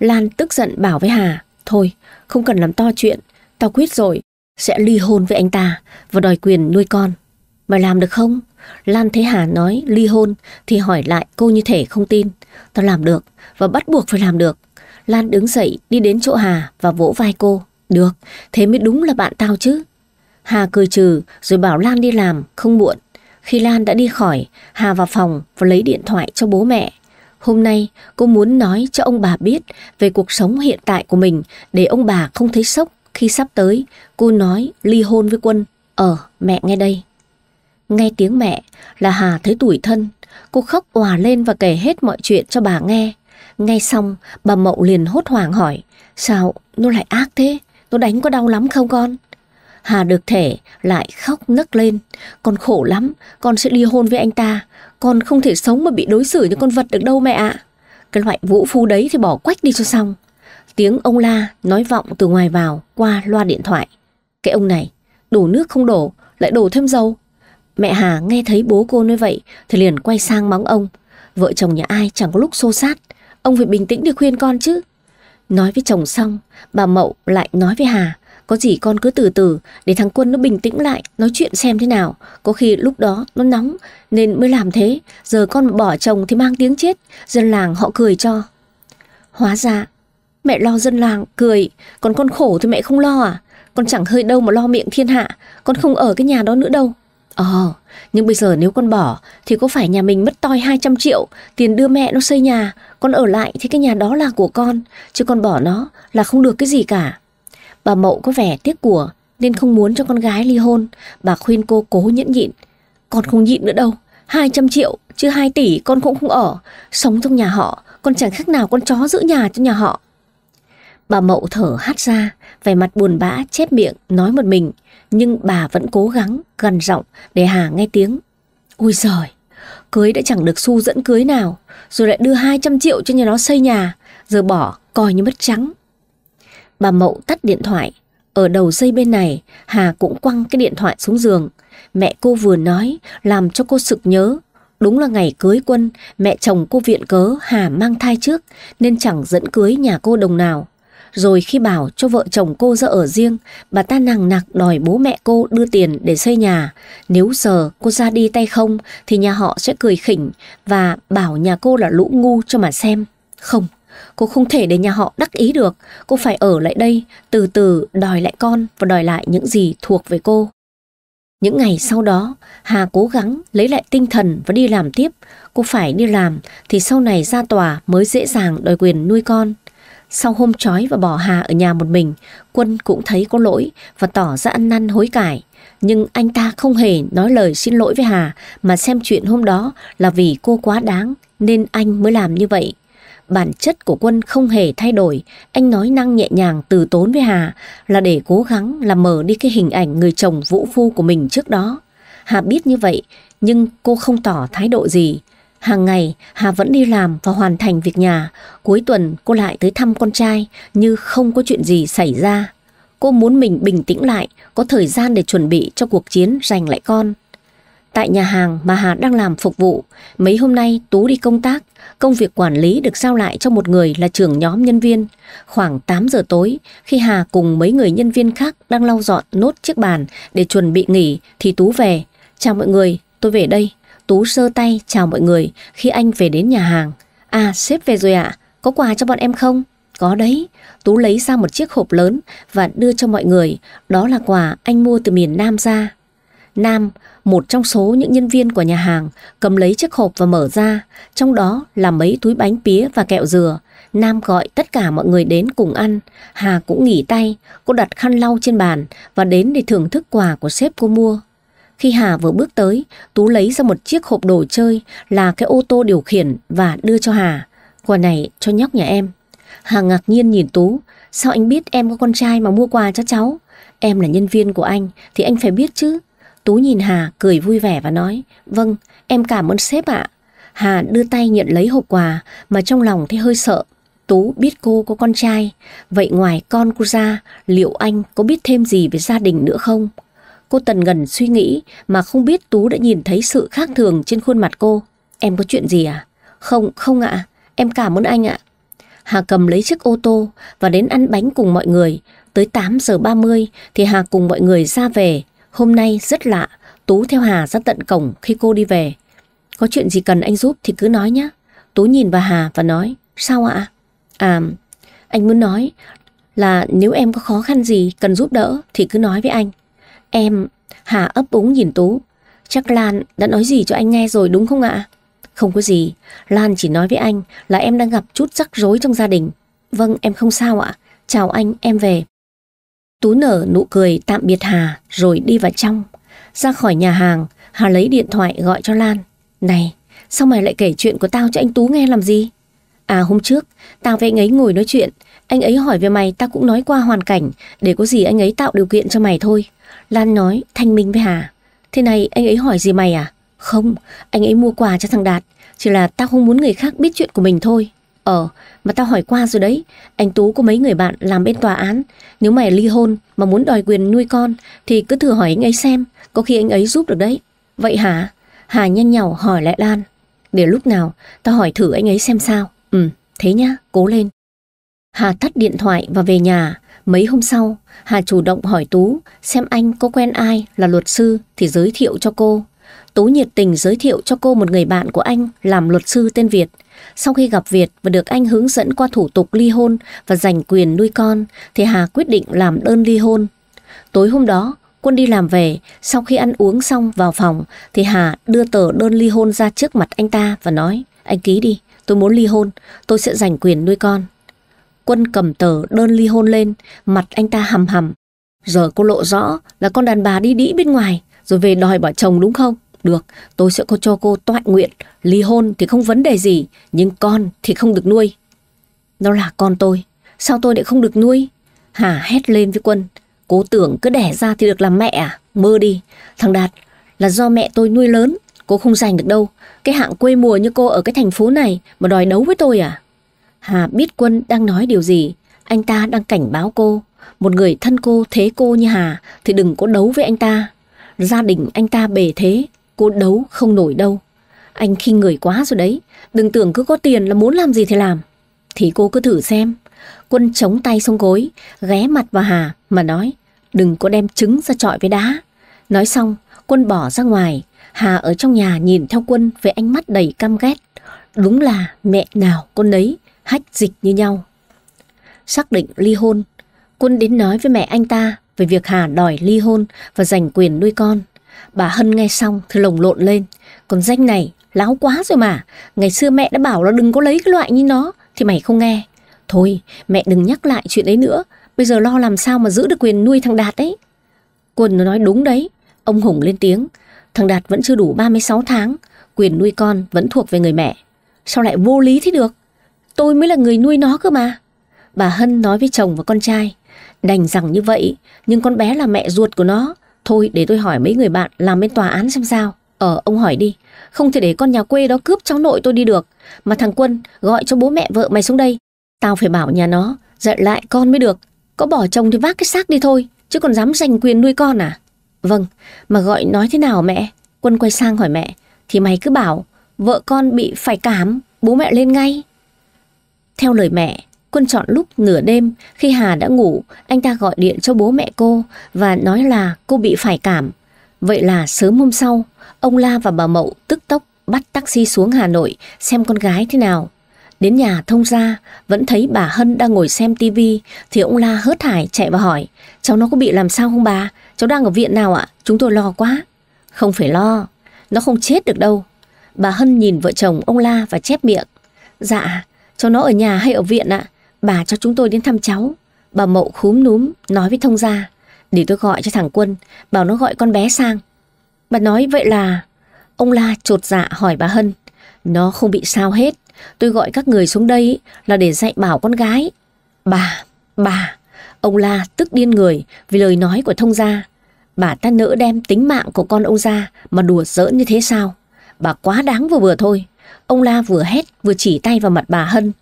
Lan tức giận bảo với Hà. Thôi, không cần làm to chuyện. Tao quyết rồi. Sẽ ly hôn với anh ta và đòi quyền nuôi con. Mày làm được không? Lan thấy Hà nói ly hôn thì hỏi lại cô như thể không tin. Tao làm được và bắt buộc phải làm được. Lan đứng dậy đi đến chỗ Hà và vỗ vai cô. Được, thế mới đúng là bạn tao chứ. Hà cười trừ rồi bảo Lan đi làm, không muộn. Khi Lan đã đi khỏi, Hà vào phòng và lấy điện thoại cho bố mẹ. Hôm nay cô muốn nói cho ông bà biết về cuộc sống hiện tại của mình để ông bà không thấy sốc khi sắp tới cô nói ly hôn với Quân. Ờ, mẹ nghe đây. Nghe tiếng mẹ là Hà thấy tủi thân. Cô khóc òa lên và kể hết mọi chuyện cho bà nghe. Nghe xong, bà Mậu liền hốt hoảng hỏi. Sao, nó lại ác thế? Nó đánh có đau lắm không con? Hà được thể lại khóc nấc lên. Con khổ lắm, con sẽ ly hôn với anh ta. Con không thể sống mà bị đối xử như con vật được đâu mẹ ạ. Cái loại vũ phu đấy thì bỏ quách đi cho xong. Tiếng ông la nói vọng từ ngoài vào qua loa điện thoại. Cái ông này, đổ nước không đổ, lại đổ thêm dầu. Mẹ Hà nghe thấy bố cô nói vậy thì liền quay sang mắng ông. Vợ chồng nhà ai chẳng có lúc xô sát, ông phải bình tĩnh để khuyên con chứ. Nói với chồng xong, bà Mậu lại nói với Hà. Có gì con cứ từ từ để thằng Quân nó bình tĩnh lại, nói chuyện xem thế nào. Có khi lúc đó nó nóng nên mới làm thế, giờ con bỏ chồng thì mang tiếng chết, dân làng họ cười cho. Hóa ra, mẹ lo dân làng cười, còn con khổ thì mẹ không lo à? Con chẳng hơi đâu mà lo miệng thiên hạ, con không ở cái nhà đó nữa đâu. Ờ, nhưng bây giờ nếu con bỏ thì có phải nhà mình mất toi 200 triệu, tiền đưa mẹ nó xây nhà, con ở lại thì cái nhà đó là của con, chứ con bỏ nó là không được cái gì cả. Bà Mậu có vẻ tiếc của nên không muốn cho con gái ly hôn. Bà khuyên cô cố nhẫn nhịn. Con không nhịn nữa đâu. 200 triệu chứ 2 tỷ con cũng không ở. Sống trong nhà họ, con chẳng khác nào con chó giữ nhà cho nhà họ. Bà Mậu thở hát ra, vẻ mặt buồn bã, chép miệng, nói một mình. Nhưng bà vẫn cố gắng, gần giọng để Hà nghe tiếng. Ôi giời, cưới đã chẳng được xu dẫn cưới nào, rồi lại đưa 200 triệu cho nhà nó xây nhà, giờ bỏ coi như mất trắng. Bà Mậu tắt điện thoại. Ở đầu dây bên này, Hà cũng quăng cái điện thoại xuống giường. Mẹ cô vừa nói, làm cho cô sực nhớ. Đúng là ngày cưới quân, mẹ chồng cô viện cớ Hà mang thai trước, nên chẳng dẫn cưới nhà cô đồng nào. Rồi khi bảo cho vợ chồng cô ra ở riêng, bà ta nàng nặc đòi bố mẹ cô đưa tiền để xây nhà. Nếu giờ cô ra đi tay không thì nhà họ sẽ cười khỉnh và bảo nhà cô là lũ ngu cho mà xem. Không, Cô không thể để nhà họ đắc ý được, cô phải ở lại đây, từ từ đòi lại con và đòi lại những gì thuộc về cô. Những ngày sau đó, Hà cố gắng lấy lại tinh thần và đi làm tiếp. Cô phải đi làm thì sau này ra tòa mới dễ dàng đòi quyền nuôi con. Sau hôm trói và bỏ Hà ở nhà một mình, Quân cũng thấy có lỗi và tỏ ra ăn năn hối cải. Nhưng anh ta không hề nói lời xin lỗi với Hà mà xem chuyện hôm đó là vì cô quá đáng nên anh mới làm như vậy. Bản chất của Quân không hề thay đổi, anh nói năng nhẹ nhàng từ tốn với Hà là để cố gắng làm mở đi cái hình ảnh người chồng vũ phu của mình trước đó. Hà biết như vậy, nhưng cô không tỏ thái độ gì. Hàng ngày, Hà vẫn đi làm và hoàn thành việc nhà. Cuối tuần, cô lại tới thăm con trai, như không có chuyện gì xảy ra. Cô muốn mình bình tĩnh lại, có thời gian để chuẩn bị cho cuộc chiến giành lại con. Tại nhà hàng mà Hà đang làm phục vụ, mấy hôm nay Tú đi công tác Công việc quản lý được giao lại cho một người là trưởng nhóm nhân viên. Khoảng 8 giờ tối, khi Hà cùng mấy người nhân viên khác đang lau dọn nốt chiếc bàn để chuẩn bị nghỉ thì Tú về. Chào mọi người, tôi về đây. Tú sơ tay chào mọi người khi anh về đến nhà hàng. À, sếp về rồi ạ, à? có quà cho bọn em không? Có đấy, Tú lấy ra một chiếc hộp lớn và đưa cho mọi người, đó là quà anh mua từ miền Nam ra. Nam, một trong số những nhân viên của nhà hàng cầm lấy chiếc hộp và mở ra, trong đó là mấy túi bánh pía và kẹo dừa. Nam gọi tất cả mọi người đến cùng ăn, Hà cũng nghỉ tay, cô đặt khăn lau trên bàn và đến để thưởng thức quà của sếp cô mua. Khi Hà vừa bước tới, Tú lấy ra một chiếc hộp đồ chơi là cái ô tô điều khiển và đưa cho Hà. Quà này cho nhóc nhà em. Hà ngạc nhiên nhìn Tú, sao anh biết em có con trai mà mua quà cho cháu? Em là nhân viên của anh thì anh phải biết chứ. Tú nhìn Hà cười vui vẻ và nói Vâng, em cảm ơn sếp ạ. Hà đưa tay nhận lấy hộp quà mà trong lòng thấy hơi sợ. Tú biết cô có con trai, vậy ngoài con cô ra, liệu anh có biết thêm gì về gia đình nữa không? Cô tần ngần suy nghĩ mà không biết Tú đã nhìn thấy sự khác thường trên khuôn mặt cô. Em có chuyện gì à? Không, không ạ. Em cảm ơn anh ạ. Hà cầm lấy chiếc ô tô và đến ăn bánh cùng mọi người. Tới 8 giờ 30 thì Hà cùng mọi người ra về. Hôm nay rất lạ, Tú theo Hà ra tận cổng khi cô đi về. Có chuyện gì cần anh giúp thì cứ nói nhé. Tú nhìn vào Hà và nói, sao ạ? À, anh muốn nói là nếu em có khó khăn gì cần giúp đỡ thì cứ nói với anh. Em, Hà ấp úng nhìn Tú. Chắc Lan đã nói gì cho anh nghe rồi đúng không ạ? Không có gì, Lan chỉ nói với anh là em đang gặp chút rắc rối trong gia đình. Vâng, em không sao ạ. Chào anh, em về. Tú nở nụ cười tạm biệt Hà rồi đi vào trong. Ra khỏi nhà hàng, Hà lấy điện thoại gọi cho Lan. Này, sao mày lại kể chuyện của tao cho anh Tú nghe làm gì? À hôm trước, tao với anh ấy ngồi nói chuyện. Anh ấy hỏi về mày tao cũng nói qua hoàn cảnh, để có gì anh ấy tạo điều kiện cho mày thôi. Lan nói, thanh minh với Hà. Thế này anh ấy hỏi gì mày à? Không, anh ấy mua quà cho thằng Đạt. Chỉ là tao không muốn người khác biết chuyện của mình thôi. Ờ, mà tao hỏi qua rồi đấy, anh Tú có mấy người bạn làm bên tòa án. Nếu mày ly hôn mà muốn đòi quyền nuôi con thì cứ thử hỏi anh ấy xem, có khi anh ấy giúp được đấy. Vậy hả? Hà nhanh nhào hỏi lại Lan. Để lúc nào, tao hỏi thử anh ấy xem sao. Ừ, thế nhá, cố lên. Hà tắt điện thoại và về nhà. Mấy hôm sau, Hà chủ động hỏi Tú xem anh có quen ai là luật sư thì giới thiệu cho cô. Tú nhiệt tình giới thiệu cho cô một người bạn của anh làm luật sư tên Việt. Sau khi gặp Việt và được anh hướng dẫn qua thủ tục ly hôn và giành quyền nuôi con, thì Hà quyết định làm đơn ly hôn. Tối hôm đó, Quân đi làm về, sau khi ăn uống xong vào phòng thì Hà đưa tờ đơn ly hôn ra trước mặt anh ta và nói Anh ký đi, tôi muốn ly hôn, tôi sẽ giành quyền nuôi con. Quân cầm tờ đơn ly hôn lên, mặt anh ta hầm hầm. Giờ cô lộ rõ là con đàn bà đi đĩ bên ngoài rồi về đòi bỏ chồng đúng không? được, tôi sẽ có cho cô tọa nguyện, ly hôn thì không vấn đề gì, nhưng con thì không được nuôi. Nó là con tôi, sao tôi lại không được nuôi? Hà hét lên với Quân, cố tưởng cứ đẻ ra thì được làm mẹ à? Mơ đi, thằng Đạt là do mẹ tôi nuôi lớn, cô không giành được đâu. Cái hạng quê mùa như cô ở cái thành phố này mà đòi đấu với tôi à? Hà biết Quân đang nói điều gì, anh ta đang cảnh báo cô. Một người thân cô thế cô như Hà thì đừng có đấu với anh ta. Gia đình anh ta bề thế, Cô đấu không nổi đâu Anh khinh người quá rồi đấy Đừng tưởng cứ có tiền là muốn làm gì thì làm Thì cô cứ thử xem Quân chống tay xuống gối Ghé mặt vào Hà mà nói Đừng có đem trứng ra trọi với đá Nói xong quân bỏ ra ngoài Hà ở trong nhà nhìn theo quân Với ánh mắt đầy căm ghét Đúng là mẹ nào con đấy Hách dịch như nhau Xác định ly hôn Quân đến nói với mẹ anh ta về việc Hà đòi ly hôn và giành quyền nuôi con. Bà Hân nghe xong thì lồng lộn lên. Còn danh này, láo quá rồi mà. Ngày xưa mẹ đã bảo là đừng có lấy cái loại như nó, thì mày không nghe. Thôi, mẹ đừng nhắc lại chuyện ấy nữa. Bây giờ lo làm sao mà giữ được quyền nuôi thằng Đạt ấy. Quân nó nói đúng đấy. Ông Hùng lên tiếng. Thằng Đạt vẫn chưa đủ 36 tháng. Quyền nuôi con vẫn thuộc về người mẹ. Sao lại vô lý thế được? Tôi mới là người nuôi nó cơ mà. Bà Hân nói với chồng và con trai. Đành rằng như vậy, nhưng con bé là mẹ ruột của nó. Thôi để tôi hỏi mấy người bạn làm bên tòa án xem sao. Ờ, ông hỏi đi. Không thể để con nhà quê đó cướp cháu nội tôi đi được. Mà thằng Quân gọi cho bố mẹ vợ mày xuống đây. Tao phải bảo nhà nó, dạy lại con mới được. Có bỏ chồng thì vác cái xác đi thôi, chứ còn dám giành quyền nuôi con à? Vâng, mà gọi nói thế nào mẹ? Quân quay sang hỏi mẹ. Thì mày cứ bảo, vợ con bị phải cảm, bố mẹ lên ngay. Theo lời mẹ, Quân chọn lúc nửa đêm khi Hà đã ngủ, anh ta gọi điện cho bố mẹ cô và nói là cô bị phải cảm. Vậy là sớm hôm sau, ông La và bà Mậu tức tốc bắt taxi xuống Hà Nội xem con gái thế nào. Đến nhà thông ra, vẫn thấy bà Hân đang ngồi xem tivi thì ông La hớt hải chạy vào hỏi Cháu nó có bị làm sao không bà? Cháu đang ở viện nào ạ? Chúng tôi lo quá. Không phải lo, nó không chết được đâu. Bà Hân nhìn vợ chồng ông La và chép miệng. Dạ, cháu nó ở nhà hay ở viện ạ? Bà cho chúng tôi đến thăm cháu. Bà mậu khúm núm, nói với thông gia. Để tôi gọi cho thằng Quân, bảo nó gọi con bé sang. Bà nói vậy là... Ông La trột dạ hỏi bà Hân. Nó không bị sao hết. Tôi gọi các người xuống đây là để dạy bảo con gái. Bà, bà... Ông La tức điên người vì lời nói của thông gia. Bà ta nỡ đem tính mạng của con ông ra mà đùa giỡn như thế sao? Bà quá đáng vừa vừa thôi. Ông La vừa hét vừa chỉ tay vào mặt bà Hân.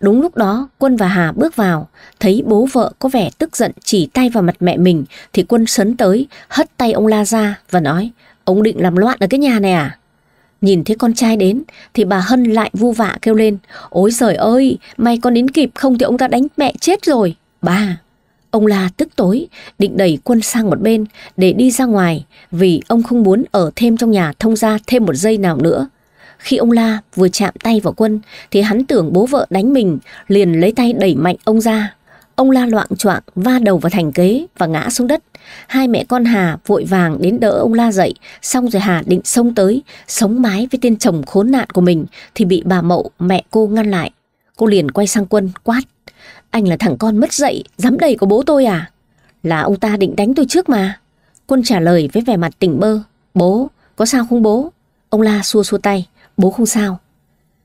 Đúng lúc đó, Quân và Hà bước vào, thấy bố vợ có vẻ tức giận chỉ tay vào mặt mẹ mình thì Quân sấn tới, hất tay ông La ra và nói Ông định làm loạn ở cái nhà này à? Nhìn thấy con trai đến thì bà Hân lại vu vạ kêu lên Ôi giời ơi, may con đến kịp không thì ông ta đánh mẹ chết rồi. Bà, Ông La tức tối, định đẩy quân sang một bên để đi ra ngoài vì ông không muốn ở thêm trong nhà thông ra thêm một giây nào nữa. Khi ông La vừa chạm tay vào quân thì hắn tưởng bố vợ đánh mình, liền lấy tay đẩy mạnh ông ra. Ông La loạn choạng va đầu vào thành kế và ngã xuống đất. Hai mẹ con Hà vội vàng đến đỡ ông La dậy, xong rồi Hà định xông tới, sống mái với tên chồng khốn nạn của mình thì bị bà Mậu, mẹ cô ngăn lại. Cô liền quay sang quân quát, anh là thằng con mất dậy, dám đẩy của bố tôi à? Là ông ta định đánh tôi trước mà. Quân trả lời với vẻ mặt tỉnh bơ, bố, có sao không bố? Ông La xua xua tay, Bố không sao.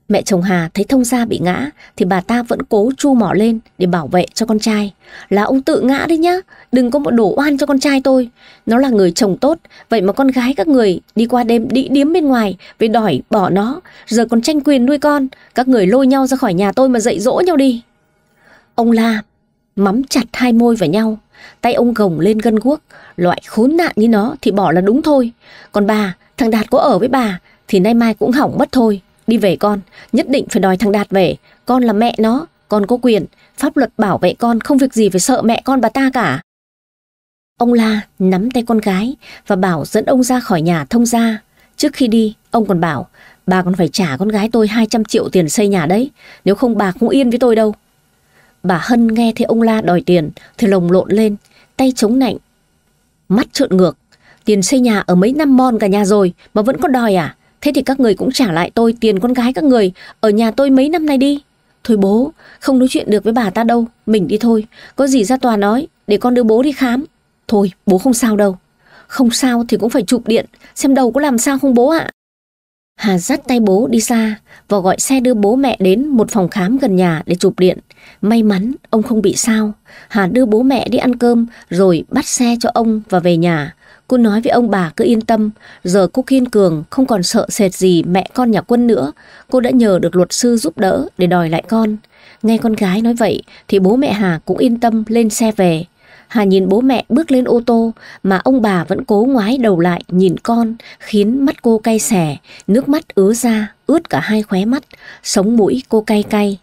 Mẹ chồng Hà thấy thông gia bị ngã thì bà ta vẫn cố chu mỏ lên để bảo vệ cho con trai. Là ông tự ngã đấy nhá, đừng có một đổ oan cho con trai tôi. Nó là người chồng tốt, vậy mà con gái các người đi qua đêm đi điếm bên ngoài về đòi bỏ nó, giờ còn tranh quyền nuôi con, các người lôi nhau ra khỏi nhà tôi mà dạy dỗ nhau đi. Ông la, mắm chặt hai môi vào nhau, tay ông gồng lên gân guốc, loại khốn nạn như nó thì bỏ là đúng thôi. Còn bà, thằng Đạt có ở với bà thì nay mai cũng hỏng mất thôi. Đi về con, nhất định phải đòi thằng Đạt về. Con là mẹ nó, con có quyền. Pháp luật bảo vệ con không việc gì phải sợ mẹ con bà ta cả. Ông La nắm tay con gái và bảo dẫn ông ra khỏi nhà thông gia. Trước khi đi, ông còn bảo bà còn phải trả con gái tôi 200 triệu tiền xây nhà đấy, nếu không bà không yên với tôi đâu. Bà Hân nghe thấy ông La đòi tiền thì lồng lộn lên, tay chống nạnh, mắt trợn ngược. Tiền xây nhà ở mấy năm mon cả nhà rồi mà vẫn có đòi à? Thế thì các người cũng trả lại tôi tiền con gái các người Ở nhà tôi mấy năm nay đi Thôi bố, không nói chuyện được với bà ta đâu Mình đi thôi, có gì ra tòa nói Để con đưa bố đi khám Thôi bố không sao đâu Không sao thì cũng phải chụp điện Xem đầu có làm sao không bố ạ Hà dắt tay bố đi xa và gọi xe đưa bố mẹ đến một phòng khám gần nhà để chụp điện. May mắn ông không bị sao. Hà đưa bố mẹ đi ăn cơm rồi bắt xe cho ông và về nhà. Cô nói với ông bà cứ yên tâm, giờ cô kiên cường, không còn sợ sệt gì mẹ con nhà quân nữa. Cô đã nhờ được luật sư giúp đỡ để đòi lại con. Nghe con gái nói vậy thì bố mẹ Hà cũng yên tâm lên xe về. Hà nhìn bố mẹ bước lên ô tô mà ông bà vẫn cố ngoái đầu lại nhìn con khiến mắt cô cay xẻ, nước mắt ứa ra, ướt cả hai khóe mắt, sống mũi cô cay cay.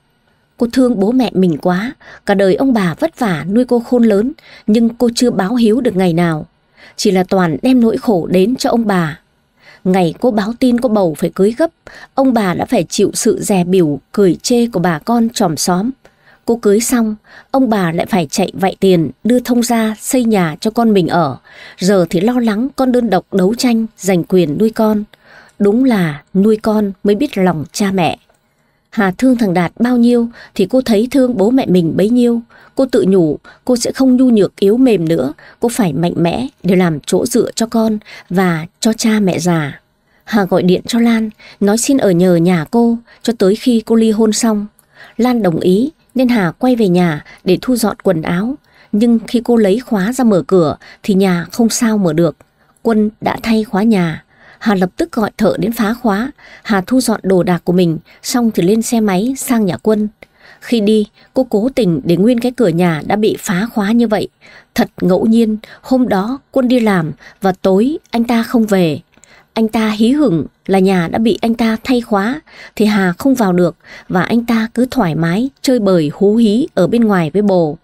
Cô thương bố mẹ mình quá, cả đời ông bà vất vả nuôi cô khôn lớn nhưng cô chưa báo hiếu được ngày nào. Chỉ là Toàn đem nỗi khổ đến cho ông bà. Ngày cô báo tin cô bầu phải cưới gấp, ông bà đã phải chịu sự dè biểu, cười chê của bà con tròm xóm. Cô cưới xong, ông bà lại phải chạy vạy tiền, đưa thông ra xây nhà cho con mình ở. Giờ thì lo lắng con đơn độc đấu tranh, giành quyền nuôi con. Đúng là nuôi con mới biết lòng cha mẹ. Hà thương thằng Đạt bao nhiêu thì cô thấy thương bố mẹ mình bấy nhiêu. Cô tự nhủ, cô sẽ không nhu nhược yếu mềm nữa. Cô phải mạnh mẽ để làm chỗ dựa cho con và cho cha mẹ già. Hà gọi điện cho Lan, nói xin ở nhờ nhà cô cho tới khi cô ly hôn xong. Lan đồng ý nên Hà quay về nhà để thu dọn quần áo. Nhưng khi cô lấy khóa ra mở cửa thì nhà không sao mở được. Quân đã thay khóa nhà. Hà lập tức gọi thợ đến phá khóa. Hà thu dọn đồ đạc của mình, xong thì lên xe máy sang nhà quân. Khi đi, cô cố tình để nguyên cái cửa nhà đã bị phá khóa như vậy. Thật ngẫu nhiên, hôm đó quân đi làm và tối anh ta không về. Anh ta hí hửng là nhà đã bị anh ta thay khóa thì Hà không vào được và anh ta cứ thoải mái chơi bời hú hí ở bên ngoài với bồ.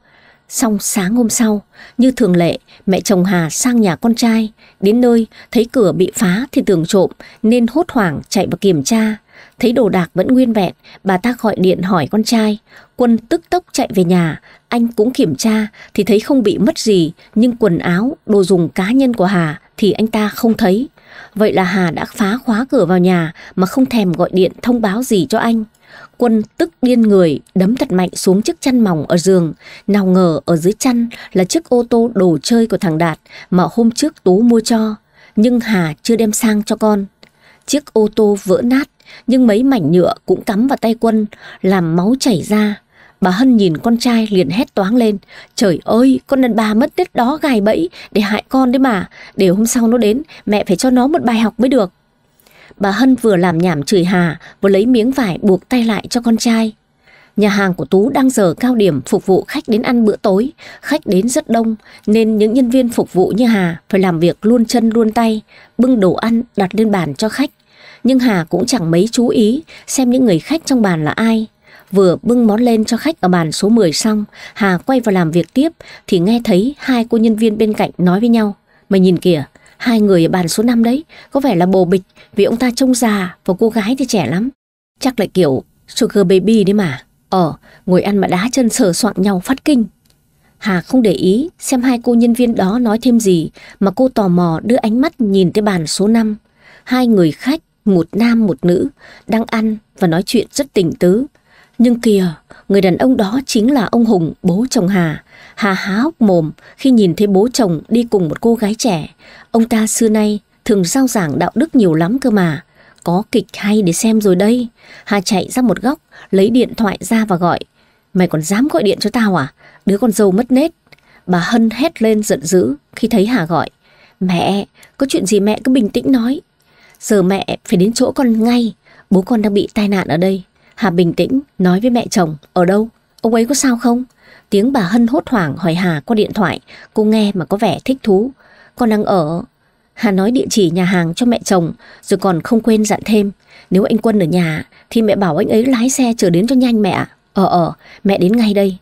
Xong sáng hôm sau, như thường lệ, mẹ chồng Hà sang nhà con trai, đến nơi thấy cửa bị phá thì tưởng trộm nên hốt hoảng chạy vào kiểm tra. Thấy đồ đạc vẫn nguyên vẹn, bà ta gọi điện hỏi con trai. Quân tức tốc chạy về nhà, anh cũng kiểm tra thì thấy không bị mất gì, nhưng quần áo, đồ dùng cá nhân của Hà thì anh ta không thấy. Vậy là Hà đã phá khóa cửa vào nhà mà không thèm gọi điện thông báo gì cho anh. Quân tức điên người, đấm thật mạnh xuống chiếc chăn mỏng ở giường. Nào ngờ ở dưới chăn là chiếc ô tô đồ chơi của thằng Đạt mà hôm trước Tú mua cho. Nhưng Hà chưa đem sang cho con. Chiếc ô tô vỡ nát, nhưng mấy mảnh nhựa cũng cắm vào tay Quân, làm máu chảy ra. Bà Hân nhìn con trai liền hét toáng lên. Trời ơi, con đàn bà mất tết đó gài bẫy để hại con đấy mà. Để hôm sau nó đến, mẹ phải cho nó một bài học mới được bà Hân vừa làm nhảm chửi Hà, vừa lấy miếng vải buộc tay lại cho con trai. Nhà hàng của Tú đang giờ cao điểm phục vụ khách đến ăn bữa tối, khách đến rất đông nên những nhân viên phục vụ như Hà phải làm việc luôn chân luôn tay, bưng đồ ăn đặt lên bàn cho khách. Nhưng Hà cũng chẳng mấy chú ý xem những người khách trong bàn là ai. Vừa bưng món lên cho khách ở bàn số 10 xong, Hà quay vào làm việc tiếp thì nghe thấy hai cô nhân viên bên cạnh nói với nhau. Mày nhìn kìa, Hai người ở bàn số 5 đấy, có vẻ là bồ bịch vì ông ta trông già và cô gái thì trẻ lắm. Chắc lại kiểu sugar baby đấy mà. Ờ, ngồi ăn mà đá chân sờ soạn nhau phát kinh. Hà không để ý xem hai cô nhân viên đó nói thêm gì mà cô tò mò đưa ánh mắt nhìn tới bàn số 5. Hai người khách, một nam một nữ, đang ăn và nói chuyện rất tỉnh tứ. Nhưng kìa, người đàn ông đó chính là ông Hùng, bố chồng Hà. Hà há hốc mồm khi nhìn thấy bố chồng đi cùng một cô gái trẻ Ông ta xưa nay thường giao giảng đạo đức nhiều lắm cơ mà. Có kịch hay để xem rồi đây. Hà chạy ra một góc, lấy điện thoại ra và gọi. Mày còn dám gọi điện cho tao à? Đứa con dâu mất nết. Bà Hân hét lên giận dữ khi thấy Hà gọi. Mẹ, có chuyện gì mẹ cứ bình tĩnh nói. Giờ mẹ phải đến chỗ con ngay. Bố con đang bị tai nạn ở đây. Hà bình tĩnh nói với mẹ chồng. Ở đâu? Ông ấy có sao không? Tiếng bà Hân hốt hoảng hỏi Hà qua điện thoại. Cô nghe mà có vẻ thích thú con đang ở... Hà nói địa chỉ nhà hàng cho mẹ chồng rồi còn không quên dặn thêm. Nếu anh Quân ở nhà thì mẹ bảo anh ấy lái xe chở đến cho nhanh mẹ. Ờ ờ, mẹ đến ngay đây.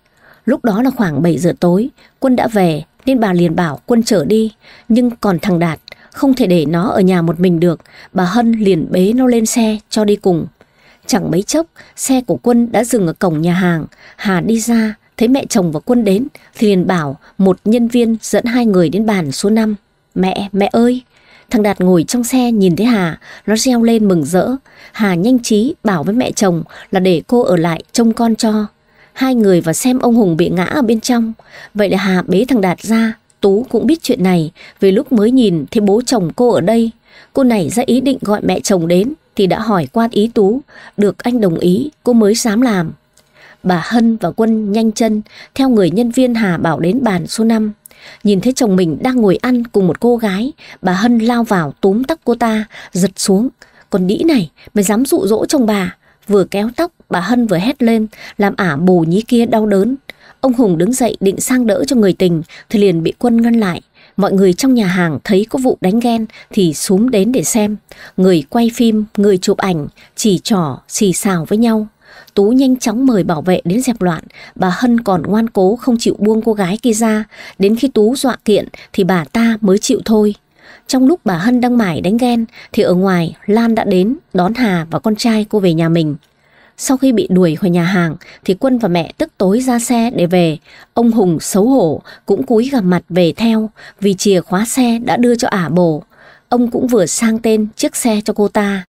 Lúc đó là khoảng 7 giờ tối, Quân đã về nên bà liền bảo Quân chở đi. Nhưng còn thằng Đạt, không thể để nó ở nhà một mình được. Bà Hân liền bế nó lên xe cho đi cùng. Chẳng mấy chốc, xe của Quân đã dừng ở cổng nhà hàng. Hà đi ra, thấy mẹ chồng và Quân đến liền bảo một nhân viên dẫn hai người đến bàn số 5. Mẹ, mẹ ơi! Thằng Đạt ngồi trong xe nhìn thấy Hà, nó reo lên mừng rỡ. Hà nhanh trí bảo với mẹ chồng là để cô ở lại trông con cho. Hai người vào xem ông Hùng bị ngã ở bên trong. Vậy là Hà bế thằng Đạt ra, Tú cũng biết chuyện này vì lúc mới nhìn thấy bố chồng cô ở đây. Cô này ra ý định gọi mẹ chồng đến thì đã hỏi quan ý Tú, được anh đồng ý cô mới dám làm. Bà Hân và Quân nhanh chân theo người nhân viên Hà bảo đến bàn số 5. Nhìn thấy chồng mình đang ngồi ăn cùng một cô gái, bà Hân lao vào túm tóc cô ta, giật xuống. Còn đĩ này, mày dám dụ dỗ chồng bà. Vừa kéo tóc, bà Hân vừa hét lên, làm ả bồ nhí kia đau đớn. Ông Hùng đứng dậy định sang đỡ cho người tình, thì liền bị quân ngăn lại. Mọi người trong nhà hàng thấy có vụ đánh ghen thì xuống đến để xem. Người quay phim, người chụp ảnh, chỉ trỏ, xì xào với nhau. Tú nhanh chóng mời bảo vệ đến dẹp loạn, bà Hân còn ngoan cố không chịu buông cô gái kia ra, đến khi Tú dọa kiện thì bà ta mới chịu thôi. Trong lúc bà Hân đang mải đánh ghen thì ở ngoài Lan đã đến đón Hà và con trai cô về nhà mình. Sau khi bị đuổi khỏi nhà hàng thì Quân và mẹ tức tối ra xe để về. Ông Hùng xấu hổ cũng cúi gặp mặt về theo vì chìa khóa xe đã đưa cho ả bồ. Ông cũng vừa sang tên chiếc xe cho cô ta.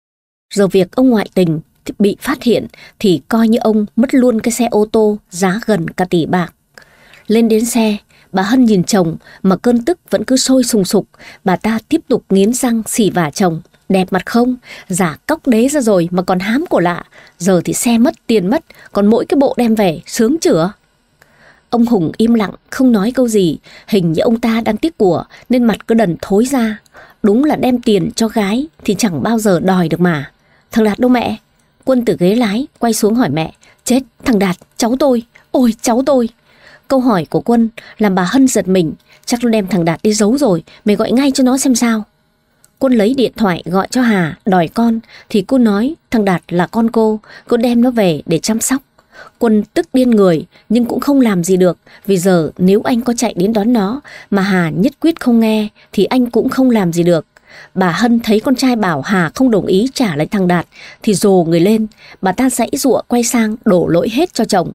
Giờ việc ông ngoại tình bị phát hiện thì coi như ông mất luôn cái xe ô tô giá gần cả tỷ bạc. Lên đến xe, bà Hân nhìn chồng mà cơn tức vẫn cứ sôi sùng sục, bà ta tiếp tục nghiến răng xỉ vả chồng. Đẹp mặt không, giả cóc đế ra rồi mà còn hám của lạ, giờ thì xe mất, tiền mất, còn mỗi cái bộ đem về, sướng chửa. Ông Hùng im lặng, không nói câu gì, hình như ông ta đang tiếc của nên mặt cứ đần thối ra. Đúng là đem tiền cho gái thì chẳng bao giờ đòi được mà. Thằng Đạt đâu mẹ, Quân từ ghế lái quay xuống hỏi mẹ Chết, thằng Đạt, cháu tôi Ôi, cháu tôi Câu hỏi của Quân làm bà Hân giật mình Chắc nó đem thằng Đạt đi giấu rồi Mày gọi ngay cho nó xem sao Quân lấy điện thoại gọi cho Hà đòi con Thì cô nói thằng Đạt là con cô Cô đem nó về để chăm sóc Quân tức điên người nhưng cũng không làm gì được Vì giờ nếu anh có chạy đến đón nó Mà Hà nhất quyết không nghe Thì anh cũng không làm gì được Bà Hân thấy con trai bảo Hà không đồng ý trả lại thằng Đạt thì dồ người lên, bà ta dãy dụa quay sang đổ lỗi hết cho chồng.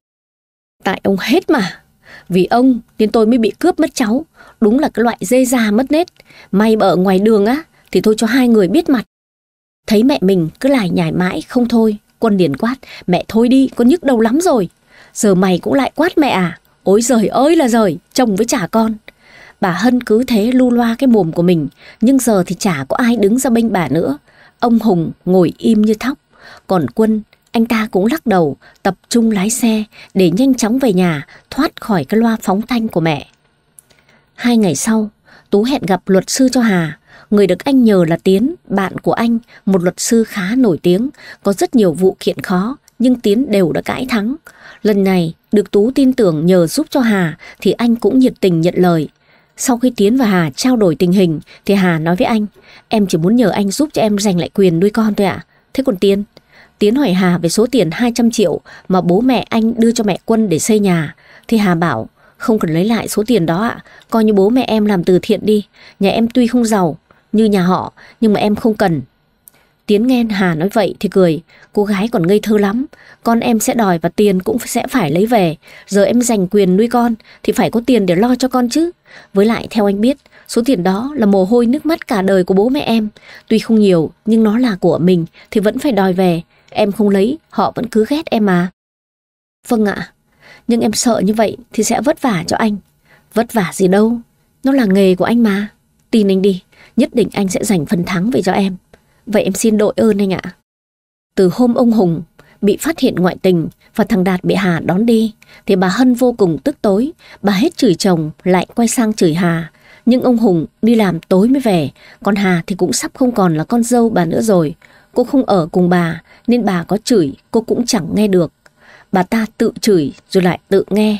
Tại ông hết mà, vì ông nên tôi mới bị cướp mất cháu, đúng là cái loại dê già mất nết, may bở ngoài đường á thì thôi cho hai người biết mặt. Thấy mẹ mình cứ lải nhải mãi không thôi, quân điển quát, mẹ thôi đi, con nhức đầu lắm rồi. Giờ mày cũng lại quát mẹ à, ôi giời ơi là giời, chồng với trả con. Bà Hân cứ thế lu loa cái mồm của mình, nhưng giờ thì chả có ai đứng ra bên bà nữa. Ông Hùng ngồi im như thóc, còn Quân, anh ta cũng lắc đầu, tập trung lái xe để nhanh chóng về nhà, thoát khỏi cái loa phóng thanh của mẹ. Hai ngày sau, Tú hẹn gặp luật sư cho Hà. Người được anh nhờ là Tiến, bạn của anh, một luật sư khá nổi tiếng, có rất nhiều vụ kiện khó, nhưng Tiến đều đã cãi thắng. Lần này, được Tú tin tưởng nhờ giúp cho Hà thì anh cũng nhiệt tình nhận lời. Sau khi Tiến và Hà trao đổi tình hình thì Hà nói với anh Em chỉ muốn nhờ anh giúp cho em giành lại quyền nuôi con thôi ạ. À. Thế còn Tiến? Tiến hỏi Hà về số tiền 200 triệu mà bố mẹ anh đưa cho mẹ Quân để xây nhà. Thì Hà bảo không cần lấy lại số tiền đó ạ. À. Coi như bố mẹ em làm từ thiện đi. Nhà em tuy không giàu như nhà họ nhưng mà em không cần. Tiến nghe Hà nói vậy thì cười Cô gái còn ngây thơ lắm Con em sẽ đòi và tiền cũng sẽ phải lấy về Giờ em giành quyền nuôi con Thì phải có tiền để lo cho con chứ với lại theo anh biết, số tiền đó là mồ hôi nước mắt cả đời của bố mẹ em. Tuy không nhiều, nhưng nó là của mình thì vẫn phải đòi về. Em không lấy, họ vẫn cứ ghét em mà. Vâng ạ, nhưng em sợ như vậy thì sẽ vất vả cho anh. Vất vả gì đâu, nó là nghề của anh mà. Tin anh đi, nhất định anh sẽ giành phần thắng về cho em. Vậy em xin đội ơn anh ạ. Từ hôm ông Hùng bị phát hiện ngoại tình và thằng Đạt bị Hà đón đi, thì bà Hân vô cùng tức tối, bà hết chửi chồng lại quay sang chửi Hà. Nhưng ông Hùng đi làm tối mới về, còn Hà thì cũng sắp không còn là con dâu bà nữa rồi. Cô không ở cùng bà nên bà có chửi cô cũng chẳng nghe được. Bà ta tự chửi rồi lại tự nghe.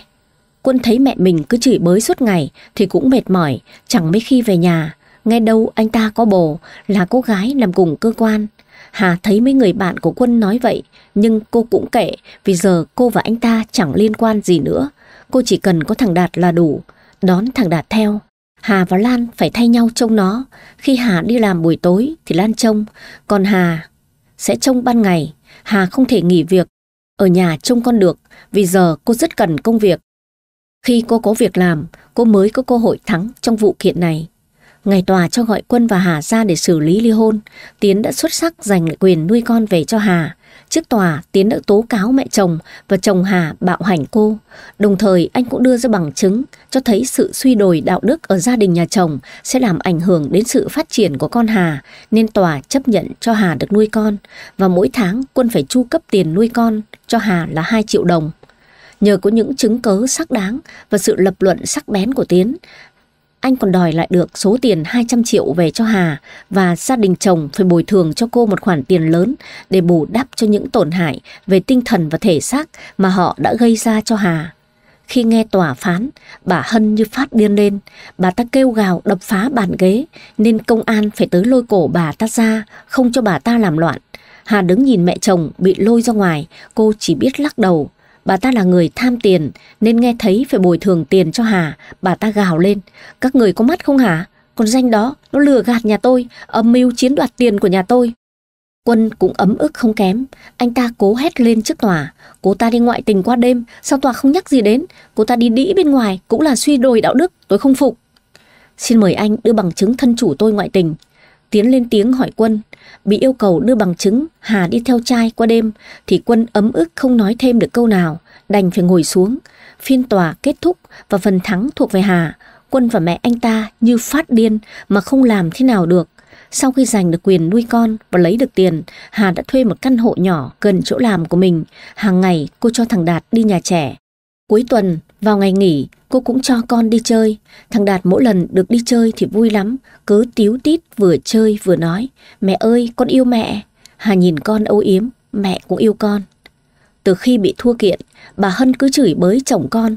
Quân thấy mẹ mình cứ chửi bới suốt ngày thì cũng mệt mỏi, chẳng mấy khi về nhà. Nghe đâu anh ta có bồ là cô gái làm cùng cơ quan Hà thấy mấy người bạn của Quân nói vậy, nhưng cô cũng kệ vì giờ cô và anh ta chẳng liên quan gì nữa. Cô chỉ cần có thằng Đạt là đủ, đón thằng Đạt theo. Hà và Lan phải thay nhau trông nó. Khi Hà đi làm buổi tối thì Lan trông, còn Hà sẽ trông ban ngày. Hà không thể nghỉ việc, ở nhà trông con được vì giờ cô rất cần công việc. Khi cô có việc làm, cô mới có cơ hội thắng trong vụ kiện này. Ngày tòa cho gọi Quân và Hà ra để xử lý ly hôn, Tiến đã xuất sắc giành lại quyền nuôi con về cho Hà. Trước tòa, Tiến đã tố cáo mẹ chồng và chồng Hà bạo hành cô. Đồng thời, anh cũng đưa ra bằng chứng cho thấy sự suy đồi đạo đức ở gia đình nhà chồng sẽ làm ảnh hưởng đến sự phát triển của con Hà, nên tòa chấp nhận cho Hà được nuôi con. Và mỗi tháng, Quân phải chu cấp tiền nuôi con cho Hà là 2 triệu đồng. Nhờ có những chứng cớ xác đáng và sự lập luận sắc bén của Tiến, anh còn đòi lại được số tiền 200 triệu về cho Hà và gia đình chồng phải bồi thường cho cô một khoản tiền lớn để bù đắp cho những tổn hại về tinh thần và thể xác mà họ đã gây ra cho Hà. Khi nghe tòa phán, bà Hân như phát điên lên, bà ta kêu gào đập phá bàn ghế nên công an phải tới lôi cổ bà ta ra, không cho bà ta làm loạn. Hà đứng nhìn mẹ chồng bị lôi ra ngoài, cô chỉ biết lắc đầu Bà ta là người tham tiền nên nghe thấy phải bồi thường tiền cho Hà. Bà ta gào lên. Các người có mắt không hả? Còn danh đó, nó lừa gạt nhà tôi, âm mưu chiếm đoạt tiền của nhà tôi. Quân cũng ấm ức không kém. Anh ta cố hét lên trước tòa. Cô ta đi ngoại tình qua đêm, sao tòa không nhắc gì đến? Cô ta đi đĩ bên ngoài cũng là suy đồi đạo đức, tôi không phục. Xin mời anh đưa bằng chứng thân chủ tôi ngoại tình Tiến lên tiếng hỏi Quân, bị yêu cầu đưa bằng chứng Hà đi theo trai qua đêm thì Quân ấm ức không nói thêm được câu nào, đành phải ngồi xuống. Phiên tòa kết thúc và phần thắng thuộc về Hà. Quân và mẹ anh ta như phát điên mà không làm thế nào được. Sau khi giành được quyền nuôi con và lấy được tiền, Hà đã thuê một căn hộ nhỏ gần chỗ làm của mình. Hàng ngày cô cho thằng Đạt đi nhà trẻ. Cuối tuần, vào ngày nghỉ, cô cũng cho con đi chơi. Thằng Đạt mỗi lần được đi chơi thì vui lắm, cứ tíu tít vừa chơi vừa nói. Mẹ ơi, con yêu mẹ. Hà nhìn con âu yếm, mẹ cũng yêu con. Từ khi bị thua kiện, bà Hân cứ chửi bới chồng con.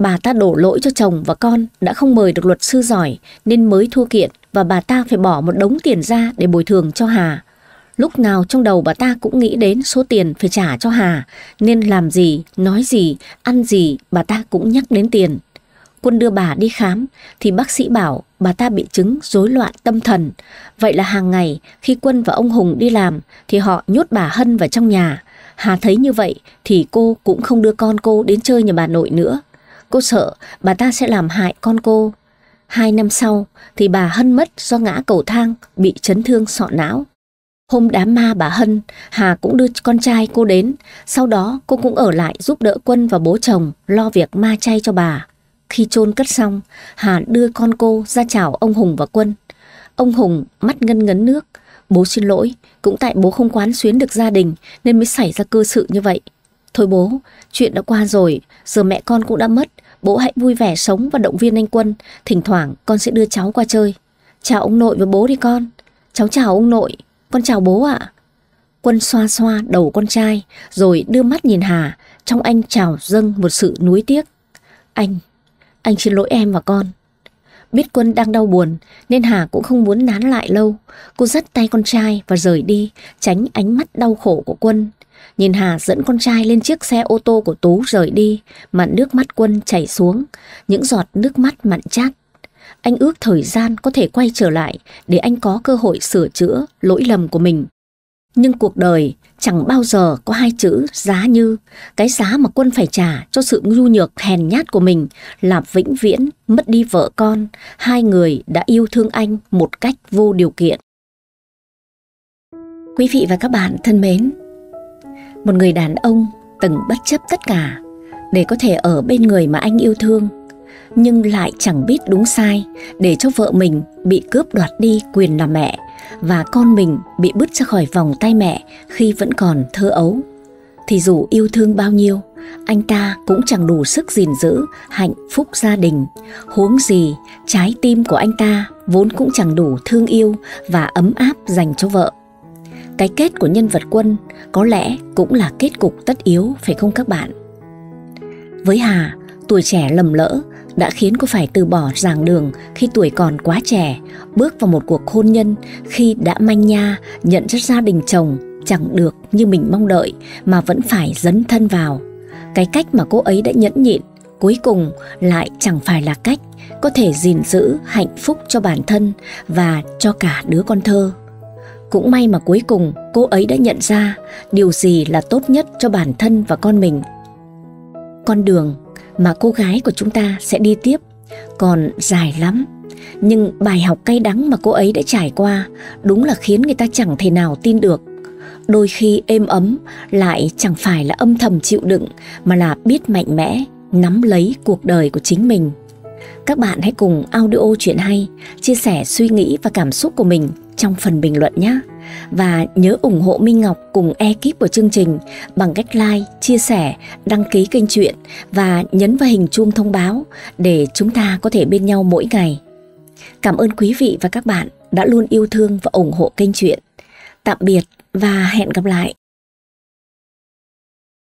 Bà ta đổ lỗi cho chồng và con đã không mời được luật sư giỏi nên mới thua kiện và bà ta phải bỏ một đống tiền ra để bồi thường cho Hà. Lúc nào trong đầu bà ta cũng nghĩ đến số tiền phải trả cho Hà, nên làm gì, nói gì, ăn gì bà ta cũng nhắc đến tiền. Quân đưa bà đi khám thì bác sĩ bảo bà ta bị chứng rối loạn tâm thần. Vậy là hàng ngày khi Quân và ông Hùng đi làm thì họ nhốt bà Hân vào trong nhà. Hà thấy như vậy thì cô cũng không đưa con cô đến chơi nhà bà nội nữa. Cô sợ bà ta sẽ làm hại con cô. Hai năm sau thì bà Hân mất do ngã cầu thang bị chấn thương sọ não. Hôm đám ma bà Hân, Hà cũng đưa con trai cô đến, sau đó cô cũng ở lại giúp đỡ Quân và bố chồng lo việc ma chay cho bà. Khi chôn cất xong, Hà đưa con cô ra chào ông Hùng và Quân. Ông Hùng mắt ngân ngấn nước, bố xin lỗi, cũng tại bố không quán xuyến được gia đình nên mới xảy ra cơ sự như vậy. Thôi bố, chuyện đã qua rồi, giờ mẹ con cũng đã mất, bố hãy vui vẻ sống và động viên anh Quân, thỉnh thoảng con sẽ đưa cháu qua chơi. Chào ông nội và bố đi con. Cháu chào ông nội. Con chào bố ạ. Quân xoa xoa đầu con trai rồi đưa mắt nhìn Hà, trong anh trào dâng một sự nuối tiếc. Anh, anh xin lỗi em và con. Biết Quân đang đau buồn nên Hà cũng không muốn nán lại lâu. Cô dắt tay con trai và rời đi, tránh ánh mắt đau khổ của Quân. Nhìn Hà dẫn con trai lên chiếc xe ô tô của Tú rời đi, mặn nước mắt Quân chảy xuống, những giọt nước mắt mặn chát anh ước thời gian có thể quay trở lại để anh có cơ hội sửa chữa lỗi lầm của mình. Nhưng cuộc đời chẳng bao giờ có hai chữ giá như cái giá mà quân phải trả cho sự nhu nhược hèn nhát của mình là vĩnh viễn mất đi vợ con, hai người đã yêu thương anh một cách vô điều kiện. Quý vị và các bạn thân mến, một người đàn ông từng bất chấp tất cả để có thể ở bên người mà anh yêu thương nhưng lại chẳng biết đúng sai để cho vợ mình bị cướp đoạt đi quyền làm mẹ và con mình bị bứt ra khỏi vòng tay mẹ khi vẫn còn thơ ấu. Thì dù yêu thương bao nhiêu, anh ta cũng chẳng đủ sức gìn giữ hạnh phúc gia đình. Huống gì, trái tim của anh ta vốn cũng chẳng đủ thương yêu và ấm áp dành cho vợ. Cái kết của nhân vật quân có lẽ cũng là kết cục tất yếu phải không các bạn? Với Hà, tuổi trẻ lầm lỡ đã khiến cô phải từ bỏ giảng đường khi tuổi còn quá trẻ, bước vào một cuộc hôn nhân khi đã manh nha, nhận ra gia đình chồng chẳng được như mình mong đợi mà vẫn phải dấn thân vào. Cái cách mà cô ấy đã nhẫn nhịn cuối cùng lại chẳng phải là cách có thể gìn giữ hạnh phúc cho bản thân và cho cả đứa con thơ. Cũng may mà cuối cùng cô ấy đã nhận ra điều gì là tốt nhất cho bản thân và con mình. Con đường mà cô gái của chúng ta sẽ đi tiếp còn dài lắm nhưng bài học cay đắng mà cô ấy đã trải qua đúng là khiến người ta chẳng thể nào tin được đôi khi êm ấm lại chẳng phải là âm thầm chịu đựng mà là biết mạnh mẽ nắm lấy cuộc đời của chính mình các bạn hãy cùng audio chuyện hay chia sẻ suy nghĩ và cảm xúc của mình trong phần bình luận nhé và nhớ ủng hộ Minh Ngọc cùng ekip của chương trình bằng cách like, chia sẻ, đăng ký kênh truyện và nhấn vào hình chuông thông báo để chúng ta có thể bên nhau mỗi ngày. Cảm ơn quý vị và các bạn đã luôn yêu thương và ủng hộ kênh truyện. Tạm biệt và hẹn gặp lại.